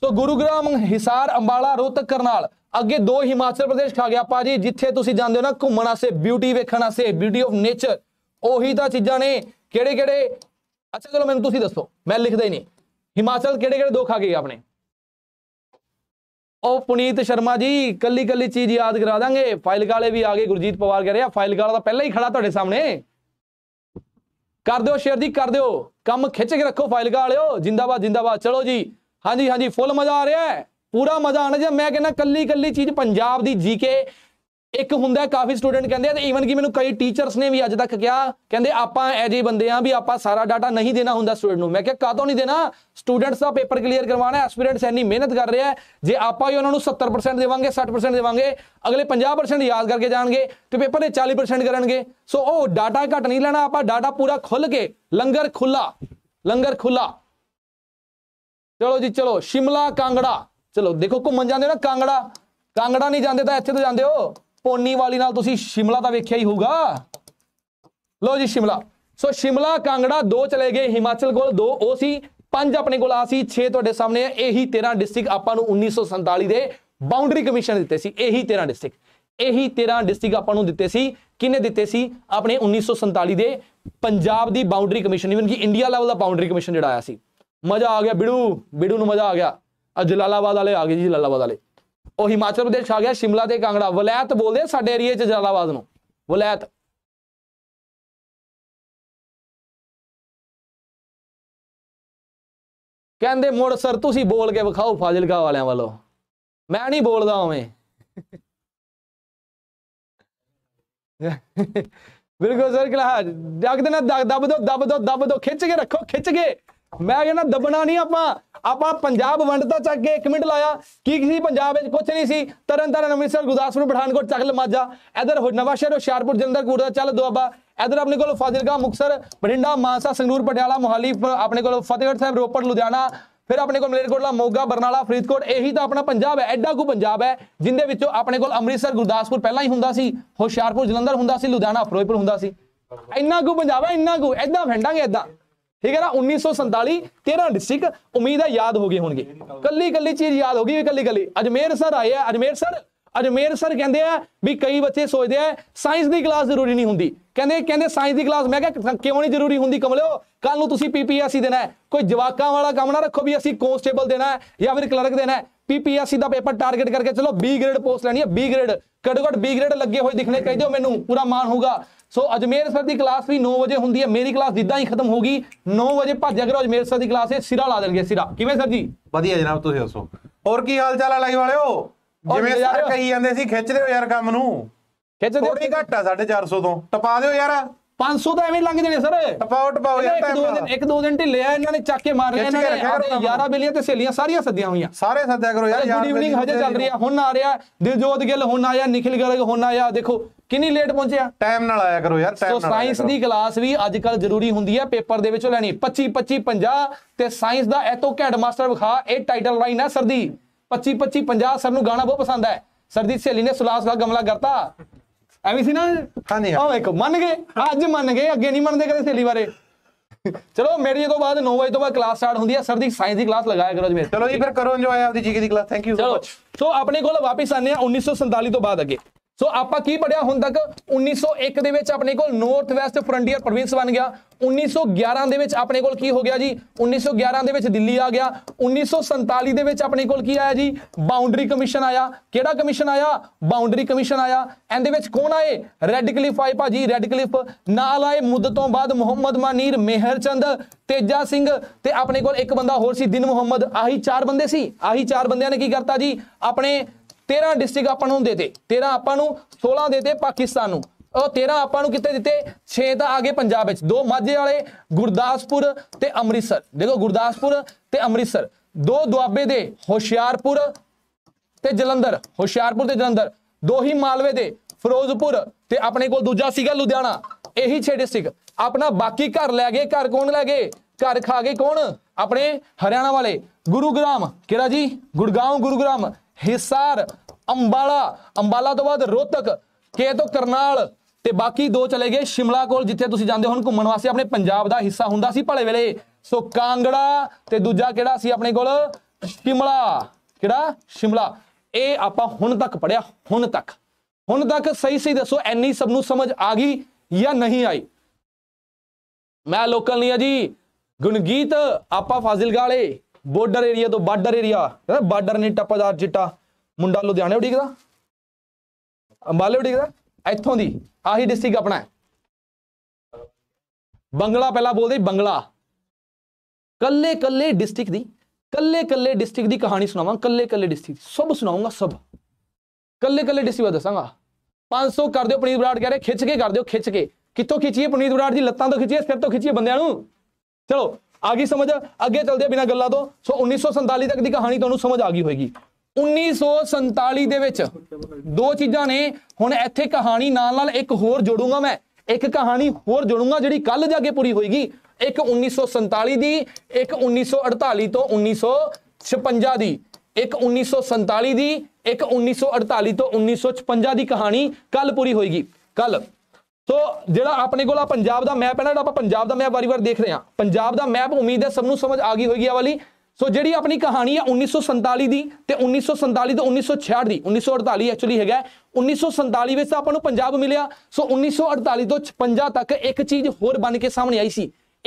ਸੋ ਗੁਰੂਗ੍ਰਾਮ ਹਿਸਾਰ ਅੰਬਾਲਾ ਰੋਹਤਕ ਕਰਨਾਲ ਅੱਗੇ ਦੋ ਹਿਮਾਚਲ ਪ੍ਰਦੇਸ਼ ਖਾ ਗਿਆ ਪਾਜੀ ਜਿੱਥੇ ਤੁਸੀਂ ਜਾਂਦੇ ਹੋ ਨਾ ਘੁੰਮਣ ਆਸੇ ਬਿਊਟੀ ਵੇਖਣ ਆਸੇ ਬਿਊਟੀ ਆਫ ਨੇਚਰ ਉਹੀ ਤਾਂ ਚੀਜ਼ਾਂ ਨੇ ਕਿਹੜੇ ਕਿਹੜੇ ਅੱਛਾ ਚਲੋ ਮੈਨੂੰ ਤੁਸੀਂ ਦੱਸੋ ਮੈਂ ਲਿਖਦਾ ਹੀ ਨਹੀਂ ਹਿਮਾਚਲ ਕਿਹੜੇ ਕਿਹੜੇ ਦੋ ਖਾ ਗਏ ਆਪਣੇ ਉਹ ਪੁਨੀਤ ਸ਼ਰਮਾ ਜੀ ਕੱਲੀ ਕੱਲੀ ਚੀਜ਼ ਯਾਦ ਕਰਾ ਦਾਂਗੇ ਫਾਈਲ ਵਾਲੇ ਵੀ ਆ ਗਏ ਗੁਰਜੀਤ ਪਵਾਰ ਕਹ ਰਿਹਾ ਫਾਈਲ ਵਾਲਾ ਤਾਂ ਪਹਿਲਾਂ ਹੀ ਖੜਾ ਤੁਹਾਡੇ ਸਾਹਮਣੇ ਕਰ ਦਿਓ ਸ਼ੇਅਰ ਦੀ ਕਰ ਦਿਓ ਕੰਮ ਖਿੱਚ ਕੇ ਰੱਖੋ ਕਾ ਵਾਲਿਓ ਜਿੰਦਾਬਾਦ ਜਿੰਦਾਬਾਦ ਚਲੋ ਜੀ ਹਾਂਜੀ ਹਾਂਜੀ ਫੁੱਲ ਮਜ਼ਾ ਆ ਰਿਹਾ ਹੈ ਪੂਰਾ ਮਜ਼ਾ ਆਣਾ ਜੇ ਮੈਂ ਕਹਿੰਦਾ ਕੱਲੀ ਕੱਲੀ ਚੀਜ਼ ਪੰਜਾਬ ਦੀ ਜੀਕੇ ਇੱਕ ਹੁੰਦਾ ਕਾਫੀ ਸਟੂਡੈਂਟ ਕਹਿੰਦੇ ਆ ਤੇ ਈਵਨ ਕਿ ਮੈਨੂੰ ਕਈ ਟੀਚਰਸ ਨੇ ਵੀ ਅੱਜ ਤੱਕ ਕਿਹਾ ਕਹਿੰਦੇ ਆਪਾਂ ਐਜੇ ਬੰਦੇ ਆ ਵੀ ਆਪਾਂ ਸਾਰਾ ਡਾਟਾ ਨਹੀਂ ਦੇਣਾ ਹੁੰਦਾ ਸਟੂਡੈਂਟ ਨੂੰ ਮੈਂ ਕਿਹਾ ਕਾਹਤੋਂ ਨਹੀਂ ਦੇਣਾ ਸਟੂਡੈਂਟਸ ਦਾ ਪੇਪਰ ਕਲੀਅਰ ਕਰਵਾਣਾ ਐਸਪੀਰੈਂਟਸ ਇੰਨੀ ਮਿਹਨਤ ਕਰ ਰਿਹਾ ਜੇ ਆਪਾਂ ਹੀ ਉਹਨਾਂ ਨੂੰ 70% ਦੇਵਾਂਗੇ 60% ਦੇਵਾਂਗੇ ਅਗਲੇ 50% ਯਾਦ ਕਰਕੇ ਜਾਣਗੇ ਤੇ ਪੇਪਰ ਦੇ 40% ਕਰਨਗੇ ਸੋ ਉਹ ਡਾਟਾ ਘਟ ਨਹੀਂ ਲੈਣਾ ਆਪਾਂ ਡਾਟਾ ਪੂਰਾ ਖੁੱਲ ਕੇ ਲੰਗਰ ਖੁੱਲਾ ਲੰਗਰ ਖੁੱਲਾ ਚਲੋ ਜੀ ਚਲੋ ਸ਼ਿਮਲਾ ਕਾਂਗੜਾ ਚਲੋ ਦੇਖੋ ਘੁੰਮਣ ਜਾਂਦੇ ਨਾ ਕਾਂਗੜਾ ਕਾਂਗੜਾ ਨਹੀਂ ਜਾਂਦੇ ਤਾਂ ਇੱਥੇ ਤੋਂ ਜਾਂਦੇ ਹੋ ਪੋਨੀ ਵਾਲੀ ਨਾਲ ਤੁਸੀਂ ਸ਼ਿਮਲਾ ਤਾਂ ਵੇਖਿਆ ਹੀ ਹੋਊਗਾ ਲਓ ਜੀ ਸ਼ਿਮਲਾ ਸੋ ਸ਼ਿਮਲਾ ਕਾਂਗੜਾ ਦੋ ਚਲੇ ਗਏ ਹਿਮਾਚਲ ਕੋਲ ਦੋ ਉਹ ਸੀ ਪੰਜ ਆਪਣੇ ਕੋਲ ਆ ਸੀ 6 ਤੁਹਾਡੇ ਸਾਹਮਣੇ ਆ ਇਹੀ 13 ਡਿਸਟ੍ਰਿਕਟ ਆਪਾਂ ਨੂੰ 1947 ਦੇ ਬਾਉਂਡਰੀ ਕਮਿਸ਼ਨ ਦਿੱਤੇ ਸੀ ਇਹੀ 13 ਡਿਸਟ੍ਰਿਕਟ ਇਹੀ 13 ਡਿਸਟ੍ਰਿਕਟ ਆਪਾਂ ਨੂੰ ਦਿੱਤੇ ਸੀ ਕਿਨੇ ਦਿੱਤੇ ਸੀ ਆਪਣੇ 1947 ਦੇ ਪੰਜਾਬ ਦੀ ਬਾਉਂਡਰੀ ਕਮਿਸ਼ਨ ਇਵਨ ਕਿ ਇੰਡੀਆ ਲੈਵਲ ਦਾ ਬਾਉਂਡਰੀ ਕਮਿਸ਼ਨ ਜਿਹੜਾ ਆਇਆ ਸੀ ਮਜ਼ਾ ਆ ਗਿਆ ਬਿੜੂ ਬਿੜੂ ਨੂੰ ਮਜ਼ਾ ਆ ਗਿਆ ਆ ਜਲਾਲਾਬਾਦ ਵਾਲੇ ਆ ਗਏ ਜੀ ਜਲਾਲਾਬਾਦ ਵਾਲੇ ਉਹ ਹਿਮਾਚਲ ਪ੍ਰਦੇਸ਼ ਆ ਗਿਆ ਸ਼ਿਮਲਾ ਤੇ ਕਾਂਗੜਾ ਵਲੈਤ ਬੋਲਦੇ ਸਾਡੇ ਏਰੀਆ 'ਚ ਜਲਾਲਾਬਾਦ ਨੂੰ ਵਲੈਤ ਕਹਿੰਦੇ ਮੋੜ ਸਰ ਤੁਸੀਂ ਬੋਲ ਕੇ ਵਿਖਾਓ ਫਾਜ਼ਿਲਕਾ ਵਾਲਿਆਂ ਵੱਲੋਂ ਮੈਂ ਨਹੀਂ ਬੋਲਦਾ ਓਵੇਂ ਬਿਲਕੁਲ ਸਰ ਕਿਲਾ ਦਬ ਦੋ ਦਬ ਦੋ ਦਬ ਦੋ ਖਿੱਚ ਕੇ ਰੱਖੋ ਖਿੱਚ ਕੇ ਮੈਂ ਕਹਿੰਦਾ ਦੱਬਣਾ ਨਹੀਂ ਆਪਾਂ ਆਪਾਂ ਪੰਜਾਬ ਵੰਡਤਾ ਚੱਕ ਕੇ 1 ਮਿੰਟ ਲਾਇਆ ਕੀ ਕਿਸੇ ਪੰਜਾਬ ਵਿੱਚ ਕੁਝ ਨਹੀਂ ਸੀ ਤਰਨਤਾਰਨ ਅੰਮ੍ਰਿਤਸਰ ਗੁਰਦਾਸਪੁਰ ਪਠਾਨਕੋਟ ਚੱਕ ਲਮਾਜਾ ਇਧਰ ਨਵਾਂਸ਼ਹਿਰ ਹੁਸ਼ਿਆਰਪੁਰ ਜਲੰਧਰ ਗੁਰਦਾ ਚੱਲ ਦੁਆਬਾ ਇਧਰ ਆਪਣੇ ਕੋਲ ਫਾਜ਼ਿਲਕਾ ਮੁਕਸਰ ਬਠਿੰਡਾ ਮਾਨਸਾ ਸੰਗਰੂਰ ਪਟਿਆਲਾ ਮੁਹਾਲੀ ਆਪਣੇ ਕੋਲ ਫਤਿਹਗੜ੍ਹ ਸਾਹਿਬ ਰੋਪੜ ਲੁਧਿਆਣਾ ਫਿਰ ਆਪਣੇ ਕੋਲ ਮਲੇਰਕੋਟਲਾ ਮੋਗਾ ਬਰਨਾਲਾ ਫਰੀਦਕੋਟ ਇਹੀ ਤਾਂ ਆਪਣਾ ਪੰਜਾਬ ਹੈ ਐਡਾ ਕੋ ਪੰਜਾਬ ਹੈ ਜਿੰਦੇ ਵਿੱਚੋਂ ਆਪਣੇ ਕੋਲ ਅੰਮ੍ਰਿਤਸਰ ਗੁਰਦਾਸਪੁਰ ਪਹਿਲਾਂ ਹੀ ਹੁੰਦਾ ਸੀ ਹੁਸ਼ਿਆਰਪੁਰ ਜਲੰਧਰ ਹੁੰਦਾ ਸੀ ਲੁਧਿਆਣਾ ਫਿਰੋਜ਼ਪੁਰ ਹੁੰਦਾ ਸੀ ਇੰਨਾ ਕੋ ਪੰਜਾਬ ਹੈ ਇੰਨਾ ਕੋ ਐਦਾਂ ਫੈਂਡਾਂਗੇ ਐਦਾਂ ਠੀਕ ਹੈ ਨਾ 1947 13 ਡਿਸਟ੍ਰਿਕਟ ਉਮੀਦ ਹੈ ਯਾਦ ਹੋ ਗਏ ਹੋਣਗੇ ਕੱਲੀ ਕੱਲੀ ਚੀਜ਼ ਯਾਦ ਹੋ ਗਈ ਕੱਲੀ ਕੱਲੀ ਅਜਮੇਰ ਸਰ ਆਏ ਆ ਅਜਮੇਰ ਸਰ ਅਜਮੇਰ ਸਰ ਕਹਿੰਦੇ ਆ ਵੀ ਕਈ ਬੱਚੇ ਸੋਚਦੇ ਆ ਸਾਇੰਸ ਦੀ ਕਲਾਸ ਜ਼ਰੂਰੀ ਨਹੀਂ ਹੁੰਦੀ ਕਹਿੰਦੇ ਕਹਿੰਦੇ ਸਾਇੰਸ ਦੀ ਕਲਾਸ ਮੈਂ ਕਿਹਾ ਕਿਉਂ ਨਹੀਂ ਜ਼ਰੂਰੀ ਹੁੰਦੀ ਕਮਲਿਓ ਕੱਲ ਨੂੰ ਤੁਸੀਂ ਪੀਪੀਐਸਸੀ ਦੇਣਾ ਕੋਈ ਜਵਾਕਾਂ ਵਾਲਾ ਕੰਮ ਨਾ ਰੱਖੋ ਵੀ ਅਸੀਂ ਕਨਸਟੇਬਲ ਦੇਣਾ ਜਾਂ ਫਿਰ ਕਲਰਕ ਦੇਣਾ ਪੀਪੀਐਸਸੀ ਦਾ ਪੇਪਰ ਟਾਰਗੇਟ ਕਰਕੇ ਚਲੋ ਬੀ ਗ੍ਰੇਡ ਪੋਸਟ ਲੈਣੀ ਹੈ ਬੀ ਗ੍ਰੇਡ ਘੱਟੋ ਬੀ ਗ੍ਰੇਡ ਲੱਗੇ ਹੋਏ ਦਿਖਣੇ ਕਹਿ ਦਿਓ ਮੈਨੂੰ ਪੂਰਾ ਮਾਣ ਹੋਊਗਾ ਸੋ ਅਜਮੇਰ ਸਰ ਦੀ ਕਲਾਸ ਵੀ 9 ਵਜੇ ਹੁੰਦੀ ਹੈ ਮੇਰੀ ਕਲਾਸ ਜਿੱਦਾਂ ਹੀ ਖਤਮ ਹੋਗੀ 9 ਵਜੇ ਭੱਜ ਜਾ ਕਰੋ ਅਜਮੇਰ ਸਰ ਦੀ ਕਲਾਸ ਹੈ ਸਿਰਾ ਲਾ ਦੇਣਗੇ ਸਿਰਾ ਕਿਵੇਂ ਸਰ ਜੀ ਵਧੀਆ ਜਨਾਬ ਤੁਸੀਂ ਦੱਸੋ ਹੋਰ ਕੀ ਹਾਲ ਚਾਲ ਆ ਲਾਈ ਵਾਲਿਓ ਜਿਵੇਂ ਸਰ ਕਹੀ ਜਾਂਦੇ ਸੀ ਖਿੱਚਦੇ ਹੋ ਯਾਰ ਕੰਮ ਨੂੰ ਖਿੱਚਦੇ ਥੋੜੀ ਘਟਾ 450 ਤੋਂ ਟਪਾ ਦਿਓ ਯਾਰ 500 ਤਾਂ ਐਵੇਂ ਲੰਘ ਜਾਣੇ ਸਰ ਪਾਉ ਪਾਓ ਟਾਈਮ ਇੱਕ ਦੋ ਦਿਨ ਇੱਕ ਦੋ ਦਿਨ ਢਿੱਲੇ ਆ ਇਹਨਾਂ ਨੇ ਚੱਕ ਕੇ ਮਾਰ ਲਿਆ ਇਹਨਾਂ ਨੇ 11 ਬੇਲੀਆਂ ਤੇ ਸਹੇਲੀਆਂ ਸਾਰੀਆਂ ਸੱਦੀਆਂ ਹੋਈਆਂ ਸਾਰੇ ਸੱਦਿਆ ਕਰੋ ਯਾਰ ਗੁੱਡ ਈਵਨਿੰਗ ਹਜੇ ਚੱਲ ਰਹੀ ਆ ਹੁਣ ਆ ਰਿਹਾ ਦਿਲਜੋਤ ਗਿੱਲ ਹੁਣ ਆਇਆ ਨikhil ਗਿੱਲ ਹੁਣ ਆਇਆ ਦੇਖੋ ਕਿੰਨੀ ਲੇਟ ਪਹੁੰਚਿਆ ਟਾਈਮ ਨਾਲ ਆਇਆ ਕਰੋ ਯਾਰ ਟਾਈਮ ਨਾਲ ਸੋ ਸਾਇੰਸ ਦੀ ਕਲਾਸ ਵੀ ਅੱਜ ਕੱਲ ਜ਼ਰੂਰੀ ਹੁੰਦੀ ਆ ਪੇਪਰ ਦੇ ਵਿੱਚੋਂ ਲੈਣੀ 25 25 50 ਤੇ ਸਾਇੰਸ ਦਾ ਐਤੋ ਘੈਂਟ ਮਾਸਟਰ ਵਿਖਾ ਇਹ ਟਾਈਟਲ ਲਾਈਨ ਆ ਸਰ ਦੀ 25 25 50 ਸਰ ਨੂੰ ਗਾਣਾ ਬਹੁਤ ਪਸੰਦ ਹੈ ਸਰਦੀ ਸਹੇਲੀ ਨੇ ਸੁਲਾਸ ਦਾ ਗਮਲਾ ਕਰਤਾ ਐਵੇਂ ਸੀ ਨਾ ਹਾਂਜੀ ਆਹ ਵੇਖੋ ਮੰਨ ਗਏ ਅੱਜ ਮੰਨ ਗਏ ਅੱਗੇ ਨਹੀਂ ਮੰਨਦੇ ਕਦੇ ਸੇਲੀ ਬਾਰੇ ਚਲੋ ਮੇਰੀ ਤੋਂ ਬਾਅਦ 9 ਵਜੇ ਤੋਂ ਬਾਅਦ ਕਲਾਸ ਸਟਾਰਟ ਹੁੰਦੀ ਹੈ ਸਰ ਦੀ ਸਾਇੰਸ ਦੀ ਕਲਾਸ ਲਗਾਇਆ ਕਰੋ ਜੀ ਮੇਰੇ ਚਲੋ ਜੀ ਫਿਰ ਕਰੋ ਇੰਜੋਏ ਆਪਦੀ ਜੀਕੇ ਦੀ class thank you so much so ਆਪਣੇ ਕੋਲ ਵਾਪਸ ਆਨੇ ਆ 1947 ਤੋਂ ਬਾਅਦ ਅੱਗੇ ਸੋ ਆਪਾਂ ਕੀ ਪੜਿਆ ਹੁਣ ਤੱਕ 1901 ਦੇ ਵਿੱਚ ਆਪਣੇ ਕੋਲ ਨਾਰਥ ਵੈਸਟ ਫਰੰਟੀਅਰ ਪ੍ਰੋਵਿੰਸ ਬਣ ਗਿਆ 1911 ਦੇ ਵਿੱਚ ਆਪਣੇ ਕੋਲ ਕੀ ਹੋ ਗਿਆ ਜੀ 1911 ਦੇ ਵਿੱਚ ਦਿੱਲੀ ਆ ਗਿਆ 1947 ਦੇ ਵਿੱਚ ਆਪਣੇ ਕੋਲ ਕੀ ਆਇਆ ਜੀ ਬਾਉਂਡਰੀ ਕਮਿਸ਼ਨ ਆਇਆ ਕਿਹੜਾ ਕਮਿਸ਼ਨ ਆਇਆ ਬਾਉਂਡਰੀ ਕਮਿਸ਼ਨ ਆਇਆ ਇਹਦੇ ਵਿੱਚ ਕੌਣ ਆਏ ਰੈੱਡ ਕਲਿਫ ਆਏ ਭਾਜੀ ਰੈੱਡ ਕਲਿਫ ਨਾਲ ਆਏ ਮੁੱਦ ਤੋਂ ਬਾਅਦ ਮੁਹੰਮਦ ਮਾਨੀਰ ਮਿਹਰਚੰਦ ਤੇਜਾ ਸਿੰਘ ਤੇ ਆਪਣੇ ਕੋਲ ਇੱਕ ਬੰਦਾ ਹੋਰ ਸੀ ਦਿਨ ਮੁਹੰਮਦ ਆਹੀ ਚਾਰ ਬੰਦੇ ਸੀ ਆਹੀ ਚਾਰ ਬੰਦਿਆਂ ਨੇ ਕੀ ਕਰਤਾ ਜੀ ਆਪਣੇ 13 ਡਿਸਟ੍ਰਿਕਟ ਆਪਾਂ ਨੂੰ ਦੇ ਦੇ 13 ਆਪਾਂ ਨੂੰ 16 ਦੇ ਦੇ ਪਾਕਿਸਤਾਨ ਨੂੰ ਉਹ 13 ਆਪਾਂ ਨੂੰ ਕਿੱਥੇ ਦਿੱਤੇ 6 ਤਾਂ ਆਗੇ ਪੰਜਾਬ ਵਿੱਚ ਦੋ ਮਾਝੇ ਵਾਲੇ ਗੁਰਦਾਸਪੁਰ ਤੇ ਅੰਮ੍ਰਿਤਸਰ ਦੇਖੋ ਗੁਰਦਾਸਪੁਰ ਤੇ ਅੰਮ੍ਰਿਤਸਰ ਦੋ ਦੁਆਬੇ ਦੇ ਹੁਸ਼ਿਆਰਪੁਰ ਤੇ ਜਲੰਧਰ ਹੁਸ਼ਿਆਰਪੁਰ ਤੇ ਜਲੰਧਰ ਦੋ ਹੀ ਮਾਲਵੇ ਦੇ ਫਿਰੋਜ਼ਪੁਰ ਤੇ ਆਪਣੇ ਕੋਲ ਦੂਜਾ ਸੀਗਾ ਲੁਧਿਆਣਾ ਇਹੀ 6 ਡਿਸਟ੍ਰਿਕਟ ਆਪਣਾ ਬਾਕੀ ਘਰ ਲੈ ਗਏ ਘਰ ਕੌਣ ਲੈ ਗਏ ਘਰ ਖਾ ਗਏ ਕੌਣ ਆਪਣੇ ਹਰਿਆਣਾ ਵਾਲੇ ਗੁਰੂਗ੍ਰਾਮ ਕਿਹੜਾ ਜੀ ਗੁਰਗਾਉਂ ਗੁਰੂਗ੍ਰਾਮ ਹਿਸਾਰ ਅੰਬਾਲਾ ਅੰਬਾਲਾ ਤੋਂ ਬਾਅਦ ਰੋਤਕ ਕੇ ਤੋਂ ਕਰਨਾਲ ਤੇ ਬਾਕੀ ਦੋ ਚਲੇ ਗਏ ਸ਼ਿਮਲਾ ਕੋਲ ਜਿੱਥੇ ਤੁਸੀਂ ਜਾਂਦੇ ਹੋ ਘੁੰਮਣ ਵਾਸਤੇ ਆਪਣੇ ਪੰਜਾਬ ਦਾ ਹਿੱਸਾ ਹੁੰਦਾ ਸੀ ਭਲੇ ਵੇਲੇ ਸੋ ਕਾਂਗੜਾ ਤੇ ਦੂਜਾ ਕਿਹੜਾ ਸੀ ਆਪਣੇ ਕੋਲ ਸ਼ਿਮਲਾ ਕਿਹੜਾ ਸ਼ਿਮਲਾ ਇਹ ਆਪਾਂ ਹੁਣ ਤੱਕ ਪੜਿਆ ਹੁਣ ਤੱਕ ਹੁਣ ਤੱਕ ਸਹੀ ਸਹੀ ਦੱਸੋ ਐਨੀ ਸਭ ਨੂੰ ਸਮਝ ਆ ਗਈ ਜਾਂ ਨਹੀਂ ਆਈ ਮੈਂ ਲੋਕਲ ਨਹੀਂ ਆ ਜੀ ਗੁਣਗੀਤ ਆਪਾਂ ਫਾਜ਼ਿਲਗਾਲੇ ਬਾਰਡਰ ਏਰੀਆ ਤੋਂ ਬਾਰਡਰ ਏਰੀਆ ਬਾਰਡਰ ਨਹੀਂ ਟੱਪਦਾ ਜਿੱਟਾ ਮੁੰਡਾ ਲੁਧਿਆਣੇ ਉਡੀਕਦਾ ਅੰਬਾਲੇ ਉਡੀਕਦਾ ਇੱਥੋਂ ਦੀ ਆਹੀ ਡਿਸਟ੍ਰਿਕਟ ਆਪਣਾ ਹੈ ਬੰਗਲਾ ਪਹਿਲਾਂ ਬੋਲਦੇ ਬੰਗਲਾ ਕੱਲੇ ਕੱਲੇ ਡਿਸਟ੍ਰਿਕਟ ਦੀ ਕੱਲੇ ਕੱਲੇ ਡਿਸਟ੍ਰਿਕਟ ਦੀ ਕਹਾਣੀ ਸੁਣਾਵਾਂ ਕੱਲੇ ਕੱਲੇ ਡਿਸਟ੍ਰਿਕਟ ਸਭ ਸੁਣਾਉਂਗਾ ਸਭ ਕੱਲੇ ਕੱਲੇ ਡਿਸਟ੍ਰਿਕਟ ਦੱਸਾਂਗਾ 500 ਕਰ ਦਿਓ ਪਨੀਰ ਬਰਾੜ ਕਹਿੰਦੇ ਖਿੱਚ ਕੇ ਕਰ ਦਿਓ ਖਿੱਚ ਕੇ ਕਿੱਥੋਂ ਖਿੱਚੀਏ ਪਨੀਰ ਬਰਾੜ ਦੀ ਲੱਤਾਂ ਤੋਂ ਖਿੱਚੀਏ ਸਿਰ ਤੋਂ ਖਿੱਚੀਏ ਬੰਦਿਆਂ ਨੂੰ ਚਲੋ ਆ ਗਈ ਸਮਝ ਅੱਗੇ ਚਲਦੇ ਬਿਨਾ ਗੱਲਾਂ ਤੋਂ ਸੋ 1947 ਤੱਕ ਦੀ ਕਹਾਣੀ ਤੁਹਾਨੂੰ ਸਮਝ ਆ ਗਈ ਹੋਏਗੀ 1947 ਦੇ ਵਿੱਚ ਦੋ ਚੀਜ਼ਾਂ ਨੇ ਹੁਣ ਇੱਥੇ ਕਹਾਣੀ ਨਾਲ ਨਾਲ ਇੱਕ ਹੋਰ ਜੋੜੂਗਾ ਮੈਂ ਇੱਕ ਕਹਾਣੀ ਹੋਰ ਜੋੜੂਗਾ ਜਿਹੜੀ ਕੱਲ ਜਾ ਕੇ ਪੂਰੀ ਹੋਏਗੀ ਇੱਕ 1947 ਦੀ ਇੱਕ 1948 ਤੋਂ 1956 ਦੀ ਇੱਕ 1947 ਦੀ ਇੱਕ 1948 ਤੋਂ 1956 ਦੀ ਕਹਾਣੀ ਕੱਲ ਪੂਰੀ ਹੋਏਗੀ ਕੱਲ ਸੋ ਜਿਹੜਾ ਆਪਣੇ ਕੋਲ ਆ ਪੰਜਾਬ ਦਾ ਮੈਪ ਹੈ ਨਾ ਆਪਾਂ ਪੰਜਾਬ ਦਾ ਮੈਪ ਵਾਰੀ-ਵਾਰ ਦੇਖ ਰਹੇ ਹਾਂ ਪੰਜਾਬ ਦਾ ਮੈਪ ਉਮੀਦ ਹੈ ਸਭ ਨੂੰ ਸਮਝ ਆ ਗਈ ਹੋਏਗੀ ਆ ਵਾਲੀ ਸੋ ਜਿਹੜੀ ਆਪਣੀ ਕਹਾਣੀ ਹੈ 1947 ਦੀ ਤੇ 1947 ਤੋਂ 1966 ਦੀ 1948 ਐਕਚੁਅਲੀ ਹੈਗਾ 1947 ਵਿੱਚ ਆਪਾਂ ਨੂੰ ਪੰਜਾਬ ਮਿਲਿਆ ਸੋ 1948 ਤੋਂ 56 ਤੱਕ ਇੱਕ ਚੀਜ਼ ਹੋਰ ਬਣ ਕੇ ਸਾਹਮਣੇ ਆਈ ਸੀ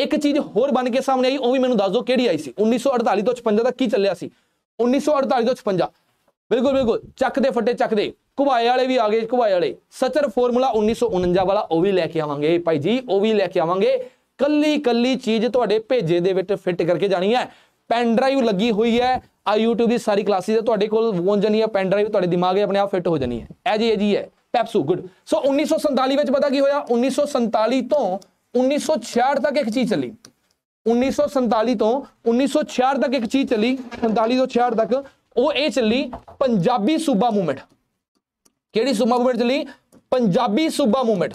ਇੱਕ ਚੀਜ਼ ਹੋਰ ਬਣ ਕੇ ਸਾਹਮਣੇ ਆਈ ਉਹ ਵੀ ਮੈਨੂੰ ਦੱਸ ਦਿਓ ਕਿਹੜੀ ਆਈ ਸੀ 1948 ਤੋਂ 56 ਤੱਕ ਕੀ ਚੱਲਿਆ ਸੀ 1948 ਤੋਂ 56 ਬਿਲਕੁਲ ਬਿਲਕੁਲ ਚੱਕ ਦੇ ਫੱਟੇ ਚੱਕ ਦੇ ਘੁਬਾਏ ਵਾਲੇ ਵੀ ਆ ਗਏ ਘੁਬਾਏ ਵਾਲੇ ਸਚਰ ਫਾਰਮੂਲਾ 1949 ਵਾਲਾ ਉਹ ਵੀ ਲੈ ਕੇ ਆਵਾਂਗੇ ਭਾਈ ਜੀ ਉਹ ਵੀ ਲੈ ਕੇ ਆਵਾਂਗੇ ਕੱਲੀ ਕੱਲੀ ਚੀਜ਼ ਤੁਹਾਡੇ ਭੇਜੇ ਦੇ ਵਿੱਚ ਫਿੱਟ ਕਰਕੇ ਜਾਣੀ ਹੈ ਪੈਨ ਡਰਾਈਵ ਲੱਗੀ ਹੋਈ ਹੈ ਆ YouTube ਦੀ ਸਾਰੀ ਕਲਾਸਿਸ ਤੁਹਾਡੇ ਕੋਲ ਵੋਨ ਜਣੀ ਹੈ ਪੈਨ ਡਰਾਈਵ ਤੁਹਾਡੇ ਦਿਮਾਗੇ ਆਪਣੇ ਆਪ ਫਿੱਟ ਹੋ ਜਾਣੀ ਹੈ ਇਹ ਜੀ ਇਹ ਜੀ ਹੈ ਪੈਪਸੂ ਗੁੱਡ ਸੋ 1947 ਵਿੱਚ ਪਤਾ ਕੀ ਹੋਇਆ 1947 ਤੋਂ 1966 ਤੱਕ ਇੱਕ ਚੀਜ਼ ਚੱਲੀ 1947 ਤੋਂ 1966 ਤੱਕ ਇੱਕ ਚੀਜ਼ ਚੱਲੀ 47 ਤੋਂ 66 ਤੱਕ ਉਹ ਇਹ ਚੱਲੀ ਪੰਜਾਬੀ ਸੂਬਾ ਮੂਵਮੈਂਟ ਕਿਹੜੀ ਸੂਬਾ ਮੂਵਮੈਂਟ ਚੱਲੀ ਪੰਜਾਬੀ ਸੂਬਾ ਮੂਵਮੈਂਟ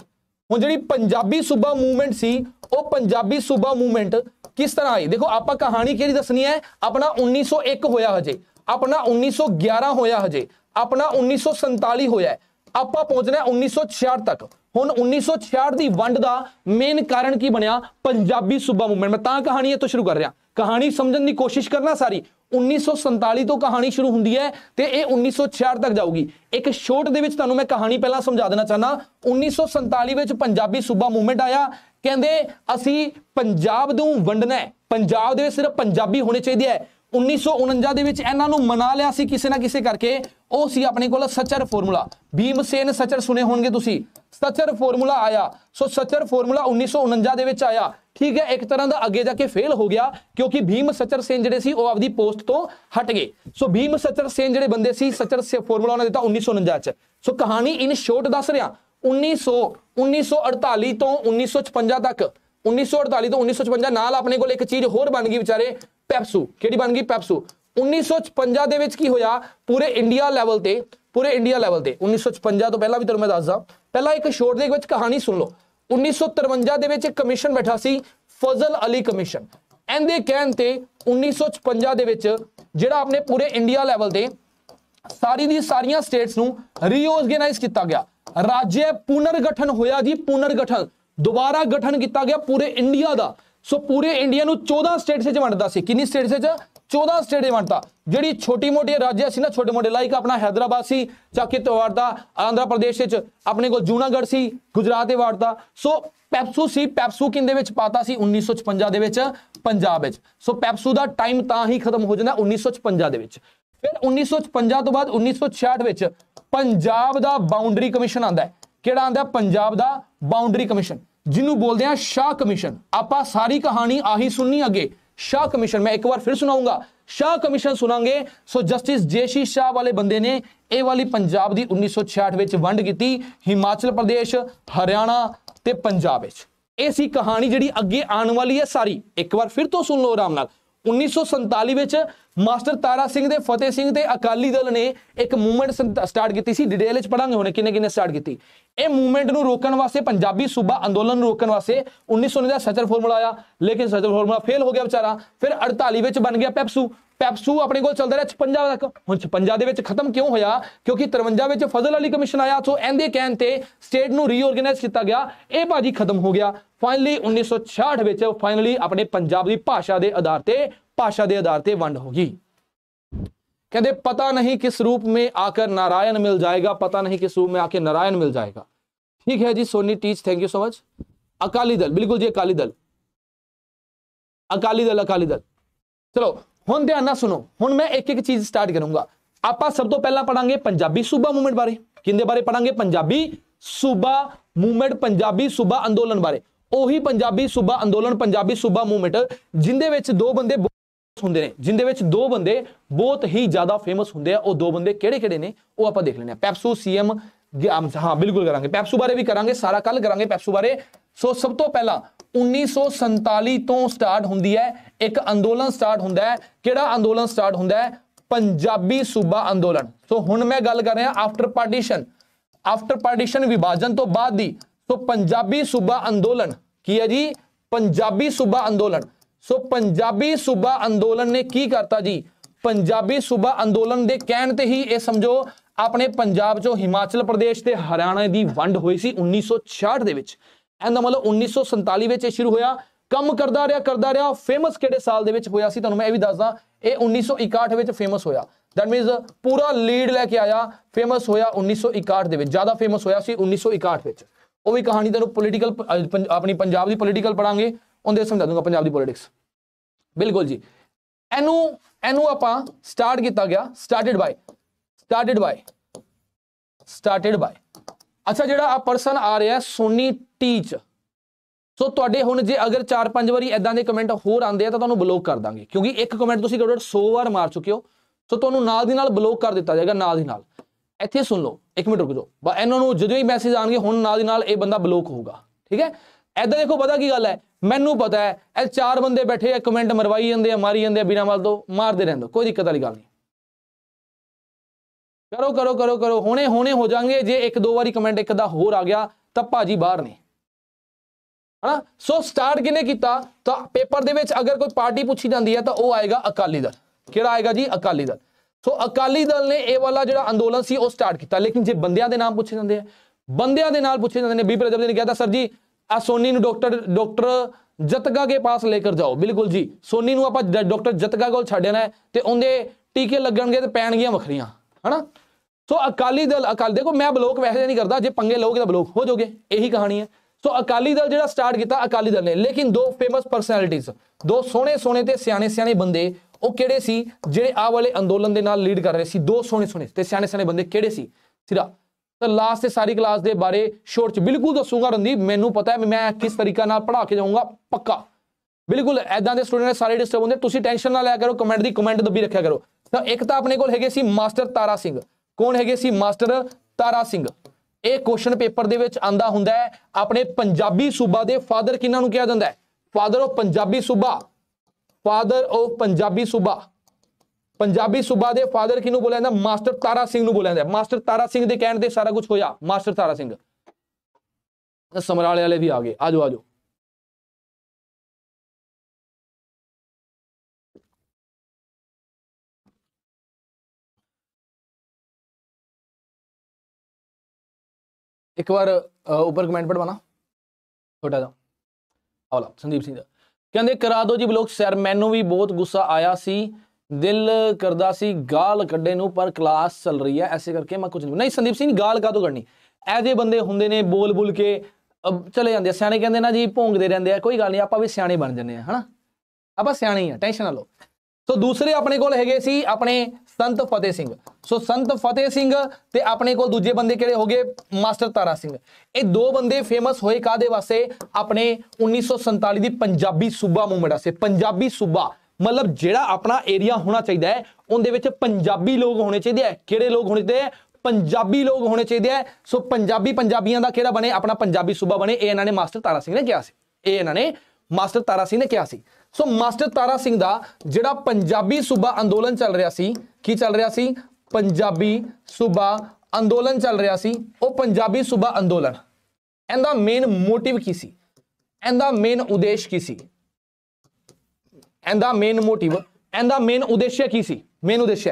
ਹੁਣ ਜਿਹੜੀ ਪੰਜਾਬੀ ਸੂਬਾ ਮੂਵਮੈਂਟ ਸੀ ਉਹ ਪੰਜਾਬੀ ਸੂਬਾ ਮੂਵਮੈਂਟ ਕਿਸ ਤਰ੍ਹਾਂ ਆਈ ਦੇਖੋ ਆਪਾਂ ਕਹਾਣੀ ਕਿਹੜੀ ਦੱਸਣੀ ਹੈ ਆਪਣਾ 1901 ਹੋਇਆ ਹਜੇ ਆਪਣਾ 1911 ਹੋਇਆ ਹਜੇ ਆਪਣਾ 1947 ਹੋਇਆ ਆਪਾਂ ਪਹੁੰਚਣਾ 1966 ਤੱਕ ਹੁਣ 1966 ਦੀ ਵੰਡ ਦਾ ਮੇਨ ਕਾਰਨ ਕੀ ਬਣਿਆ ਪੰਜਾਬੀ ਸੂਬਾ ਮੂਵਮੈਂਟ ਮੈਂ ਤਾਂ ਕਹਾਣੀ ਇਹ ਤੋਂ ਸ਼ੁਰੂ ਕਰ ਰਿਹਾ ਕਹਾਣੀ ਸਮਝਣ ਦੀ ਕੋਸ਼ਿਸ਼ ਕਰਨਾ ਸਾਰੀ 1947 ਤੋਂ ਕਹਾਣੀ ਸ਼ੁਰੂ ਹੁੰਦੀ ਹੈ ਤੇ ਇਹ 1966 ਤੱਕ ਜਾਊਗੀ ਇੱਕ ਸ਼ੋਰਟ ਦੇ ਵਿੱਚ ਤੁਹਾਨੂੰ ਮੈਂ ਕਹਾਣੀ ਪਹਿਲਾਂ ਸਮਝਾ ਦੇਣਾ ਚਾਹਨਾ 1947 ਵਿੱਚ ਪੰਜਾਬੀ ਸੂਬਾ ਮੂਵਮੈਂਟ ਆਇਆ ਕਹਿੰਦੇ ਅਸੀਂ ਪੰਜਾਬ ਨੂੰ ਵੰਡਣਾ ਹੈ ਪੰਜਾਬ ਦੇ ਵਿੱਚ ਸਿਰਫ ਪੰਜਾਬੀ ਹੋਣੇ ਚਾਹੀਦੇ ਹੈ 1949 ਦੇ ਵਿੱਚ ਇਹਨਾਂ ਨੂੰ ਮਨਾ ਲਿਆ ਸੀ ਕਿਸੇ ਨਾ ਕਿਸੇ ਕਰਕੇ ਉਹ ਸੀ ਆਪਣੇ ਕੋਲ ਸੱਚਰ ਫਾਰਮੂਲਾ ਸੇਨ ਸੱਚਰ ਸੁਨੇ ਹੋਣਗੇ ਤੁਸੀਂ ਸੱਚਰ ਫਾਰਮੂਲਾ ਆਇਆ ਸੋ ਸੱਚਰ ਫਾਰਮੂਲਾ 1949 ਦੇ ਵਿੱਚ ਆਇਆ ਠੀਕ ਹੈ ਇੱਕ ਤਰ੍ਹਾਂ ਦਾ ਅੱਗੇ ਜਾ ਕੇ ਫੇਲ ਹੋ ਗਿਆ ਕਿਉਂਕਿ ਭੀਮ ਸਚਰ ਸੇਨ ਜਿਹੜੇ ਸੀ ਉਹ ਆਪਦੀ ਪੋਸਟ ਤੋਂ ਹਟ ਗਏ ਸੋ ਭੀਮ ਸਚਰ ਸੇਨ ਜਿਹੜੇ ਬੰਦੇ ਸੀ ਸਚਰ ਸੇ ਫਾਰਮੂਲਾ ਉਹਨਾਂ ਦਿੱਤਾ 1949 ਚ ਸੋ ਕਹਾਣੀ ਇਨ ਸ਼ੋਰਟ ਦੱਸ ਰਿਹਾ 1900 1948 ਤੋਂ 1956 ਤੱਕ 1948 ਤੋਂ 1956 ਨਾਲ ਆਪਣੇ ਕੋਲ ਇੱਕ ਚੀਜ਼ ਹੋਰ ਬਣ ਗਈ ਵਿਚਾਰੇ ਪੈਪਸੂ ਕਿਹੜੀ ਬਣ ਗਈ ਪੈਪਸੂ 1956 ਦੇ ਵਿੱਚ ਕੀ ਹੋਇਆ ਪੂਰੇ ਇੰਡੀਆ ਲੈਵਲ ਤੇ ਪੂਰੇ ਇੰਡੀਆ ਲੈਵਲ ਤੇ 1956 ਤੋਂ ਪਹਿਲਾਂ ਵੀ ਤੁਹਾਨੂੰ ਮੈਂ ਦੱਸਦਾ ਪਹਿਲਾਂ ਇੱਕ ਸ਼ੋਰਟ ਦੇ ਵਿੱਚ ਕਹਾਣੀ ਸੁਣ ਲਓ 1953 ਦੇ ਵਿੱਚ ਇੱਕ ਕਮਿਸ਼ਨ ਬੈਠਾ ਸੀ ਫਜ਼ਲ ਅਲੀ ਕਮਿਸ਼ਨ ਇਹਦੇ ਕਹਿਣ ਤੇ 1956 ਦੇ ਵਿੱਚ ਜਿਹੜਾ ਆਪਣੇ ਪੂਰੇ ਇੰਡੀਆ ਲੈਵਲ ਤੇ ਸਾਰੀ ਦੀ ਸਾਰੀਆਂ ਸਟੇਟਸ ਨੂੰ ਰੀਓਰਗੇਨਾਈਜ਼ ਕੀਤਾ ਗਿਆ ਰਾਜ ਪੁਨਰਗਠਨ ਹੋਇਆ ਜੀ ਪੁਨਰਗਠਨ ਦੁਬਾਰਾ ਗਠਨ ਕੀਤਾ ਗਿਆ ਪੂਰੇ ਇੰਡੀਆ ਦਾ ਸੋ ਪੂਰੇ ਇੰਡੀਆ ਨੂੰ 14 ਸਟੇਟਸ ਵਿੱਚ ਵੰਡਦਾ ਸੀ ਕਿੰਨੀ ਸਟੇਟਸ ਵਿੱਚ 14 ਸਟੇਡੀਅਮ ਵੰਡਤਾ ਜਿਹੜੀ ਛੋਟੀ ਮੋਟੀ ਰਾਜਿਆ ਸੀ ਨਾ ਛੋਟੇ ਮੋਟੇ ਲਾਈਕ ਆਪਣਾ ਹైదరాబాద్ ਸੀ ਚਾਕੀ ਤਵਾਰ ਦਾ ਆਂਧਰਾ ਪ੍ਰਦੇਸ਼ ਵਿੱਚ ਆਪਣੇ ਕੋਲ ਜੂਨਾਗੜ ਸੀ ਗੁਜਰਾਤ ਦੇ ਵਾਰਦਾ ਸੋ ਪੈਪਸੂ ਸੀ ਪੈਪਸੂ ਕਿੰਦੇ ਵਿੱਚ ਪਾਤਾ ਸੀ 1956 ਦੇ ਵਿੱਚ ਪੰਜਾਬ ਵਿੱਚ ਸੋ ਪੈਪਸੂ ਦਾ ਟਾਈਮ ਤਾਂ ਹੀ ਖਤਮ ਹੋ ਜਾਂਦਾ 1956 ਦੇ ਵਿੱਚ ਫਿਰ 1956 ਤੋਂ ਬਾਅਦ 1966 ਵਿੱਚ ਪੰਜਾਬ ਦਾ ਬਾਉਂਡਰੀ ਕਮਿਸ਼ਨ ਆਂਦਾ ਹੈ ਕਿਹੜਾ ਆਂਦਾ ਪੰਜਾਬ ਦਾ ਬਾਉਂਡਰੀ ਕਮਿਸ਼ਨ ਜਿਹਨੂੰ ਬੋਲਦੇ ਆ ਸ਼ਾਹ ਕਮਿਸ਼ਨ ਆਪਾਂ ਸਾਰੀ ਕਹਾਣੀ ਆਹੀ ਸੁਣਨੀ ਅੱਗੇ ਸ਼ਾਹ ਕਮਿਸ਼ਨ ਮੈਂ ਇੱਕ ਵਾਰ ਫਿਰ ਸੁਣਾਉਂਗਾ ਸ਼ਾਹ ਕਮਿਸ਼ਨ ਸੁਣਾਂਗੇ ਸੋ ਜਸਟਿਸ ਜੇਸ਼ੀ ਸ਼ਾਹ ਵਾਲੇ ਬੰਦੇ ਨੇ ਇਹ ਵਾਲੀ ਪੰਜਾਬ ਦੀ 1966 ਵਿੱਚ ਵੰਡ ਕੀਤੀ ਹਿਮਾਚਲ ਪ੍ਰਦੇਸ਼ ਹਰਿਆਣਾ ਤੇ ਪੰਜਾਬ ਵਿੱਚ ਇਹ ਸੀ ਕਹਾਣੀ ਜਿਹੜੀ ਅੱਗੇ ਆਉਣ ਵਾਲੀ ਹੈ ਸਾਰੀ ਇੱਕ ਵਾਰ ਫਿਰ ਤੋਂ ਸੁਣ ਲਓ ਆਰਾਮ ਨਾਲ 1947 ਵਿੱਚ ਮਾਸਟਰ ਤਾਰਾ ਸਿੰਘ ਦੇ ਫਤਿਹ ਸਿੰਘ ਤੇ ਅਕਾਲੀ ਦਲ ਨੇ ਇੱਕ ਮੂਵਮੈਂਟ ਸਟਾਰਟ ਕੀਤੀ ਸੀ ਡਿਟੇਲ ਵਿੱਚ ਪੜਾਂਗੇ ਹੁਣ ਕਿਨੇ ਕਿਨੇ ਸਟਾਰਟ ਕੀਤੀ ਇਹ ਮੂਵਮੈਂਟ ਨੂੰ ਰੋਕਣ ਵਾਸਤੇ ਪੰਜਾਬੀ ਸੂਬਾ ਅੰਦੋਲਨ ਨੂੰ ਰੋਕਣ ਵਾਸਤੇ 1919 ਦਾ ਸਚਰ ਫਾਰਮੂਲਾ ਆਇਆ ਲੇਕਿਨ ਸਚਰ ਫਾਰਮੂਲਾ ਫੇਲ ਹੋ ਗਿਆ ਵਿਚਾਰਾ ਫਿਰ 48 ਵਿੱਚ ਬਣ ਗਿਆ ਪੈਪਸੂ ਪੈਪਸੂ ਆਪਣੇ ਕੋਲ ਚੱਲਦਾ ਰਿਹਾ 56 ਤੱਕ ਹੁਣ 56 ਦੇ ਵਿੱਚ ਖਤਮ ਕਿਉਂ ਹੋਇਆ ਕਿਉਂਕਿ 53 ਵਿੱਚ ਫਜ਼ਲ ਅਲੀ ਕਮਿਸ਼ਨ ਆਇਆ ਸੋ ਐਂਦੇ ਕਹਿਣ ਤੇ ਸਟੇਟ ਨੂੰ ਰੀਆਰਗੇਨਾਈਜ਼ ਕੀਤਾ ਗਿਆ ਇਹ ਬਾਜੀ ਖਤਮ ਹੋ ਗਿਆ ਫਾਈਨਲੀ 1966 ਵਿੱਚ ਫਾਈਨਲੀ ਆਪਣੇ ਪੰਜਾਬ ਦੀ ਭਾਸ਼ਾ ਦੇ ਆਧਾਰ ਤੇ ਭਾਸ਼ਾ ਦੇ ਆਧਾਰ ਤੇ ਵੰਡ ਹੋ ਗਈ ਕਹਿੰਦੇ ਪਤਾ ਨਹੀਂ ਕਿਸ ਰੂਪ ਮੇ ਆਕਰ ਨਾਰਾਇਣ ਮਿਲ ਜਾਏਗਾ ਪਤਾ ਨਹੀਂ ਕਿਸ ਰੂਪ ਮੇ ਆਕੇ ਨਾਰਾਇਣ ਮਿਲ ਜਾਏਗਾ ਠੀਕ ਹੈ ਜੀ Soni teach thank you so much Akali Dal ਬਿਲਕੁਲ ਜੀ ਅਕਾਲੀ ਦਲ ਅਕਾਲੀ ਦਲ ਅਕਾਲੀ ਦਲ ਚਲੋ ਹੁਣ ਧਿਆਨ ਨਾਲ ਸੁਣੋ ਹੁਣ ਮੈਂ ਇੱਕ ਇੱਕ ਚੀਜ਼ ਸਟਾਰਟ ਕਰੂੰਗਾ ਆਪਾਂ ਸਭ ਤੋਂ ਪਹਿਲਾਂ ਪੜਾਂਗੇ ਪੰਜਾਬੀ ਸੂਬਾ ਮੂਵਮੈਂਟ ਬਾਰੇ ਕਿੰਦੇ ਬਾਰੇ ਪੜਾਂਗੇ ਪੰਜਾਬੀ ਸੂਬਾ ਮੂਵਮੈਂਟ ਪੰਜਾਬੀ ਸੂਬਾ ਅੰਦੋਲਨ ਬਾਰੇ ਉਹੀ ਪੰਜਾਬੀ ਸੂਬਾ ਅੰਦੋਲਨ ਪੰਜਾਬੀ ਸੂਬਾ ਮੂਵਮੈਂਟ ਜਿੰਦੇ ਵਿੱਚ ਦੋ ਬੰਦੇ ਹੁੰਦੇ ਨੇ ਜਿੰਦੇ ਵਿੱਚ ਦੋ ਬੰਦੇ ਬਹੁਤ ਹੀ ਜ਼ਿਆਦਾ ਫੇਮਸ ਹੁੰਦੇ ਆ ਉਹ ਦੋ ਬੰਦੇ ਕਿਹੜੇ-ਕਿਹੜੇ ਨੇ ਉਹ ਆਪਾਂ ਦੇਖ ਲੈਣੇ ਆ ਪੈਪਸੂ ਸੀਐਮ ਹਾਂ ਬਿਲਕੁਲ ਕਰਾਂਗੇ ਪੈਪਸੂ ਬਾਰੇ ਵੀ ਕਰਾਂਗੇ ਸਾਰਾ ਕੱਲ ਕਰਾਂਗੇ ਪੈਪਸੂ ਬਾਰੇ ਸੋ ਸਭ ਤੋਂ ਪਹਿਲਾਂ 1947 ਤੋਂ ਸਟਾਰਟ ਹੁੰਦੀ ਹੈ ਇੱਕ ਅੰਦੋਲਨ ਸਟਾਰਟ ਹੁੰਦਾ ਹੈ ਕਿਹੜਾ ਅੰਦੋਲਨ ਸਟਾਰਟ ਹੁੰਦਾ ਹੈ ਪੰਜਾਬੀ ਸੂਬਾ ਅੰਦੋਲਨ ਸੋ ਹੁਣ ਮੈਂ ਗੱਲ ਕਰ ਰਿਹਾ ਆਫਟਰ ਪਾਰਟੀਸ਼ਨ ਆਫਟਰ ਪਾਰਟੀਸ਼ਨ ਵਿਭਾਜਨ ਤੋਂ ਬਾਅਦ ਦੀ ਸੋ ਪੰਜਾਬੀ ਸੂਬਾ ਅੰਦੋਲਨ ਕੀ ਹੈ ਜੀ ਪੰਜਾਬੀ ਸੂਬਾ ਅੰਦੋਲਨ ਸੋ ਪੰਜਾਬੀ ਸੂਬਾ ਅੰਦੋਲਨ ਨੇ ਕੀ ਕਰਤਾ ਜੀ ਪੰਜਾਬੀ ਸੂਬਾ ਅੰਦੋਲਨ ਦੇ ਕਹਿਣ ਤੇ ਹੀ ਇਹ ਸਮਝੋ ਆਪਣੇ ਪੰਜਾਬ ਚੋਂ ਹਿਮਾਚਲ ਪ੍ਰਦੇਸ਼ ਤੇ ਹਰਿਆਣਾ ਦੀ ਵੰਡ ਹੋਈ ਸੀ 1966 ਦੇ ਵਿੱਚ ਇਹਦਾ ਮਤਲਬ 1947 ਵਿੱਚ ਇਹ ਸ਼ੁਰੂ ਹੋਇਆ ਕੰਮ ਕਰਦਾ ਰਿਹਾ ਕਰਦਾ ਰਿਹਾ ਫੇਮਸ ਕਿਹੜੇ ਸਾਲ ਦੇ ਵਿੱਚ ਹੋਇਆ ਸੀ ਤੁਹਾਨੂੰ ਮੈਂ ਇਹ ਵੀ ਦੱਸਦਾ ਇਹ 1961 ਵਿੱਚ ਫੇਮਸ ਹੋਇਆ ਦੈਟ ਮੀਨਸ ਪੂਰਾ ਲੀਡ ਲੈ ਕੇ ਆਇਆ ਫੇਮਸ ਹੋਇਆ 1961 ਦੇ ਵਿੱਚ ਜ਼ਿਆਦਾ ਫੇਮਸ ਹੋਇਆ ਸੀ 1961 ਵਿੱਚ ਉਹ ਵੀ ਕਹਾਣੀ ਤੁਹਾਨੂੰ ਪੋਲੀਟੀਕਲ ਆਪਣੀ ਪੰਜਾਬ ਦੀ ਪੋਲੀਟੀਕਲ ਪੜਾਂਗੇ ਉਹਦੇ ਸਮਝਾ ਦੂੰਗਾ ਪੰਜਾਬ ਦੀ ਪੋਲਿਟਿਕਸ ਬਿਲਕੁਲ ਜੀ ਇਹਨੂੰ ਇਹਨੂੰ ਆਪਾਂ ਸਟਾਰਟ ਕੀਤਾ ਗਿਆ started by started by started by ਅੱਛਾ ਜਿਹੜਾ ਆ ਪਰਸਨ ਆ ਰਿਹਾ ਸੋਨੀ ਟੀਚ ਸੋ ਤੁਹਾਡੇ ਹੁਣ ਜੇ ਅਗਰ 4-5 ਵਾਰੀ ਐਦਾਂ ਦੇ ਕਮੈਂਟ ਹੋਰ ਆਉਂਦੇ ਆ ਤਾਂ ਤੁਹਾਨੂੰ ਬਲੌਕ ਕਰ ਦਾਂਗੇ ਕਿਉਂਕਿ ਇੱਕ ਕਮੈਂਟ ਤੁਸੀਂ ਘੱਟੋ 100 ਵਾਰ ਮਾਰ ਚੁੱਕੇ ਹੋ ਸੋ ਤੁਹਾਨੂੰ ਨਾਲ ਦੀ ਨਾਲ ਬਲੌਕ ਕਰ ਦਿੱਤਾ ਜਾਏਗਾ ਨਾਲ ਦੀ ਨਾਲ ਇੱਥੇ ਸੁਣ ਲਓ ਇੱਕ ਮਿੰਟ ਰੁਕ ਜਾਓ ਬਾ ਇਹਨਾਂ ਨੂੰ ਜਦੋਂ ਹੀ ਮੈਸੇਜ ਆਣਗੇ ਹੁਣ ਨਾਲ ਦੀ ਨਾਲ ਇਹ ਬੰਦਾ ਬਲੌਕ ਹੋਊਗਾ ਠੀਕ ਹੈ ਐਦਾਂ ਦੇਖੋ ਪਤਾ ਕੀ ਗੱਲ ਹੈ ਮੈਨੂੰ ਪਤਾ ਹੈ ਇਹ ਚਾਰ ਬੰਦੇ ਬੈਠੇ ਆ ਕਮੈਂਟ ਮਰਵਾਈ ਜਾਂਦੇ ਆ ਮਾਰੀ ਜਾਂਦੇ ਆ ਬਿਨਾਂ ਮਲਦੋ ਮਾਰਦੇ ਰਹਿੰਦੇ ਕੋਈ ਦਿੱਕਤ ਵਾਲੀ ਗੱਲ ਨਹੀਂ ਕਰੋ ਕਰੋ ਕਰੋ ਕਰੋ ਹੁਣੇ ਹੁਣੇ ਹੋ ਜਾਣਗੇ ਜੇ ਇੱਕ ਦੋ ਵਾਰੀ ਕਮੈਂਟ ਇੱਕ ਦਾ ਹੋਰ ਆ ਗਿਆ ਤਾਂ ਭਾਜੀ ਬਾਹਰ ਨੇ ਹਨਾ ਸੋ ਸਟਾਰਟ ਕਿਨੇ ਕੀਤਾ ਤਾਂ ਪੇਪਰ ਦੇ ਵਿੱਚ ਅਗਰ ਕੋਈ ਪਾਰਟੀ ਪੁੱਛੀ ਜਾਂਦੀ ਹੈ ਤਾਂ ਉਹ ਆਏਗਾ ਅਕਾਲੀ ਦਲ ਕਿਹੜਾ ਆਏਗਾ ਜੀ ਅਕਾਲੀ ਦਲ ਸੋ ਅਕਾਲੀ ਦਲ ਨੇ ਇਹ ਵਾਲਾ ਜਿਹੜਾ ਅੰਦੋਲਨ ਸੀ ਉਹ ਸਟਾਰਟ ਕੀਤਾ ਲੇਕਿਨ ਜੇ ਬੰਦਿਆਂ ਦੇ ਨਾਮ ਪੁੱਛੇ ਜਾਂਦੇ ਆ ਬੰਦਿਆਂ ਦੇ ਨਾਲ ਪੁੱਛੇ ਜਾਂਦੇ ਨੇ ਬੀ ਪ੍ਰਜਪਤੀ ਨੇ ਕਿਹਾ ਤਾਂ ਸਰ ਜੀ ਆ ਸੋਨੀ ਨੂੰ ਡਾਕਟਰ ਡਾਕਟਰ ਜਤਗਾ ਦੇ ਪਾਸ ਲੈ ਕੇ ਜਾਓ ਬਿਲਕੁਲ ਜੀ ਸੋਨੀ ਨੂੰ ਆਪਾਂ ਡਾਕਟਰ ਜਤਗਾ ਕੋਲ ਛੱਡਣਾ ਤੇ ਉਹਦੇ ਟੀਕੇ ਲੱਗਣਗੇ ਤੇ ਪੈਣਗੀਆਂ ਵੱਖਰੀਆਂ ਹਨਾ ਸੋ ਅਕਾਲੀ ਦਲ ਅਕਾਲ ਦੇਖੋ ਮੈਂ ਬਲੋਕ ਵੈਸੇ ਨਹੀਂ ਕਰਦਾ ਜੇ ਪੰਗੇ ਲਓਗੇ ਤਾਂ ਬਲੋਕ ਹੋ ਜਾਓਗੇ ਇਹੀ ਕਹਾਣੀ ਹੈ ਸੋ ਅਕਾਲੀ ਦਲ ਜਿਹੜਾ ਸਟਾਰਟ ਕੀਤਾ ਅਕਾਲੀ ਦਲ ਨੇ ਲੇਕਿਨ ਦੋ ਫੇਮਸ ਪਰਸਨੈਲਿਟੀਜ਼ ਦੋ ਸੋਹਣੇ ਸੋਹਣੇ ਤੇ ਸਿਆਣੇ ਸਿਆਣੇ ਬੰਦੇ ਉਹ ਕਿਹੜੇ ਸੀ ਜਿਹੜੇ ਆਹ ਵਾਲੇ ਅੰਦੋਲਨ ਦੇ ਨਾਲ ਲੀਡ ਕਰ ਰਹੇ ਸੀ ਦੋ ਸੋਹਣੇ ਸੋਹਣੇ ਤੇ ਸਿਆਣੇ ਸਿਆਣੇ ਬੰਦੇ ਕਿਹੜੇ ਸੀ ਸਿਰਾ ਤਾਂ ਲਾਸਟ ਤੇ ਸਾਰੀ ਕਲਾਸ ਦੇ ਬਾਰੇ ਸ਼ੋਰਟ ਚ ਬਿਲਕੁਲ ਦੱਸੂਗਾ ਰਣਦੀਪ ਮੈਨੂੰ ਪਤਾ ਹੈ ਮੈਂ ਕਿਸ ਤਰੀਕਾ ਨਾਲ ਪੜਾ ਕੇ ਜਾਊਂਗਾ ਪੱਕਾ ਬਿਲਕੁਲ ਐਦਾਂ ਦੇ ਸਟੂਡੈਂਟ ਸਾਰੇ ਡਿਸਟਰਬ ਹੁੰਦੇ ਤੁਸੀਂ ਟੈਨਸ਼ਨ ਨਾ ਲਿਆ ਕਰੋ ਕਮੈਂਟ ਦੀ ਕਮੈਂਟ ਦੱਬੀ ਰੱਖਿਆ ਕਰੋ ਤਾਂ ਇੱਕ ਤਾਂ ਆਪਣੇ ਕੋਲ ਹੈਗੇ ਸੀ ਮਾਸਟਰ ਤਾਰਾ ਸਿੰਘ ਕੌਣ ਹੈਗੇ ਸੀ ਮਾਸਟਰ ਤਾਰਾ ਸਿੰਘ ਇਹ ਕੁਐਸਚਨ ਪੇਪਰ ਦੇ ਵਿੱਚ ਆਂਦਾ ਹੁੰਦਾ ਹੈ ਆਪਣੇ ਪੰਜਾਬੀ ਸੂਬਾ ਦੇ ਫਾਦਰ ਕਿਹਨਾਂ ਨੂੰ ਕਿਹਾ ਜਾਂਦਾ ਹੈ ਫਾਦਰ ਆਫ ਪੰਜਾਬੀ ਸੂਬਾ ਫਾਦਰ ਆਫ ਪੰਜਾਬੀ ਸੂਬਾ ਪੰਜਾਬੀ ਸੂਬਾ ਦੇ ਫਾਦਰ ਕਿਹਨੂੰ ਬੋਲਿਆ ਜਾਂਦਾ ਮਾਸਟਰ ਤਾਰਾ ਸਿੰਘ ਨੂੰ ਬੋਲਿਆ ਜਾਂਦਾ ਮਾਸਟਰ ਤਾਰਾ ਸਿੰਘ ਦੇ ਕਹਿਣ ਤੇ ਸਾਰਾ ਕੁਝ ਹੋਇਆ ਮਾਸਟਰ ਤਾਰਾ ਸਿੰਘ ਸਮਰਾਲੇ ਵਾਲੇ ਵੀ ਆ ਗਏ ਆਜੋ ਆਜੋ ਇੱਕ ਵਾਰ ਉੱਪਰ ਕਮੈਂਟ ਪੜਵਾਣਾ ਛੋਟਾ ਜਿਹਾ ਆਵਲਾ ਸੰਦੀਪ ਸਿੰਘ ਦਾ ਕਹਿੰਦੇ ਕਰਾ ਦਿਓ ਜੀ ਬਲੌਗ ਸਰ ਮੈਨੂੰ ਵੀ ਬਹੁਤ ਗੁੱਸਾ ਆਇਆ ਸੀ ਦਿਲ ਕਰਦਾ ਸੀ ਗਾਲ ਕੱਢੇ ਨੂੰ ਪਰ ਕਲਾਸ ਚੱਲ ਰਹੀ ਹੈ ਐਸੇ ਕਰਕੇ ਮੈਂ ਕੁਝ ਨਹੀਂ ਨਹੀਂ ਸੰਦੀਪ ਸਿੰਘ ਗਾਲ ਕਾਦੋਂ ਕਰਨੀ ਐਜੇ ਬੰਦੇ ਹੁੰਦੇ ਨੇ ਬੋਲ ਬੁਲ ਕੇ ਚਲੇ ਜਾਂਦੇ ਸਿਆਣੇ ਕਹਿੰਦੇ ਨਾ ਜੀ ਭੋਂਗਦੇ ਰਹਿੰਦੇ ਆ ਕੋਈ ਗੱਲ ਨਹੀਂ ਆਪਾਂ ਵੀ ਸਿਆਣੇ ਬਣ ਜੰਨੇ ਆ ਹਨਾ ਆਪਾਂ ਸਿਆਣੇ ਆ ਟੈਨਸ਼ਨ ਨਾ ਲਓ ਸੋ ਦੂਸਰੇ ਆਪਣੇ ਕੋਲ ਹੈਗੇ ਸੀ ਆਪਣੇ ਸੰਤ ਫਤਿਹ ਸਿੰਘ ਸੋ ਸੰਤ ਫਤਿਹ ਸਿੰਘ ਤੇ ਆਪਣੇ ਕੋਲ ਦੂਜੇ ਬੰਦੇ ਕਿਹੜੇ ਹੋਗੇ ਮਾਸਟਰ ਤਾਰਾ ਸਿੰਘ ਇਹ ਦੋ ਬੰਦੇ ਫੇਮਸ ਹੋਏ ਕਾਦੇ ਵਾਸਤੇ ਆਪਣੇ 1947 ਦੀ ਪੰਜਾਬੀ ਸੂਬਾ ਮੂਵਮੈਂਟ ਵਾਸਤੇ ਪੰਜਾਬੀ ਸੂਬਾ ਮਤਲਬ ਜਿਹੜਾ ਆਪਣਾ ਏਰੀਆ ਹੋਣਾ ਚਾਹੀਦਾ ਹੈ ਉਹਦੇ ਵਿੱਚ ਪੰਜਾਬੀ ਲੋਕ ਹੋਣੇ ਚਾਹੀਦੇ ਆ ਕਿਹੜੇ ਲੋਕ ਹੋਣੇ ਚਾਹੀਦੇ ਹੈ ਪੰਜਾਬੀ ਲੋਕ ਹੋਣੇ ਚਾਹੀਦੇ ਆ ਸੋ ਪੰਜਾਬੀ ਪੰਜਾਬੀਆਂ ਦਾ ਕਿਹੜਾ ਬਣੇ ਆਪਣਾ ਪੰਜਾਬੀ ਸੂਬਾ ਬਣੇ ਇਹ ਇਹਨਾਂ ਨੇ ਮਾਸਟਰ ਤਾਰਾ ਸਿੰਘ ਨੇ ਕਿਹਾ ਸੀ ਇਹ ਇਹਨਾਂ ਨੇ ਮਾਸਟਰ ਤਾਰਾ ਸਿੰਘ ਨੇ ਕਿਹਾ ਸੀ ਸੋ ਮਾਸਟਰ ਤਾਰਾ ਸਿੰਘ ਦਾ ਜਿਹੜਾ ਪੰਜਾਬੀ ਸੂਬਾ ਅੰਦੋਲਨ ਚੱਲ ਰਿਹਾ ਸੀ ਕੀ ਚੱਲ ਰਿਹਾ ਸੀ ਪੰਜਾਬੀ ਸੂਬਾ ਅੰਦੋਲਨ ਚੱਲ ਰਿਹਾ ਸੀ ਉਹ ਪੰਜਾਬੀ ਸੂਬਾ ਅੰਦੋਲਨ ਇਹਦਾ ਮੇਨ ਮੋਟਿਵ ਕੀ ਸੀ ਇਹਦਾ ਮੇਨ ਉਦੇਸ਼ ਕੀ ਸੀ ਇਹਦਾ ਮੇਨ ਮੋਟਿਵ ਇਹਦਾ ਮੇਨ ਉਦੇਸ਼ ਕੀ ਸੀ ਮੇਨ ਉਦੇਸ਼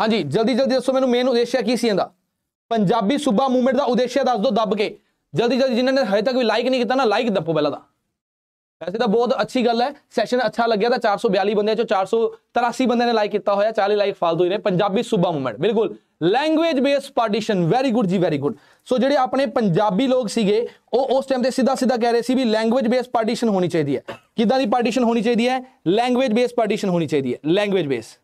ਹਾਂਜੀ ਜਲਦੀ ਜਲਦੀ ਦੱਸੋ ਮੈਨੂੰ ਮੇਨ ਉਦੇਸ਼ ਕੀ ਸੀ ਇਹਦਾ ਪੰਜਾਬੀ ਸੂਬਾ ਮੂਵਮੈਂਟ ਦਾ ਉਦੇਸ਼ ਦੱਸ ਦਿਓ ਦੱਬ ਕੇ ਜਲਦੀ ਜਲਦੀ ਜਿਨ੍ਹਾਂ ਨੇ ਹਜੇ ਤੱਕ ਵੀ ਲਾਈਕ ਨਹੀਂ ਕੀਤਾ ਨਾ ਲਾਈਕ ਦੱਬੋ ਪਹਿਲਾਂ ਦਾ ਵੈਸੇ ਤਾਂ ਬਹੁਤ ਅੱਛੀ ਗੱਲ ਹੈ ਸੈਸ਼ਨ ਅੱਛਾ ਲੱਗਿਆ ਤਾਂ 442 ਬੰਦਿਆਂ ਚੋਂ 483 ਬੰਦਿਆਂ ਨੇ ਲਾਈਕ ਕੀਤਾ ਹੋਇਆ 40 ਲਾਈਕ ਫਾਲਤੂ ਹੀ ਨੇ ਪੰਜਾਬੀ ਸੂਬਾ ਮੂਵਮੈਂਟ ਬਿਲਕੁਲ language base partition very good ਜੀ ਵੈਰੀ ਗੁੱਡ ਸੋ ਜਿਹੜੇ ਆਪਣੇ ਪੰਜਾਬੀ ਲੋਕ ਸੀਗੇ ਉਹ ਉਸ ਟਾਈਮ ਤੇ ਸਿੱਧਾ ਸਿੱਧਾ ਕਹਿ ਰਹੇ ਸੀ ਵੀ ਲੈਂਗੁਏਜ ਬੇਸ ਪਾਰਟੀਸ਼ਨ ਹੋਣੀ ਚਾਹੀਦੀ ਹੈ ਕਿੱਦਾਂ ਦੀ ਪਾਰਟੀਸ਼ਨ ਹੋਣੀ ਚਾਹੀਦੀ ਹੈ ਲੈਂਗੁਏਜ ਬੇਸ ਪਾਰਟੀਸ਼ਨ ਹੋਣੀ ਚਾਹੀਦੀ ਹੈ ਲੈਂਗੁਏਜ ਬੇਸ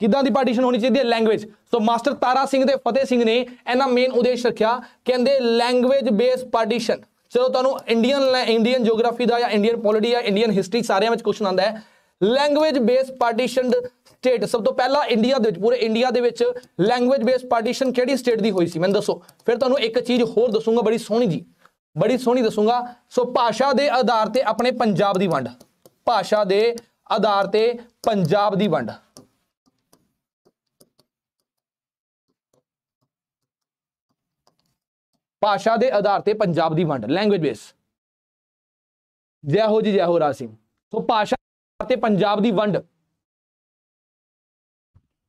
ਕਿੱਦਾਂ ਦੀ ਪਾਰਟੀਸ਼ਨ ਹੋਣੀ ਚਾਹੀਦੀ ਹੈ language so master Tara Singh ਤੇ ਫਤਿਹ ਸਿੰਘ ਨੇ ਇਹਨਾਂ ਮੇਨ ਉਦੇਸ਼ ਰੱਖਿਆ ਕਹਿੰਦੇ ਲੈਂਗੁਏਜ ਬੇਸ ਪਾਰਟੀਸ਼ਨ ਚਲੋ ਤੁਹਾਨੂੰ ਇੰਡੀਅਨ ਇੰਡੀਅਨ ਜੀਓਗ੍ਰਾਫੀ ਦਾ ਜਾਂ ਇੰਡੀਅਨ ਪੋਲਿਟੀ ਜਾਂ ਇੰਡੀਅਨ ਹਿਸਟਰੀ ਸਾਰਿਆਂ ਵਿੱਚ ਕੁਐਸਚਨ ਆਉਂਦਾ ਹੈ ਲੈਂਗੁਏਜ ਬੇਸ ਪਾਰਟੀਸ਼ਨਡ ਸਟੇਟ ਸਭ ਤੋਂ ਪਹਿਲਾਂ ਇੰਡੀਆ ਦੇ ਵਿੱਚ ਪੂਰੇ ਇੰਡੀਆ ਦੇ ਵਿੱਚ ਲੈਂਗੁਏਜ ਬੇਸ ਪਾਰਟੀਸ਼ਨ ਕਿਹੜੀ ਸਟੇਟ ਦੀ ਹੋਈ ਸੀ ਮੈਨੂੰ ਦੱਸੋ ਫਿਰ ਤੁਹਾਨੂੰ ਇੱਕ ਚੀਜ਼ ਹੋਰ ਦੱਸੂਗਾ ਬੜੀ ਸੋਹਣੀ ਜੀ ਬੜੀ ਸੋਹਣੀ ਦੱਸੂਗਾ ਸੋ ਭਾਸ਼ਾ ਦੇ ਆਧਾਰ ਤੇ ਆਪਣੇ ਪੰਜਾਬ ਦੀ ਵੰਡ ਭਾਸ਼ਾ ਦੇ ਆਧਾਰ ਤੇ ਪੰਜਾਬ ਦੀ ਵੰਡ ਭਾਸ਼ਾ ਦੇ ਆਧਾਰ ਤੇ ਪੰਜਾਬ ਦੀ ਵੰਡ ਲੈਂਗੁਏਜ ਬੇਸ ਜੈ ਹੋ ਜੀ ਜੈ ਹੋ ਰਾਸੀਮ ਸੋ ਭਾਸ਼ਾ ਤੇ ਪੰਜਾਬ ਦੀ ਵੰਡ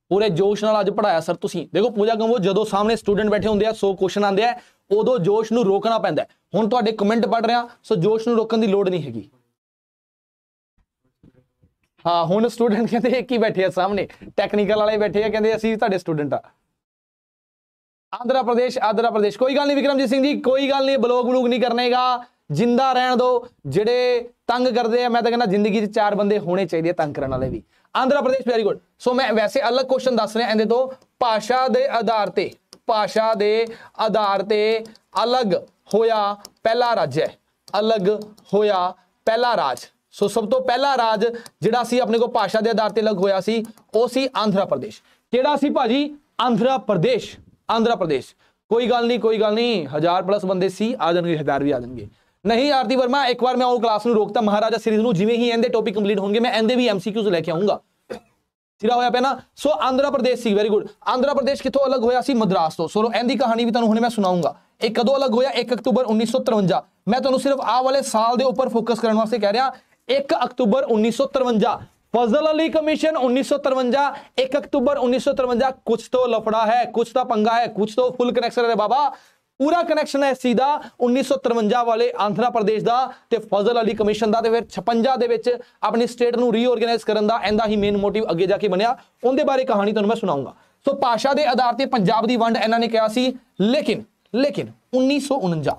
ਪੂਰੇ ਜੋਸ਼ ਨਾਲ ਅੱਜ ਪੜਾਇਆ ਸਰ ਤੁਸੀਂ ਦੇਖੋ ਪੂਜਾ ਗੰਗੋ ਜਦੋਂ ਸਾਹਮਣੇ ਸਟੂਡੈਂਟ ਬੈਠੇ ਹੁੰਦੇ ਆ 100 ਕੁਐਸਚਨ ਆਉਂਦੇ ਆ ਉਦੋਂ ਜੋਸ਼ ਨੂੰ ਰੋਕਣਾ ਪੈਂਦਾ ਹੁਣ ਤੁਹਾਡੇ ਕਮੈਂਟ ਪੜ ਰਿਹਾ ਸੋ ਜੋਸ਼ ਨੂੰ ਰੋਕਣ ਦੀ ਲੋੜ ਨਹੀਂ ਹੈਗੀ ਹਾਂ ਹੁਣ ਸਟੂਡੈਂਟ ਕਹਿੰਦੇ ਇੱਕ ਹੀ ਬੈਠੇ ਆ ਸਾਹਮਣੇ ਟੈਕਨੀਕਲ ਵਾਲੇ ਬੈਠੇ ਆ ਕਹਿੰਦੇ ਅਸੀਂ ਤੁਹਾਡੇ ਸਟੂਡੈਂਟ ਆ ਆਂਧਰਾ ਪ੍ਰਦੇਸ਼ ਆਂਧਰਾ ਪ੍ਰਦੇਸ਼ ਕੋਈ ਗੱਲ ਨਹੀਂ ਵਿਕਰਮਜੀਤ ਸਿੰਘ ਜੀ ਕੋਈ ਗੱਲ ਨਹੀਂ ਬਲੌਗ ਬਲੂਗ ਨਹੀਂ ਕਰਨੇਗਾ ਜਿੰਦਾ ਰਹਿਣ ਦੋ ਜਿਹੜੇ ਤੰਗ ਕਰਦੇ ਆ ਮੈਂ ਤਾਂ ਕਹਿੰਦਾ ਜ਼ਿੰਦਗੀ 'ਚ ਚਾਰ ਬੰਦੇ ਹੋਣੇ ਚਾਹੀਦੇ ਤੰਗ ਕਰਨ ਵਾਲੇ ਵੀ Andhra Pradesh very good so ਮੈਂ ਵੈਸੇ ਅਲੱਗ ਕੁਐਸਚਨ ਦੱਸ ਰਿਹਾ ਇਹਦੇ ਤੋਂ ਭਾਸ਼ਾ ਦੇ ਆਧਾਰ ਤੇ ਭਾਸ਼ਾ ਦੇ ਆਧਾਰ ਤੇ ਅਲੱਗ ਹੋਇਆ ਪਹਿਲਾ ਰਾਜ ਹੈ ਅਲੱਗ ਹੋਇਆ ਪਹਿਲਾ ਰਾਜ ਸੋ ਸਭ ਤੋਂ ਪਹਿਲਾ ਰਾਜ ਜਿਹੜਾ ਸੀ ਆਪਣੇ ਕੋ ਭਾਸ਼ਾ ਦੇ ਆਧਾਰ ਤੇ ਅਲੱਗ ਹੋਇਆ ਸੀ ਉਹ ਸੀ ਆਂਧਰਾ ਪ੍ਰਦੇਸ਼ ਕਿਹੜਾ ਸੀ ਭਾਜੀ ਆਂਧਰਾ ਪ੍ਰਦੇਸ਼ ਆਂਧਰਾ ਪ੍ਰਦੇਸ਼ ਕੋਈ ਗੱਲ ਨਹੀਂ ਕੋਈ ਗੱਲ ਨਹੀਂ 1000 ਪਲੱਸ ਬੰਦੇ ਸੀ ਆ ਜਾਣਗੇ 1000 ਵੀ ਆ ਜਾਣਗੇ ਨਹੀਂ ਆਰਤੀ ਵਰਮਾ ਇੱਕ ਵਾਰ ਮੈਂ ਉਹ ਕਲਾਸ ਨੂੰ ਰੋਕਤਾ ਮਹਾਰਾਜਾ ਸੀਰੀਜ਼ ਨੂੰ ਜਿਵੇਂ ਹੀ ਇਹਦੇ ਟੌਪਿਕ ਕੰਪਲੀਟ ਹੋਣਗੇ ਮੈਂ ਇਹਦੇ ਵੀ ਐਮਸੀਕਿਊਜ਼ ਲੈ ਕੇ ਆਉਂਗਾ ਸਿਰਾ ਹੋਇਆ ਪਿਆ ਨਾ ਸੋ ਆਂਧਰਾ ਪ੍ਰਦੇਸ਼ ਸੀ ਵੈਰੀ ਗੁੱਡ ਆਂਧਰਾ ਪ੍ਰਦੇਸ਼ ਕਿੱਥੋਂ ਅਲੱਗ ਹੋਇਆ ਸੀ ਮਦਰਾਸ ਤੋਂ ਸੋ ਇਹਦੀ ਕਹਾਣੀ ਵੀ ਤੁਹਾਨੂੰ ਹੁਣੇ ਮੈਂ ਸੁਣਾਉਂਗਾ ਇਹ ਕਦੋਂ ਅਲੱਗ ਹੋਇਆ 1 ਅਕਤੂਬਰ 1953 ਮੈਂ ਤੁਹਾਨੂੰ ਸਿਰਫ ਆਹ ਵਾਲੇ ਸਾਲ ਦੇ ਉੱਪਰ ਫੋਕਸ ਕਰਨ ਵਾਸਤੇ ਕਹਿ ਰਿਹਾ 1 ਅਕਤੂਬਰ 1953 ਫਜ਼ਲ ਅਲੀ ਕਮਿਸ਼ਨ 1953 1 ਅਕਤੂਬਰ 1953 ਕੁਝ ਤੋਂ ਲਫੜਾ ਹੈ ਕੁਝ ਤਾਂ ਪੰਗਾ ਹੈ ਕੁਝ ਤੋਂ ਫੁੱਲ ਕਨੈਕਸ਼ਨ ਹੈ ਬਾਬਾ ਪੂਰਾ ਕਨੈਕਸ਼ਨ ਹੈ ਸਿੱਧਾ 1953 ਵਾਲੇ ਆਂਧਰਾ ਪ੍ਰਦੇਸ਼ ਦਾ ਤੇ ਫਜ਼ਲ ਅਲੀ ਕਮਿਸ਼ਨ ਦਾ ਤੇ ਫਿਰ 56 ਦੇ ਵਿੱਚ ਆਪਣੀ ਸਟੇਟ ਨੂੰ ਰੀਆਰਗੇਨਾਈਜ਼ ਕਰਨ ਦਾ ਇਹਦਾ ਹੀ ਮੇਨ ਮੋਟਿਵ ਅੱਗੇ ਜਾ ਕੇ ਬਣਿਆ ਉਹਦੇ ਬਾਰੇ ਕਹਾਣੀ ਤੁਹਾਨੂੰ ਮੈਂ ਸੁਣਾਉਂਗਾ ਸੋ ਪਾਸ਼ਾ ਦੇ ਆਧਾਰ ਤੇ ਪੰਜਾਬ ਦੀ ਵੰਡ ਇਹਨਾਂ ਨੇ ਕਿਹਾ ਸੀ ਲੇਕਿਨ ਲੇਕਿਨ 1949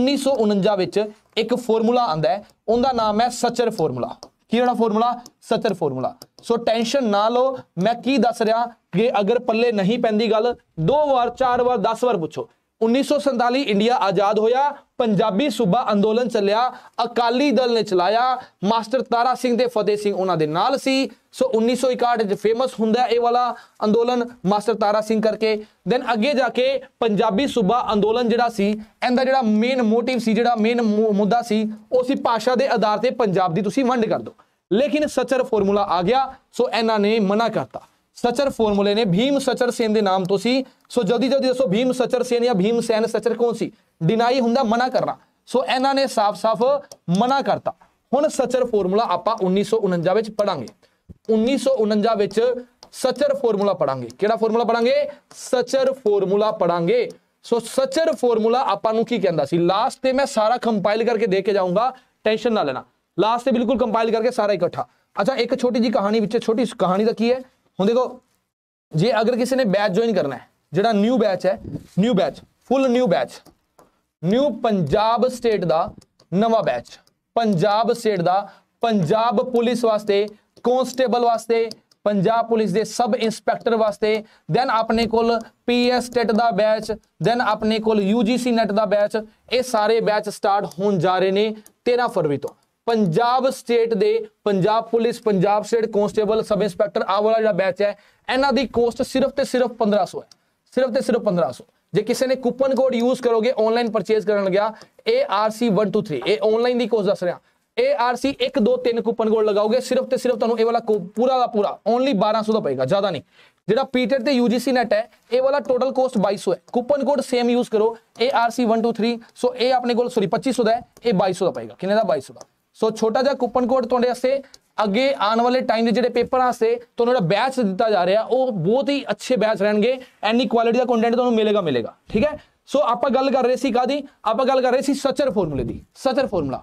1949 ਵਿੱਚ ਇੱਕ ਫਾਰਮੂਲਾ ਆਂਦਾ ਹੈ ਉਹਦਾ ਨਾਮ ਹੈ ਸਚਰ ਫਾਰਮੂਲਾ ਕੀ ਜਿਹੜਾ ਫਾਰਮੂਲਾ ਸਤਰ ਫਾਰਮੂਲਾ ਸੋ ਟੈਨਸ਼ਨ ਨਾ ਲਓ ਮੈਂ ਕੀ ਦੱਸ ਰਿਹਾ ਕਿ ਅਗਰ ਪੱਲੇ ਨਹੀਂ ਪੈਂਦੀ ਗੱਲ ਦੋ ਵਾਰ ਚਾਰ ਵਾਰ 10 ਵਾਰ ਪੁੱਛੋ 1947 ਇੰਡੀਆ ਆਜ਼ਾਦ ਹੋਇਆ ਪੰਜਾਬੀ ਸੂਬਾ ਅੰਦੋਲਨ ਚੱਲਿਆ ਅਕਾਲੀ ਦਲ ਨੇ ਚਲਾਇਆ ਮਾਸਟਰ ਤਾਰਾ ਸਿੰਘ ਤੇ ਫਤਿਹ ਸਿੰਘ ਉਹਨਾਂ ਦੇ ਨਾਲ ਸੀ ਸੋ 1961 ਵਿੱਚ ਫੇਮਸ ਹੁੰਦਾ ਇਹ ਵਾਲਾ ਅੰਦੋਲਨ ਮਾਸਟਰ ਤਾਰਾ ਸਿੰਘ ਕਰਕੇ ਦੈਨ ਅੱਗੇ ਜਾ ਕੇ ਪੰਜਾਬੀ ਸੂਬਾ ਅੰਦੋਲਨ ਜਿਹੜਾ ਸੀ ਇਹਦਾ ਜਿਹੜਾ ਮੇਨ ਮੋਟਿਵ ਸੀ ਜਿਹੜਾ ਮੇਨ ਮੁੱਦਾ ਸੀ ਉਹ ਸੀ ਭਾਸ਼ਾ ਦੇ ਆਧਾਰ ਤੇ ਪੰਜਾਬ ਦੀ ਤੁਸੀਂ ਵੰਡ ਕਰ ਦਿਓ ਲੇਕਿਨ ਸਚਰ ਫਾਰਮੂਲਾ ਆ ਗਿਆ ਸੋ ਇਹਨਾਂ ਨੇ ਮਨਾ ਕਰਤਾ ਸਚਰ ਫਾਰਮੂਲੇ ਨੇ ਭੀਮ ਸਚਰ ਸੇਨ ਦੇ ਨਾਮ ਤੋਂ ਸੀ ਸੋ ਜਲਦੀ ਜਲਦੀ ਦੱਸੋ ਭੀਮ ਸਚਰ ਸੇਨ ਜਾਂ ਭੀਮ ਸੈਨ ਸਚਰ ਕੌਣ ਸੀ ਡਿਨਾਈ ਹੁੰਦਾ ਮਨਾ ਕਰਨਾ ਸੋ ਇਹਨਾਂ ਨੇ ਸਾਫ਼-ਸਾਫ਼ ਮਨਾ ਕਰਤਾ ਹੁਣ ਸਚਰ ਫਾਰਮੂਲਾ ਆਪਾਂ 1949 ਵਿੱਚ ਪੜਾਂਗੇ 1949 ਵਿੱਚ ਸਚਰ ਫਾਰਮੂਲਾ ਪੜਾਂਗੇ ਕਿਹੜਾ ਫਾਰਮੂਲਾ ਪੜਾਂਗੇ ਸਚਰ ਫਾਰਮੂਲਾ ਪੜਾਂਗੇ ਸੋ ਸਚਰ ਫਾਰਮੂਲਾ ਆਪਾਂ ਨੂੰ ਕੀ ਕਹਿੰਦਾ ਸੀ ਲਾਸਟ ਤੇ ਮੈਂ ਸਾਰਾ ਕੰਪਾਈਲ ਕਰਕੇ ਦੇ ਕੇ ਜਾਊਂਗਾ ਟੈਨਸ਼ਨ ਨਾ ਲੈਣਾ ਲਾਸਟ ਤੇ ਬਿਲਕੁਲ ਕੰਪਾਈਲ ਕਰਕੇ ਸਾਰਾ ਇਕੱਠਾ ਅੱਛਾ ਇੱਕ ਛੋਟੀ ਜੀ ਕਹਾਣੀ ਵਿੱਚ ਛੋਟੀ ਕਹਾਣੀ ਦਾ ਕੀ ਹੈ ਹੁਣ ਦੇਖੋ ਜੇ ਅਗਰ ਕਿਸੇ ਨੇ ਬੈਚ ਜੁਆਇਨ ਕਰਨਾ ਹੈ ਜਿਹੜਾ ਨਿਊ ਬੈਚ ਹੈ new batch full new batch new Punjab state ਦਾ ਨਵਾਂ ਬੈਚ ਪੰਜਾਬ ਸਟੇਟ ਦਾ ਪੰਜਾਬ ਪੁਲਿਸ ਵਾਸਤੇ ਕਨਸਟੇਬਲ ਵਾਸਤੇ ਪੰਜਾਬ ਪੁਲਿਸ ਦੇ ਸਬ ਇੰਸਪੈਕਟਰ ਵਾਸਤੇ ਦੈਨ ਆਪਣੇ ਕੋਲ ਪੀਐਸ ਸਟੇਟ ਦਾ ਬੈਚ ਦੈਨ ਆਪਣੇ ਕੋਲ ਯੂਜੀਸੀ ਨੈਟ ਦਾ ਬੈਚ ਇਹ ਸਾਰੇ ਬੈਚ ਸਟਾਰਟ ਹੋਣ ਜਾ ਰਹੇ ਨੇ 13 ਫਰਵਰੀ ਤੋਂ ਪੰਜਾਬ ਸਟੇਟ ਦੇ Punjab police Punjab state constable sub inspector ਆ ਵਾਲਾ ਜਿਹੜਾ ਬੈਚ ਹੈ ਇਹਨਾਂ ਦੀ ਕੋਸਟ ਸਿਰਫ ਤੇ ਸਿਰਫ 1500 ਹੈ ਸਿਰਫ ਤੇ ਸਿਰਫ 1500 ਜੇ ਕਿਸੇ ਨੇ ਕੂਪਨ ਕੋਡ ਯੂਜ਼ ਕਰੋਗੇ ਆਨਲਾਈਨ ਪਰਚੇਸ ਕਰਨ ਲੱਗਿਆ ARC123 ਇਹ ਆਨਲਾਈਨ ਦੀ ਕੋਸਟ ਦੱਸ ਰਿਹਾ ARC 123 ਕੂਪਨ ਕੋਡ ਲਗਾਓਗੇ ਸਿਰਫ ਤੇ ਸਿਰਫ ਤੁਹਾਨੂੰ ਇਹ ਵਾਲਾ ਪੂਰਾ ਦਾ ਪੂਰਾ ਓਨਲੀ 1200 ਦਾ ਪਏਗਾ ਜ਼ਿਆਦਾ ਨਹੀਂ ਜਿਹੜਾ ਪੀਟਰ e ਤੇ UGC ਨੈਟ ਹੈ ਇਹ ਵਾਲਾ ਟੋਟਲ ਕੋਸਟ 2200 ਹੈ ਕੂਪਨ ਕੋਡ ਸੇਮ ਯੂਜ਼ ਕਰੋ ARC123 ਸੋ ਇਹ ਆਪਣੇ ਕੋਲ ਸੌਰੀ 2500 ਦਾ ਹੈ ਇਹ 2200 ਦਾ ਪਏਗਾ ਕਿੰਨੇ ਦਾ 2200 ਦਾ ਸੋ ਛੋਟਾ ਜਿਹਾ ਕੂਪਨ ਕੋਡ ਤੁਹਾਡੇ ਵਾਸਤੇ ਅੱਗੇ ਆਉਣ ਵਾਲੇ ਟਾਈਮ ਦੇ ਜਿਹੜੇ ਪੇਪਰਾਂ ਵਾਸਤੇ ਤੁਹਾਨੂੰ ਜਿਹੜਾ ਬੈਚ ਦਿੱਤਾ ਜਾ ਰਿਹਾ ਉਹ ਬਹੁਤ ਹੀ ਅੱਛੇ ਬੈਚ ਰਹਿਣਗੇ ਐਨੀ ਕੁਆਲਿਟੀ ਦਾ ਕੰਟੈਂਟ ਤੁਹਾਨੂੰ ਮਿਲੇਗਾ ਮਿਲੇਗਾ ਠੀਕ ਹੈ ਸੋ ਆਪਾਂ ਗੱਲ ਕਰ ਰਹੇ ਸੀ ਕਾਦੀ ਆਪਾਂ ਗੱਲ ਕਰ ਰਹੇ ਸੀ ਸਚਰ ਫਾਰਮੂਲੇ ਦੀ ਸਚਰ ਫਾਰਮੂਲਾ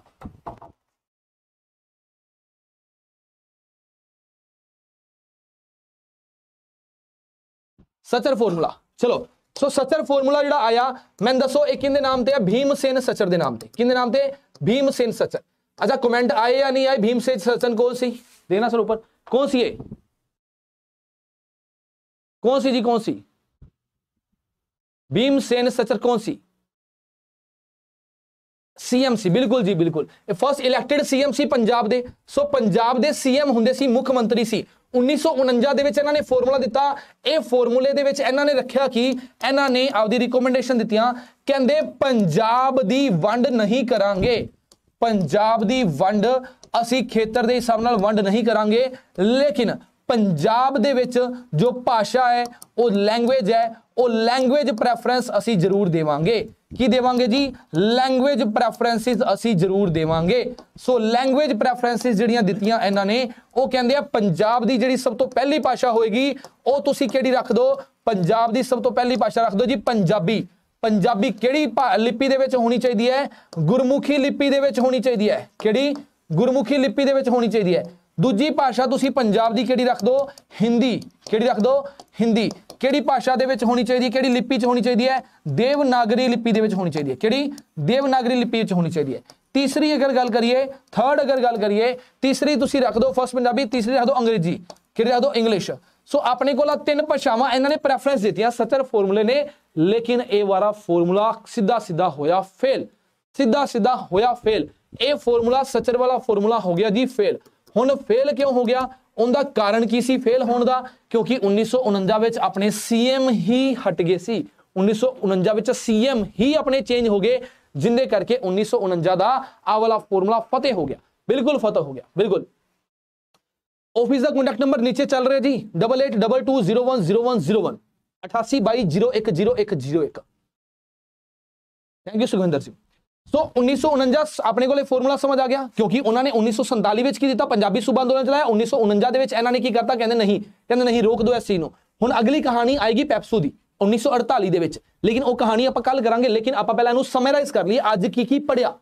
ਸਚਰ ਫਾਰਮੂਲਾ ਚਲੋ ਸੋ ਸਚਰ ਫਾਰਮੂਲਾ ਜਿਹੜਾ ਆਇਆ ਮੈਨੂੰ ਦੱਸੋ ਇਹ ਕਿੰਦੇ ਨਾਮ ਤੇ ਹੈ ਭੀਮ ਸੇਨ ਸਚਰ ਦੇ ਨਾਮ ਤੇ ਕਿੰਦੇ ਨਾਮ ਤੇ ਭੀਮ ਸੇਨ ਸਚਰ अच्छा कमेंट आए या नहीं आए भीम से सचन कौन सी देना सर ऊपर कौन सी है कौन सी जी कौन सी सेन सचर कौन सी ਸੀਐਮਸੀ ਬਿਲਕੁਲ ਜੀ ਬਿਲਕੁਲ ਇਹ इलेक्टेड ਇਲੈਕਟਿਡ ਸੀਐਮਸੀ ਪੰਜਾਬ ਦੇ ਸੋ ਪੰਜਾਬ ਦੇ ਸੀਐਮ ਹੁੰਦੇ ਸੀ ਮੁੱਖ ਮੰਤਰੀ ਸੀ 1949 ਦੇ ਵਿੱਚ ਇਹਨਾਂ ਨੇ ਫਾਰਮੂਲਾ ਦਿੱਤਾ ਇਹ ਫਾਰਮੂਲੇ ਦੇ ਵਿੱਚ ਇਹਨਾਂ ਨੇ ਰੱਖਿਆ ਕਿ ਇਹਨਾਂ ਨੇ ਆਪਦੀ ਰਿਕਮੈਂਡੇਸ਼ਨ ਦਿੱਤੀਆਂ ਕਹਿੰਦੇ ਪੰਜਾਬ ਦੀ ਵੰਡ ਨਹੀਂ ਕਰਾਂਗੇ ਪੰਜਾਬ ਦੀ ਵੰਡ ਅਸੀਂ ਖੇਤਰ ਦੇ ਹਿਸਾਬ ਨਾਲ ਵੰਡ ਨਹੀਂ ਕਰਾਂਗੇ ਲੇਕਿਨ ਪੰਜਾਬ ਦੇ ਵਿੱਚ ਜੋ ਭਾਸ਼ਾ ਹੈ ਉਹ ਲੈਂਗੁਏਜ ਹੈ ਉਹ ਲੈਂਗੁਏਜ ਪ੍ਰੈਫਰੈਂਸ ਅਸੀਂ ਜ਼ਰੂਰ ਦੇਵਾਂਗੇ ਕੀ ਦੇਵਾਂਗੇ ਜੀ ਲੈਂਗੁਏਜ ਪ੍ਰੈਫਰੈਂਸਿਸ ਅਸੀਂ ਜ਼ਰੂਰ ਦੇਵਾਂਗੇ ਸੋ ਲੈਂਗੁਏਜ ਪ੍ਰੈਫਰੈਂਸਿਸ ਜਿਹੜੀਆਂ ਦਿੱਤੀਆਂ ਇਹਨਾਂ ਨੇ ਉਹ ਕਹਿੰਦੇ ਆ ਪੰਜਾਬ ਦੀ ਜਿਹੜੀ ਸਭ ਤੋਂ ਪਹਿਲੀ ਭਾਸ਼ਾ ਹੋਏਗੀ ਉਹ ਤੁਸੀਂ ਕਿਹੜੀ ਰੱਖ ਦੋ ਪੰਜਾਬ ਦੀ ਸਭ ਤੋਂ ਪਹਿਲੀ ਭਾਸ਼ਾ ਰੱਖ ਦੋ ਜੀ ਪੰਜਾਬੀ ਪੰਜਾਬੀ ਕਿਹੜੀ ਲਿਪੀ ਦੇ ਵਿੱਚ ਹੋਣੀ ਚਾਹੀਦੀ ਹੈ ਗੁਰਮੁਖੀ ਲਿਪੀ ਦੇ ਵਿੱਚ ਹੋਣੀ ਚਾਹੀਦੀ ਹੈ ਕਿਹੜੀ ਗੁਰਮੁਖੀ ਲਿਪੀ ਦੇ ਵਿੱਚ ਹੋਣੀ ਚਾਹੀਦੀ ਹੈ ਦੂਜੀ ਭਾਸ਼ਾ ਤੁਸੀਂ ਪੰਜਾਬ ਦੀ ਕਿਹੜੀ ਰੱਖ ਦੋ ਹਿੰਦੀ ਕਿਹੜੀ ਰੱਖ ਦੋ ਹਿੰਦੀ ਕਿਹੜੀ ਭਾਸ਼ਾ ਦੇ ਵਿੱਚ ਹੋਣੀ ਚਾਹੀਦੀ ਹੈ ਕਿਹੜੀ ਲਿਪੀ 'ਚ ਹੋਣੀ ਚਾਹੀਦੀ ਹੈ ਦੇਵਨਾਗਰੀ ਲਿਪੀ ਦੇ ਵਿੱਚ ਹੋਣੀ ਚਾਹੀਦੀ ਹੈ ਕਿਹੜੀ ਦੇਵਨਾਗਰੀ ਲਿਪੀ 'ਚ ਹੋਣੀ ਚਾਹੀਦੀ ਹੈ ਤੀਸਰੀ ਅਗਰ ਗੱਲ ਕਰੀਏ ਥਰਡ ਅਗਰ ਗੱਲ ਕਰੀਏ ਤੀਸਰੀ ਤੁਸੀਂ ਰੱਖ ਦੋ ਫਸਟ ਪੰਜਾਬੀ ਤੀਸਰੀ ਰੱਖ ਦੋ ਅੰਗਰੇਜ਼ੀ ਕਿਹੜੀ ਰੱਖ ਦੋ ਇੰਗਲਿਸ਼ ਸੋ ਆਪਣੇ ਕੋਲ ਆ ਤਿੰਨ ਭਾਸ਼ਾਵਾਂ ਇਹਨਾਂ ਨੇ ਪ੍ਰੈਫਰੈਂਸ ਦਿੱਤੀਆਂ 70 ਫਾਰਮੂਲੇ ਨੇ ਲੇਕਿਨ ਇਹ ਵਾਰਾ ਫਾਰਮੂਲਾ ਸਿੱਧਾ ਸਿੱਧਾ ਹੋਇਆ ਫੇਲ ਸਿੱਧਾ ਸਿੱਧਾ ਹੋਇਆ ਫੇਲ ਇਹ ਫਾਰਮੂਲਾ ਸੱਚਰ ਵਾਲਾ ਫਾਰਮੂਲਾ ਹੋ ਗਿਆ ਜੀ ਫੇਲ ਹੁਣ ਫੇਲ ਕਿਉਂ ਹੋ ਗਿਆ ਉਹਦਾ ਕਾਰਨ ਕੀ ਸੀ ਫੇਲ ਹੋਣ ਦਾ ਕਿਉਂਕਿ 1949 ਵਿੱਚ ਆਪਣੇ ਸੀਐਮ ਹੀ ਹਟ ਗਏ ਸੀ 1949 ਵਿੱਚ ਸੀਐਮ ਹੀ ਆਪਣੇ ਚੇਂਜ ਹੋ ਗਏ ਜਿੰਦੇ ਕਰਕੇ 1949 ਦਾ ਆ ਵਾਲਾ ਫਾਰਮੂਲਾ ਫਤਿਹ ਹੋ ਗਿਆ ਬਿਲਕੁਲ ਫਤਿਹ ਹੋ ਗਿਆ ਬਿਲਕੁਲ ਆਫਿਸ ਦਾ ਕੰਟੈਕਟ ਨੰਬਰ ਨੀਚੇ ਚੱਲ ਰਿਹਾ ਜੀ 8822010101 8822010101 thank you Sukhwinder Singh so 1949 ਆਪਣੇ ਕੋਲੇ ਫਾਰਮੂਲਾ ਸਮਝ ਆ ਗਿਆ ਕਿਉਂਕਿ ਉਹਨਾਂ ਨੇ 1947 ਵਿੱਚ ਕੀ ਦਿੱਤਾ ਪੰਜਾਬੀ ਸੂਬਾ ਅੰਦੋਲਨ ਚਲਾਇਆ 1949 ਦੇ ਵਿੱਚ ਇਹਨਾਂ ਨੇ ਕੀ ਕਰਤਾ ਕਹਿੰਦੇ ਨਹੀਂ ਕਹਿੰਦੇ ਨਹੀਂ ਰੋਕ ਦਿਓ ਇਸ ਚੀਜ਼ ਨੂੰ ਹੁਣ ਅਗਲੀ ਕਹਾਣੀ ਆਏਗੀ ਪੈਪਸੂ ਦੀ 1948 ਦੇ ਵਿੱਚ ਲੇਕਿਨ ਉਹ ਕਹਾਣੀ ਆਪਾਂ ਕੱਲ ਕਰਾਂਗੇ ਲੇਕਿਨ ਆਪਾਂ ਪਹਿਲਾਂ ਇਹਨੂੰ ਸਮਰਾਈਜ਼ ਕਰ ਲਈਏ ਅੱਜ ਕੀ ਕੀ ਪੜਿਆ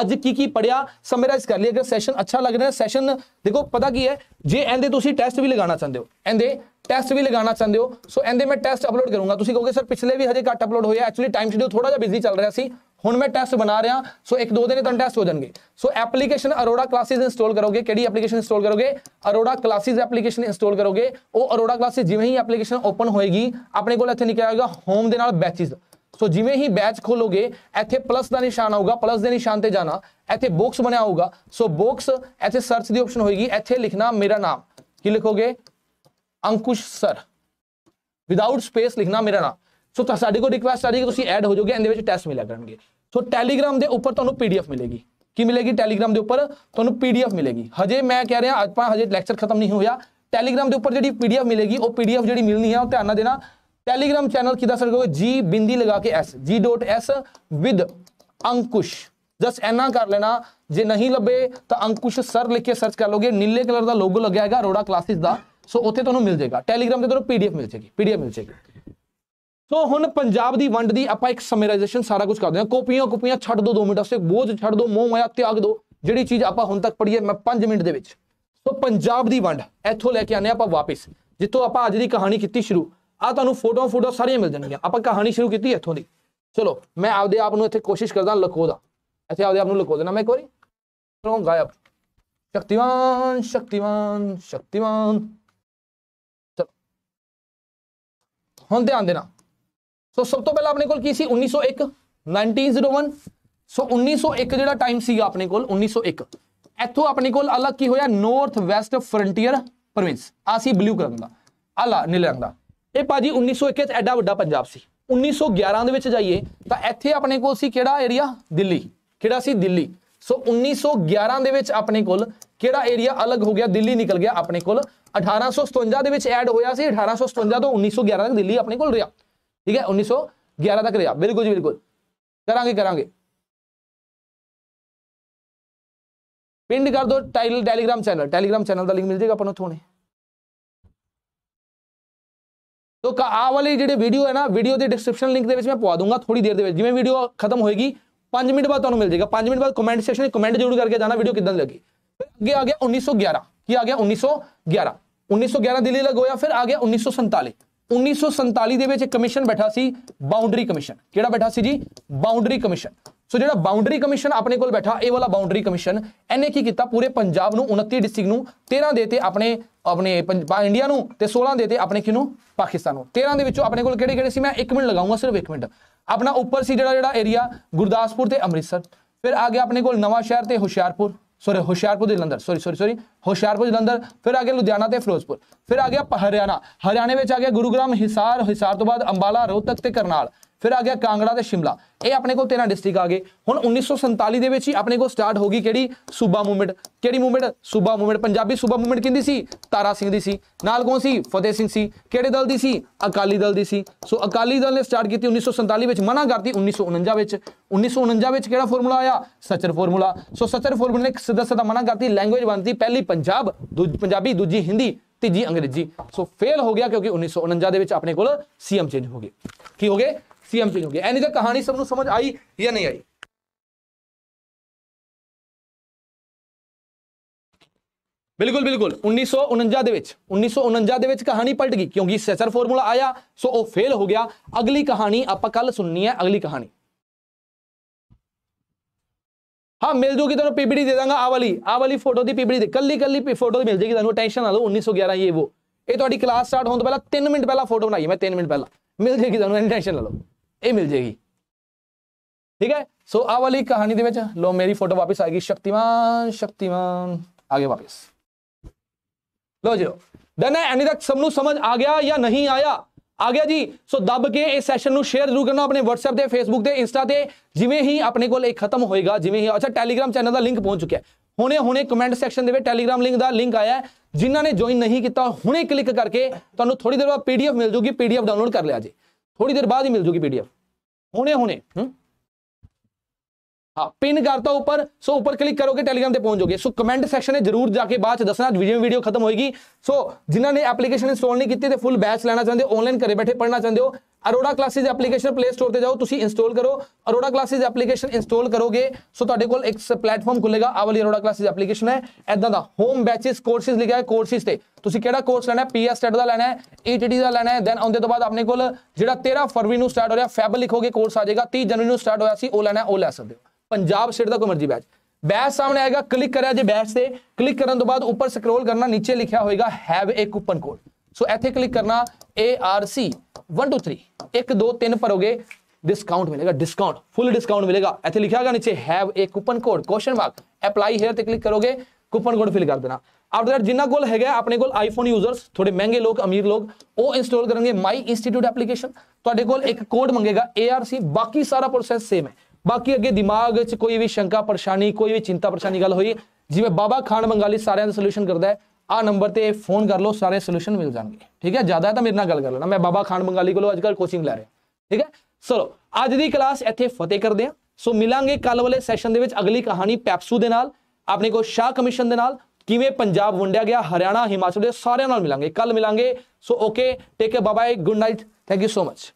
ਅੱਜ ਕੀ ਕੀ ਪੜਿਆ ਸਮਰਾਈਜ਼ ਕਰ ਲਈ ਅਗਰ ਸੈਸ਼ਨ ਅੱਛਾ ਲੱਗ ਰਿਹਾ ਸੈਸ਼ਨ ਦੇਖੋ ਪਤਾ ਕੀ ਹੈ ਜੇ ਇਹਦੇ ਤੁਸੀਂ ਟੈਸਟ ਵੀ ਲਗਾਉਣਾ ਚਾਹੁੰਦੇ ਹੋ ਇਹਦੇ ਟੈਸਟ ਵੀ ਲਗਾਉਣਾ ਚਾਹੁੰਦੇ ਹੋ ਸੋ ਇਹਦੇ ਮੈਂ ਟੈਸਟ ਅਪਲੋਡ ਕਰੂੰਗਾ ਤੁਸੀਂ ਕਹੋਗੇ ਸਰ ਪਿਛਲੇ ਵੀ ਹਜੇ ਘੱਟ ਅਪਲੋਡ ਹੋਇਆ ਐਕਚੁਅਲੀ ਟਾਈਮ ਸ਼ਡਿਊਲ ਥੋੜਾ ਜਿਹਾ ਬਿਜ਼ੀ ਚੱਲ ਰਿਹਾ ਸੀ ਹੁਣ ਮੈਂ ਟੈਸਟ ਬਣਾ ਰਿਹਾ ਸੋ ਇੱਕ ਦੋ ਦਿਨੇ ਤਾਂ ਟੈਸਟ ਹੋ ਜਾਣਗੇ so application Arora classes install ਕਰੋਗੇ ਕਿਹੜੀ ਐਪਲੀਕੇਸ਼ਨ ਇੰਸਟਾਲ ਕਰੋਗੇ ਅਰੋੜਾ ਕਲਾਸਿਸ ਐਪਲੀਕੇਸ਼ਨ ਇੰਸਟਾਲ ਕਰੋਗੇ ਉਹ ਅਰੋੜਾ ਕਲਾਸਿਸ ਜਿਵੇਂ ਹੀ ਐਪਲੀਕੇਸ਼ਨ ਓਪਨ ਹੋਏਗੀ ਆਪਣੇ ਕੋਲ ਇੱਥੇ ਨਿਕਲ ਆਏਗਾ ਹੋਮ ਦੇ ਨਾਲ ਬੈਚਸ ਸੋ ਜਿਵੇਂ ਹੀ ਬੈਚ ਖੋਲੋਗੇ ਇੱਥੇ ਪਲੱਸ ਦਾ ਨਿਸ਼ਾਨ ਆਊਗਾ ਪਲੱਸ ਦੇ ਨਿਸ਼ਾਨ ਤੇ ਜਾਣਾ ਇੱਥੇ ਬਾਕਸ ਬਣਿਆ ਹੋਊਗਾ ਸੋ ਬਾਕਸ ਇੱਥੇ ਸਰਚ ਦੀ ਆਪਸ਼ਨ ਹੋਏਗੀ ਇੱਥੇ ਲਿਖਣਾ ਮੇਰਾ ਨਾਮ ਕੀ ਲਿਖੋਗੇ ਅੰਕੁਸ਼ ਸਰ ਵਿਦਆਊਟ ਸਪੇਸ ਲਿਖਣਾ ਮੇਰਾ ਨਾਮ ਸੋ ਤਾਂ ਸਾਡੇ ਕੋਲ ਰਿਕੁਐਸਟ ਆ ਰਹੀ ਕਿ ਤੁਸੀਂ ਐਡ ਹੋ ਜਾਓਗੇ ਇਹਦੇ ਵਿੱਚ ਟੈਸਟ ਮਿਲਿਆ ਕਰਨਗੇ ਸੋ ਟੈਲੀਗ੍ਰਾਮ ਦੇ ਉੱਪਰ ਤੁਹਾਨੂੰ ਪੀਡੀਐਫ ਮਿਲੇਗੀ ਕੀ ਮਿਲੇਗੀ ਟੈਲੀਗ੍ਰਾਮ ਦੇ ਉੱਪਰ ਤੁਹਾਨੂੰ ਪੀਡੀਐਫ ਮਿਲੇਗੀ ਹਜੇ ਮੈਂ ਕਹਿ ਰਿਹਾ ਅੱਜ ਪਾ ਹਜੇ ਲੈਕਚਰ ਖਤਮ ਨਹੀਂ ਹੋਇਆ ਟੈਲੀਗ੍ਰਾਮ ਦੇ ਉੱਪਰ ਜਿਹੜੀ ਪੀਡੀਐਫ ਮਿਲੇਗੀ ਉਹ ਪੀਡੀਐਫ ਜਿਹੜੀ ਮਿਲਣੀ ਹੈ ਉਹ ਧਿਆਨ ਨਾਲ ਦੇਣਾ ਟੈਲੀਗ੍ਰਾਮ ਚੈਨਲ ਕਿਦਾ ਸਰਚ ਕਰੋਗੇ ਜੀ ਬਿੰਦੀ ਲਗਾ ਕੇ S G S with Ankush ਜਸ ਐਨਾ ਕਰ ਲੈਣਾ ਜੇ ਨਹੀਂ ਲੱਭੇ ਤਾਂ ਅੰਕੁਸ਼ ਸਰ ਲਿਖ ਕੇ ਸਰਚ ਕਰ ਲੋਗੇ ਨੀਲੇ ਕਲਰ ਦਾ ਲੋਗੋ ਲੱਗਿਆ ਹੈਗਾ ਅਰੋੜਾ ਕਲਾਸਿਸ ਦਾ ਸੋ ਉੱਥੇ ਤੁਹਾਨੂੰ ਮਿਲ ਜਾਏਗਾ ਟੈਲੀਗ੍ਰਾਮ ਤੇ ਤੁਹਾਨੂੰ ਪੀਡੀਐਫ ਮਿਲ ਜਾਏਗੀ ਪੀਡੀਐਫ ਮਿਲ ਜਾਏਗੀ ਸੋ ਹੁਣ ਪੰਜਾਬ ਦੀ ਵੰਡ ਦੀ ਆਪਾਂ ਇੱਕ ਸਮਰਾਈਜ਼ੇਸ਼ਨ ਸਾਰਾ ਕੁਝ ਕਰਦੇ ਹਾਂ ਕਾਪੀਆਂ ਕਾਪੀਆਂ ਛੱਡ ਦੋ 2 ਮਿੰਟ ਵਾਸਤੇ ਬੋਝ ਛੱਡ ਦੋ ਮੋਹ ਮਾਇਆ ਤਿਆਗ ਦੋ ਜਿਹੜੀ ਚੀਜ਼ ਆਪਾਂ ਹੁਣ ਤੱਕ ਪੜ੍ਹੀ ਹੈ ਮੈਂ 5 ਮਿੰਟ ਦੇ ਵਿੱਚ ਸੋ ਪੰਜਾਬ ਦੀ ਵੰਡ ਇੱਥੋਂ ਲੈ ਕੇ ਆਨੇ ਆਪਾਂ ਵਾਪਸ ਜਿੱਥੋਂ ਆਪਾਂ ਅੱਜ ਦੀ ਕਹਾਣੀ ਕੀਤੀ ਸ਼ੁਰੂ ਆ ਤੁਹਾਨੂੰ ਫੋਟੋ ਫੋਟੋ ਸਾਰੀਆਂ ਮਿਲ ਜਾਣਗੀਆਂ ਆਪਾਂ ਕਹਾਣੀ ਸ਼ੁਰੂ ਕੀਤੀ ਇੱਥੋਂ ਦੀ ਚਲੋ ਮੈਂ ਆਪਦੇ ਆਪ ਨੂੰ ਇੱਥੇ ਕੋਸ਼ਿਸ਼ ਕਰਦਾ ਲਕੋ ਦਾ ਇੱਥੇ ਆਪਦੇ ਆਪ ਨੂੰ ਲਕੋ ਦੇਣਾ ਮੈਂ ਇੱਕ ਵਾਰੀ ਚਲੋ ਗਾਇਬ ਸ਼ਕਤੀਵਾਨ ਸ਼ਕਤੀਵਾਨ ਸ਼ਕਤੀਵਾਨ ਹੁਣ ਧਿਆਨ ਦੇਣਾ ਸੋ ਸਭ ਤੋਂ ਪਹਿਲਾਂ ਆਪਣੇ ਕੋਲ ਕੀ ਸੀ 1901 1901 ਸੋ 1901 ਜਿਹੜਾ ਟਾਈਮ ਸੀਗਾ ਆਪਣੇ ਕੋਲ 1901 ਇੱਥੋਂ ਆਪਣੇ ਕੋਲ ਅਲੱਗ ਕੀ ਹੋਇਆ ਨਾਰਥ ਵੈਸਟ ਫਰੰਟੀਅਰ ਪ੍ਰੋਵਿੰਸ ਆਸੀ ਬਲੂ ਰੰਗ ਦਾ ਆਲਾ ਨੀਲੇ ਰੰਗ ਦਾ ਇਹ ਭਾਜੀ 1901 ਚ ਐਡਾ ਵੱਡਾ ਪੰਜਾਬ ਸੀ 1911 ਦੇ ਵਿੱਚ ਜਾਈਏ ਤਾਂ ਇੱਥੇ ਆਪਣੇ ਕੋਲ ਸੀ ਕਿਹੜਾ ਏਰੀਆ ਦਿੱਲੀ ਕਿਹੜਾ ਸੀ ਦਿੱਲੀ ਸੋ 1911 ਦੇ ਵਿੱਚ ਆਪਣੇ ਕੋਲ ਕਿਹੜਾ ਏਰੀਆ ਅਲੱਗ ਹੋ ਗਿਆ ਦਿੱਲੀ ਨਿਕਲ ਗਿਆ ਆਪਣੇ ਕੋਲ 1857 ਦੇ ਵਿੱਚ ਐਡ ਹੋਇਆ ਸੀ 1857 ਤੋਂ 1911 ਤੱਕ ਦਿੱਲੀ ਆਪਣੇ ਕੋਲ ਰਿਹਾ ਠੀਕ ਹੈ 1911 ਤੱਕ ਰਿਹਾ ਬਿਲਕੁਲ ਜੀ ਬਿਲਕੁਲ ਕਰਾਂਗੇ ਕਰਾਂਗੇ ਪਿੰਡ ਕਰ ਦੋ ਟੈਲੀਗ੍ਰਾਮ ਚੈਨਲ ਟੈਲੀਗ੍ਰਾਮ ਚੈਨਲ ਦਾ ਲਿੰਕ ਮਿਲ ਜਾਏਗਾ ਆਪਾਂ ਨੂੰ ਥੋੜੇ ਤੋ ਆ ਵਾਲੀ ਜਿਹੜੀ ਵੀਡੀਓ ਹੈ ਨਾ ਵੀਡੀਓ ਦੇ ਡਿਸਕ੍ਰਿਪਸ਼ਨ ਲਿੰਕ ਦੇ ਵਿੱਚ ਮੈਂ ਪਵਾ ਦੂੰਗਾ ਥੋੜੀ ਦੇਰ ਦੇ ਵਿੱਚ ਜਿਵੇਂ ਵੀਡੀਓ ਖਤਮ ਹੋਏਗੀ 5 ਮਿੰਟ ਬਾਅਦ ਤੁਹਾਨੂੰ ਮਿਲ ਜਾਏਗਾ 5 ਮਿੰਟ ਬਾਅਦ ਕਮੈਂਟ ਸੈਕਸ਼ਨ ਵਿੱਚ ਕਮੈਂਟ ਜ਼ਰੂਰ ਕਰਕੇ ਜਾਣਾ ਵੀਡੀਓ ਕਿਦਾਂ ਲੱਗੀ ਫਿਰ ਅੱਗੇ ਆ ਗਿਆ 1911 ਕੀ ਆ ਗਿਆ 1911 1911 ਦਿੱਲੀ ਲੱਗ ਜਾਂ ਫਿਰ ਆ ਗਿਆ 1947 1947 ਦੇ ਵਿੱਚ ਕਮਿਸ਼ਨ ਬੈਠਾ ਸੀ ਬਾਉਂਡਰੀ ਕਮਿਸ਼ਨ ਕਿਹੜਾ ਬੈਠਾ ਸੀ ਜੀ ਬਾਉਂਡਰੀ ਕਮਿਸ਼ਨ ਸੋ ਜਿਹੜਾ ਬਾਉਂਡਰੀ ਕਮਿਸ਼ਨ ਆਪਣੇ ਕੋਲ ਬੈਠਾ ਇਹ ਵਾਲਾ ਬਾਉਂਡਰੀ ਕਮਿਸ਼ਨ ਇਹਨੇ ਕੀ ਕੀਤਾ ਪੂਰੇ ਪੰਜਾਬ ਨੂੰ 29 ਡਿਸਟ੍ਰਿਕਟ ਨੂੰ 13 ਦੇ ਤੇ ਆਪਣੇ ਆਪਣੇ ਇੰਡੀਆ ਨੂੰ ਤੇ 16 ਦੇ ਤੇ ਆਪਣੇ ਕਿਨੂੰ ਪਾਕਿਸਤਾਨ ਨੂੰ 13 ਦੇ ਵਿੱਚੋਂ ਆਪਣੇ ਕੋਲ ਕਿਹੜੇ ਕਿਹੜੇ ਸੀ ਮੈਂ 1 ਮਿੰਟ ਲਗਾਉਂਗਾ ਸਿਰਫ 1 ਮਿੰਟ ਆਪਣਾ ਉੱਪਰ ਸੀ ਜਿਹੜਾ ਜਿਹੜਾ ਏਰੀਆ ਗੁਰਦਾਸਪੁਰ ਤੇ ਅੰਮ੍ਰਿਤਸਰ ਫਿਰ ਆ ਗਿਆ ਆਪਣੇ ਕੋਲ ਨਵਾਂ ਸ਼ਹਿਰ ਤੇ ਹੁਸ਼ਿਆਰਪੁਰ ਸੋਰੀ ਹੁਸ਼ਿਆਰਪੁਰ ਦੇ ਲੰਦਰ ਸੋਰੀ ਸੋਰੀ ਸੋਰੀ ਹੁਸ਼ਿਆਰਪੁਰ ਦੇ ਲੰਦਰ ਫਿਰ ਆ ਗਿਆ ਲੁਧਿਆਣਾ ਤੇ ਫਿਰੋਜ਼ਪੁਰ ਫਿਰ ਆ ਗਿਆ ਹਰਿਆਣਾ ਹਰਿਆਣੇ ਵਿੱਚ ਆ ਗਿਆ ਗੁਰੂਗ੍ਰਾਮ ਹਿਸਾਰ ਹਿਸਾਰ ਤੋਂ ਬਾਅਦ ਅੰਬਾਲਾ ਰੋਹਤਕ ਤੇ ਕਰਨਾਲ ਫਿਰ ਆ ਗਿਆ ਕਾਂਗੜਾ ਤੇ ਸ਼ਿਮਲਾ ਇਹ ਆਪਣੇ ਕੋਲ 13 ਡਿਸਟ੍ਰਿਕਟ ਆ ਗਏ ਹੁਣ 1947 ਦੇ ਵਿੱਚ ਹੀ ਆਪਣੇ ਕੋਲ ਸਟਾਰਟ ਹੋ ਗਈ ਕਿਹੜੀ ਸੂਬਾ ਮੂਵਮੈਂਟ ਕਿਹੜੀ ਮੂਵਮੈਂਟ ਸੂਬਾ ਮੂਵਮੈਂਟ ਪੰਜਾਬੀ ਸੂਬਾ ਮੂਵਮੈਂਟ ਕਿੰਦੀ ਸੀ ਤਾਰਾ ਸਿੰਘ ਦੀ ਸੀ ਨਾਲ ਕੌਣ ਸੀ ਫਤਿਹ ਸਿੰਘ ਸੀ ਕਿਹੜੇ ਦਲ ਦੀ ਸੀ ਅਕਾਲੀ ਦਲ ਦੀ ਸੀ ਸੋ ਅਕਾਲੀ ਦਲ ਨੇ ਸਟਾਰਟ ਕੀਤੀ 1947 ਵਿੱਚ ਮਨਾ ਕਰਤੀ 1949 ਵਿੱਚ 1949 ਵਿੱਚ ਕਿਹੜਾ ਫਾਰਮੂਲਾ ਆਇਆ ਸਚਰ ਫਾਰਮੂਲਾ ਸੋ ਸਚਰ ਫਾਰਮੂਲੇ ਨੇ ਸਦਾ ਸਦਾ ਮਨਾ ਕਰਤੀ ਲੈਂਗੁਏਜ ਬਣਦੀ ਪਹਿਲੀ ਪੰਜਾਬ ਦੂਜੀ ਪੰਜਾਬੀ ਦੂਜੀ ਹਿੰਦੀ ਤੀਜੀ ਅੰਗਰੇਜ਼ੀ ਸੋ ਫੇਲ ਹੋ ਗਿਆ ਕਿਉਂਕਿ 1949 ਦੇ ਵਿੱਚ ਆਪਣੇ ਕੋਲ ਸੀਐਮ ਚੇਂਜ ਹੋ ਗਏ ਕੀ ਹੋ ਗਏ ਸੀਐਮ ਚੇਂਜ ਹੋ ਗਿਆ ਐਨੀ ਤਾਂ ਕਹਾਣੀ ਸਭ ਨੂੰ ਸਮਝ ਆਈ ਜਾਂ ਨਹੀਂ ਆਈ ਬਿਲਕੁਲ ਬਿਲਕੁਲ 1949 ਦੇ ਵਿੱਚ 1949 ਦੇ ਵਿੱਚ ਕਹਾਣੀ ਪਲਟ ਗਈ ਕਿਉਂਕਿ ਸੈਸਰ ਫਾਰਮੂਲਾ ਆਇਆ ਸੋ ਉਹ ਫੇਲ ਹੋ ਗਿਆ ਅਗਲੀ ਕਹਾਣੀ ਆਪਾਂ ਕੱਲ ਸੁਣਨੀ ਹੈ ਅਗਲੀ ਕਹਾਣੀ ਹਾਂ ਮਿਲ ਜੂਗੀ ਤੁਹਾਨੂੰ ਪੀਪੀਡੀ ਦੇ ਦਾਂਗਾ ਆ ਵਾਲੀ ਆ ਵਾਲੀ ਫੋਟੋ ਦੀ ਪੀਪੀਡੀ ਦੇ ਕੱਲੀ ਕੱਲੀ ਫੋਟੋ ਮਿਲ ਜੇਗੀ ਤੁਹਾਨੂੰ ਟੈਨਸ਼ਨ ਨਾ ਲਓ 1911 ਇਹ ਵੋ ਇਹ ਤੁਹਾਡੀ ਕਲਾਸ ਸਟਾਰਟ ਹੋਣ ਤੋਂ ਪਹਿਲਾਂ 3 ਮਿੰਟ ਪਹਿਲਾਂ ਫੋਟੋ ਬਣਾਈ ਮੈਂ 3 ਮਿੰਟ ਪਹਿਲਾਂ ਮਿਲ ਜੇਗੀ ਤੁਹਾਨੂੰ ਟੈਨਸ਼ਨ ਨਾ ਲਓ ਇਹ ਮਿਲ ਜੇਗੀ ਠੀਕ ਹੈ ਸੋ ਆ ਵਾਲੀ ਕਹਾਣੀ ਦੇ ਵਿੱਚ ਲੋ ਮੇਰੀ ਫੋਟੋ ਵਾਪਸ ਗਈ ਸ਼ਕਤੀਮਾਨ ਸ਼ਕਤੀਮਾਨ ਆਗੇ ਵਾਪਸ ਲੋ ਜੀ ਦਨ ਐਨੀ ਤੱਕ ਸਭ ਨੂੰ ਸਮਝ ਆ ਗਿਆ ਜਾਂ ਨਹੀਂ ਆਇਆ ਆ ਗਿਆ ਜੀ ਸੋ ਦੱਬ ਕੇ ਇਸ ਸੈਸ਼ਨ ਨੂੰ ਸ਼ੇਅਰ ਜ਼ਰੂਰ ਕਰਨਾ ਆਪਣੇ WhatsApp ਤੇ Facebook ਤੇ Insta ਤੇ ਜਿਵੇਂ ਹੀ ਆਪਣੇ ਕੋਲ ਇਹ ਖਤਮ ਹੋਏਗਾ ਜਿਵੇਂ ਹੀ ਅੱਛਾ Telegram ਚੈਨਲ ਦਾ ਲਿੰਕ ਪਹੁੰਚ ਚੁੱਕਿਆ ਹੁਣੇ ਹੁਣੇ ਕਮੈਂਟ ਸੈਕਸ਼ਨ ਦੇ ਵਿੱਚ Telegram ਲਿੰਕ ਦਾ ਲਿੰਕ ਆਇਆ ਹੈ ਜਿਨ੍ਹਾਂ ਨੇ ਜੁਆਇਨ ਨਹੀਂ ਕੀਤਾ ਹੁਣੇ ਕਲਿੱਕ ਕਰਕੇ ਤੁਹਾਨੂੰ ਥੋੜੀ ਦੇਰ ਬਾਅਦ PDF ਮਿਲ ਜੂਗੀ PDF ਡਾਊਨਲੋਡ ਕਰ ਲਿਆ ਜੀ ਥੋੜੀ ਦੇਰ ਬਾਅਦ ਹੀ ਮਿਲ ਜੂਗੀ ਪੀਡੀਐਫ ਹੁਣੇ ਹੁਣੇ ਹੂੰ ਹਾਂ ਪਿਨ ਕਰਤਾ ਉੱਪਰ ਸੋ ਉੱਪਰ ਕਲਿੱਕ ਕਰੋਗੇ ਟੈਲੀਗ੍ਰਾਮ ਤੇ ਪਹੁੰਚ ਜਾਓਗੇ ਸੋ ਕਮੈਂਟ ਸੈਕਸ਼ਨ ਵਿੱਚ ਜਰੂਰ ਜਾ ਕੇ ਬਾਅਦ ਚ ਦੱਸਣਾ ਵੀਡੀਓ ਵੀਡੀਓ ਖਤਮ ਹੋਏਗੀ ਸੋ ਜਿਨ੍ਹਾਂ ਨੇ ਐਪਲੀਕੇਸ਼ਨ ਇੰਸਟਾਲ ਨਹੀਂ ਕੀਤੀ ਤੇ ਫੁੱਲ ਬੈਚ ਲੈਣਾ ਚਾਹੁੰਦੇ ਹੋ ਆਨਲਾਈਨ ਘਰੇ ਬੈਠੇ ਪੜ੍ਹਨਾ ਚਾਹੁੰਦੇ ਹੋ Arora classes application play store ਤੇ ਜਾਓ ਤੁਸੀਂ ਇੰਸਟਾਲ ਕਰੋ ਅਰੋੜਾ ਕਲਾਸਿਸ ਐਪਲੀਕੇਸ਼ਨ ਇੰਸਟਾਲ ਕਰੋਗੇ ਸੋ ਤੁਹਾਡੇ ਕੋਲ ਇੱਕ ਪਲੇਟਫਾਰਮ ਖੁੱਲੇਗਾ ਆ ਵਾਲੀ ਅਰੋੜਾ ਕਲਾਸਿਸ ਐਪਲੀਕੇਸ਼ਨ ਹੈ ਐਦਾਂ ਦਾ ਹੋਮ ਬੈਚਸ ਕੋਰਸਿਸ ਲਿਖਿਆ ਹੈ ਕੋਰਸਿਸ ਤੇ ਤੁਸੀਂ ਕਿਹੜਾ ਕੋਰਸ ਲੈਣਾ ਹੈ ਪੀਐਸ ਸਟੈਟ ਦਾ ਲੈਣਾ ਹੈ ਏਟੀਡੀ ਦਾ ਲੈਣਾ ਹੈ ਦੈਨ ਉਹਦੇ ਤੋਂ ਬਾਅਦ ਆਪਣੇ ਕੋਲ ਜਿਹੜਾ 13 ਫਰਵਰੀ ਨੂੰ ਸਟਾਰਟ ਹੋ ਰਿਹਾ ਫੈਬ ਲਿਖੋਗੇ ਕੋਰਸ ਆ ਜਾਏਗਾ 30 ਜਨਵਰੀ ਨੂੰ ਸਟਾਰਟ ਹੋਇਆ ਸੀ ਉਹ ਲੈਣਾ ਉਹ ਲੈ ਸਕਦੇ ਹੋ ਪੰਜਾਬ ਸਟੇਟ ਦਾ ਕੋਈ ਮਰਜ਼ੀ ਬੈਚ ਬੈਚ ਸਾਹਮਣੇ ਆਏਗਾ ਕਲਿੱਕ ਕਰਿਆ ਜੇ ਬੈਚ ਤੇ ਕਲਿੱਕ ਕਰਨ ਤੋਂ ਬਾਅਦ ਉੱਪਰ ਸਕਰੋਲ ਕਰਨਾ نیچے ਲਿਖਿਆ ਹੋਏਗਾ have a coupon code so ਇੱਥੇ ਕਲਿੱਕ ਕਰਨਾ ARC 123 1 2 3 ਭਰੋਗੇ ਡਿਸਕਾਊਂਟ ਮਿਲੇਗਾ ਡਿਸਕਾਊਂਟ ਫੁੱਲ ਡਿਸਕਾਊਂਟ ਮਿਲੇਗਾ ਇੱਥੇ ਲਿਖਿਆ ਹੋਗਾ ਨੀਚੇ have a coupon code question mark apply here ਤੇ ਕਲਿੱਕ ਕਰੋਗੇ ਕੂਪਨ ਕੋਡ ਫਿਲ ਕਰ ਦੇਣਾ ਆਫਟਰ ਦੈਟ ਜਿੰਨਾ ਕੋਲ ਹੈਗਾ ਆਪਣੇ ਕੋਲ ਆਈਫੋਨ ਯੂਜ਼ਰਸ ਥੋੜੇ ਮਹਿੰਗੇ ਲੋਕ ਅਮੀਰ ਲੋਕ ਉਹ ਇੰਸਟਾਲ ਕਰਨਗੇ ਮਾਈ ਇੰਸਟੀਟਿਊਟ ਐਪਲੀਕੇਸ਼ਨ ਤੁਹਾਡੇ ਕੋਲ ਇੱਕ ਕੋਡ ਮੰਗੇਗਾ ARC ਬਾਕੀ ਸਾਰਾ ਪ੍ਰੋਸੈਸ ਸੇਮ ਹੈ ਬਾਕੀ ਅੱਗੇ ਦਿਮਾਗ 'ਚ ਕੋਈ ਵੀ ਸ਼ੰਕਾ ਪਰੇਸ਼ਾਨੀ ਕੋਈ ਵੀ ਚਿੰਤਾ ਪਰੇਸ਼ਾਨੀ ਗੱਲ ਹੋਈ ਜਿਵੇਂ ਬਾਬਾ ਖਾਨ ਬੰਗਾਲੀ ਸਾਰਿਆਂ ਦਾ ਸੋਲੂਸ਼ਨ ਕਰਦਾ ਹੈ ਆ ਨੰਬਰ ਤੇ ਫੋਨ ਕਰ ਲਓ ਸਾਰੇ ਸੋਲੂਸ਼ਨ ਮਿਲ ਜਾਣਗੇ ਠੀਕ ਹੈ ਜਿਆਦਾ ਤਾਂ ਮੇਰੇ ਨਾਲ ਗੱਲ ਕਰ ਲੈਣਾ ਮੈਂ ਬਾਬਾ ਖਾਨ ਬੰਗਾਲੀ ਕੋਲੋਂ ਕੱਲ ਕੋਚਿੰਗ ਲੈ ਰਿਹਾ ਠੀਕ ਹੈ ਚਲੋ ਅੱਜ ਦੀ ਕਲਾਸ ਇੱਥੇ ਫਤਿਹ ਕਰਦੇ ਹਾਂ ਸੋ ਮਿਲਾਂਗੇ ਕੱਲ ਵਾਲੇ ਸੈਸ਼ਨ ਦੇ ਵਿੱਚ ਅਗਲੀ ਕਹਾਣੀ ਪੈਪਸੂ ਦੇ ਨਾਲ ਆਪਣੇ ਕੋਲ ਸ਼ਾਹ ਕਮਿਸ਼ਨ ਦੇ ਨਾਲ ਕਿਵੇਂ ਪੰਜਾਬ ਵੰਡਿਆ ਗਿਆ ਹਰਿਆਣਾ ਹਿਮਾਚਲ ਦੇ ਸਾਰਿਆਂ ਨਾਲ ਮਿਲਾਂਗੇ ਕੱਲ ਮਿਲਾਂਗੇ so okay take care bye good night thank you so much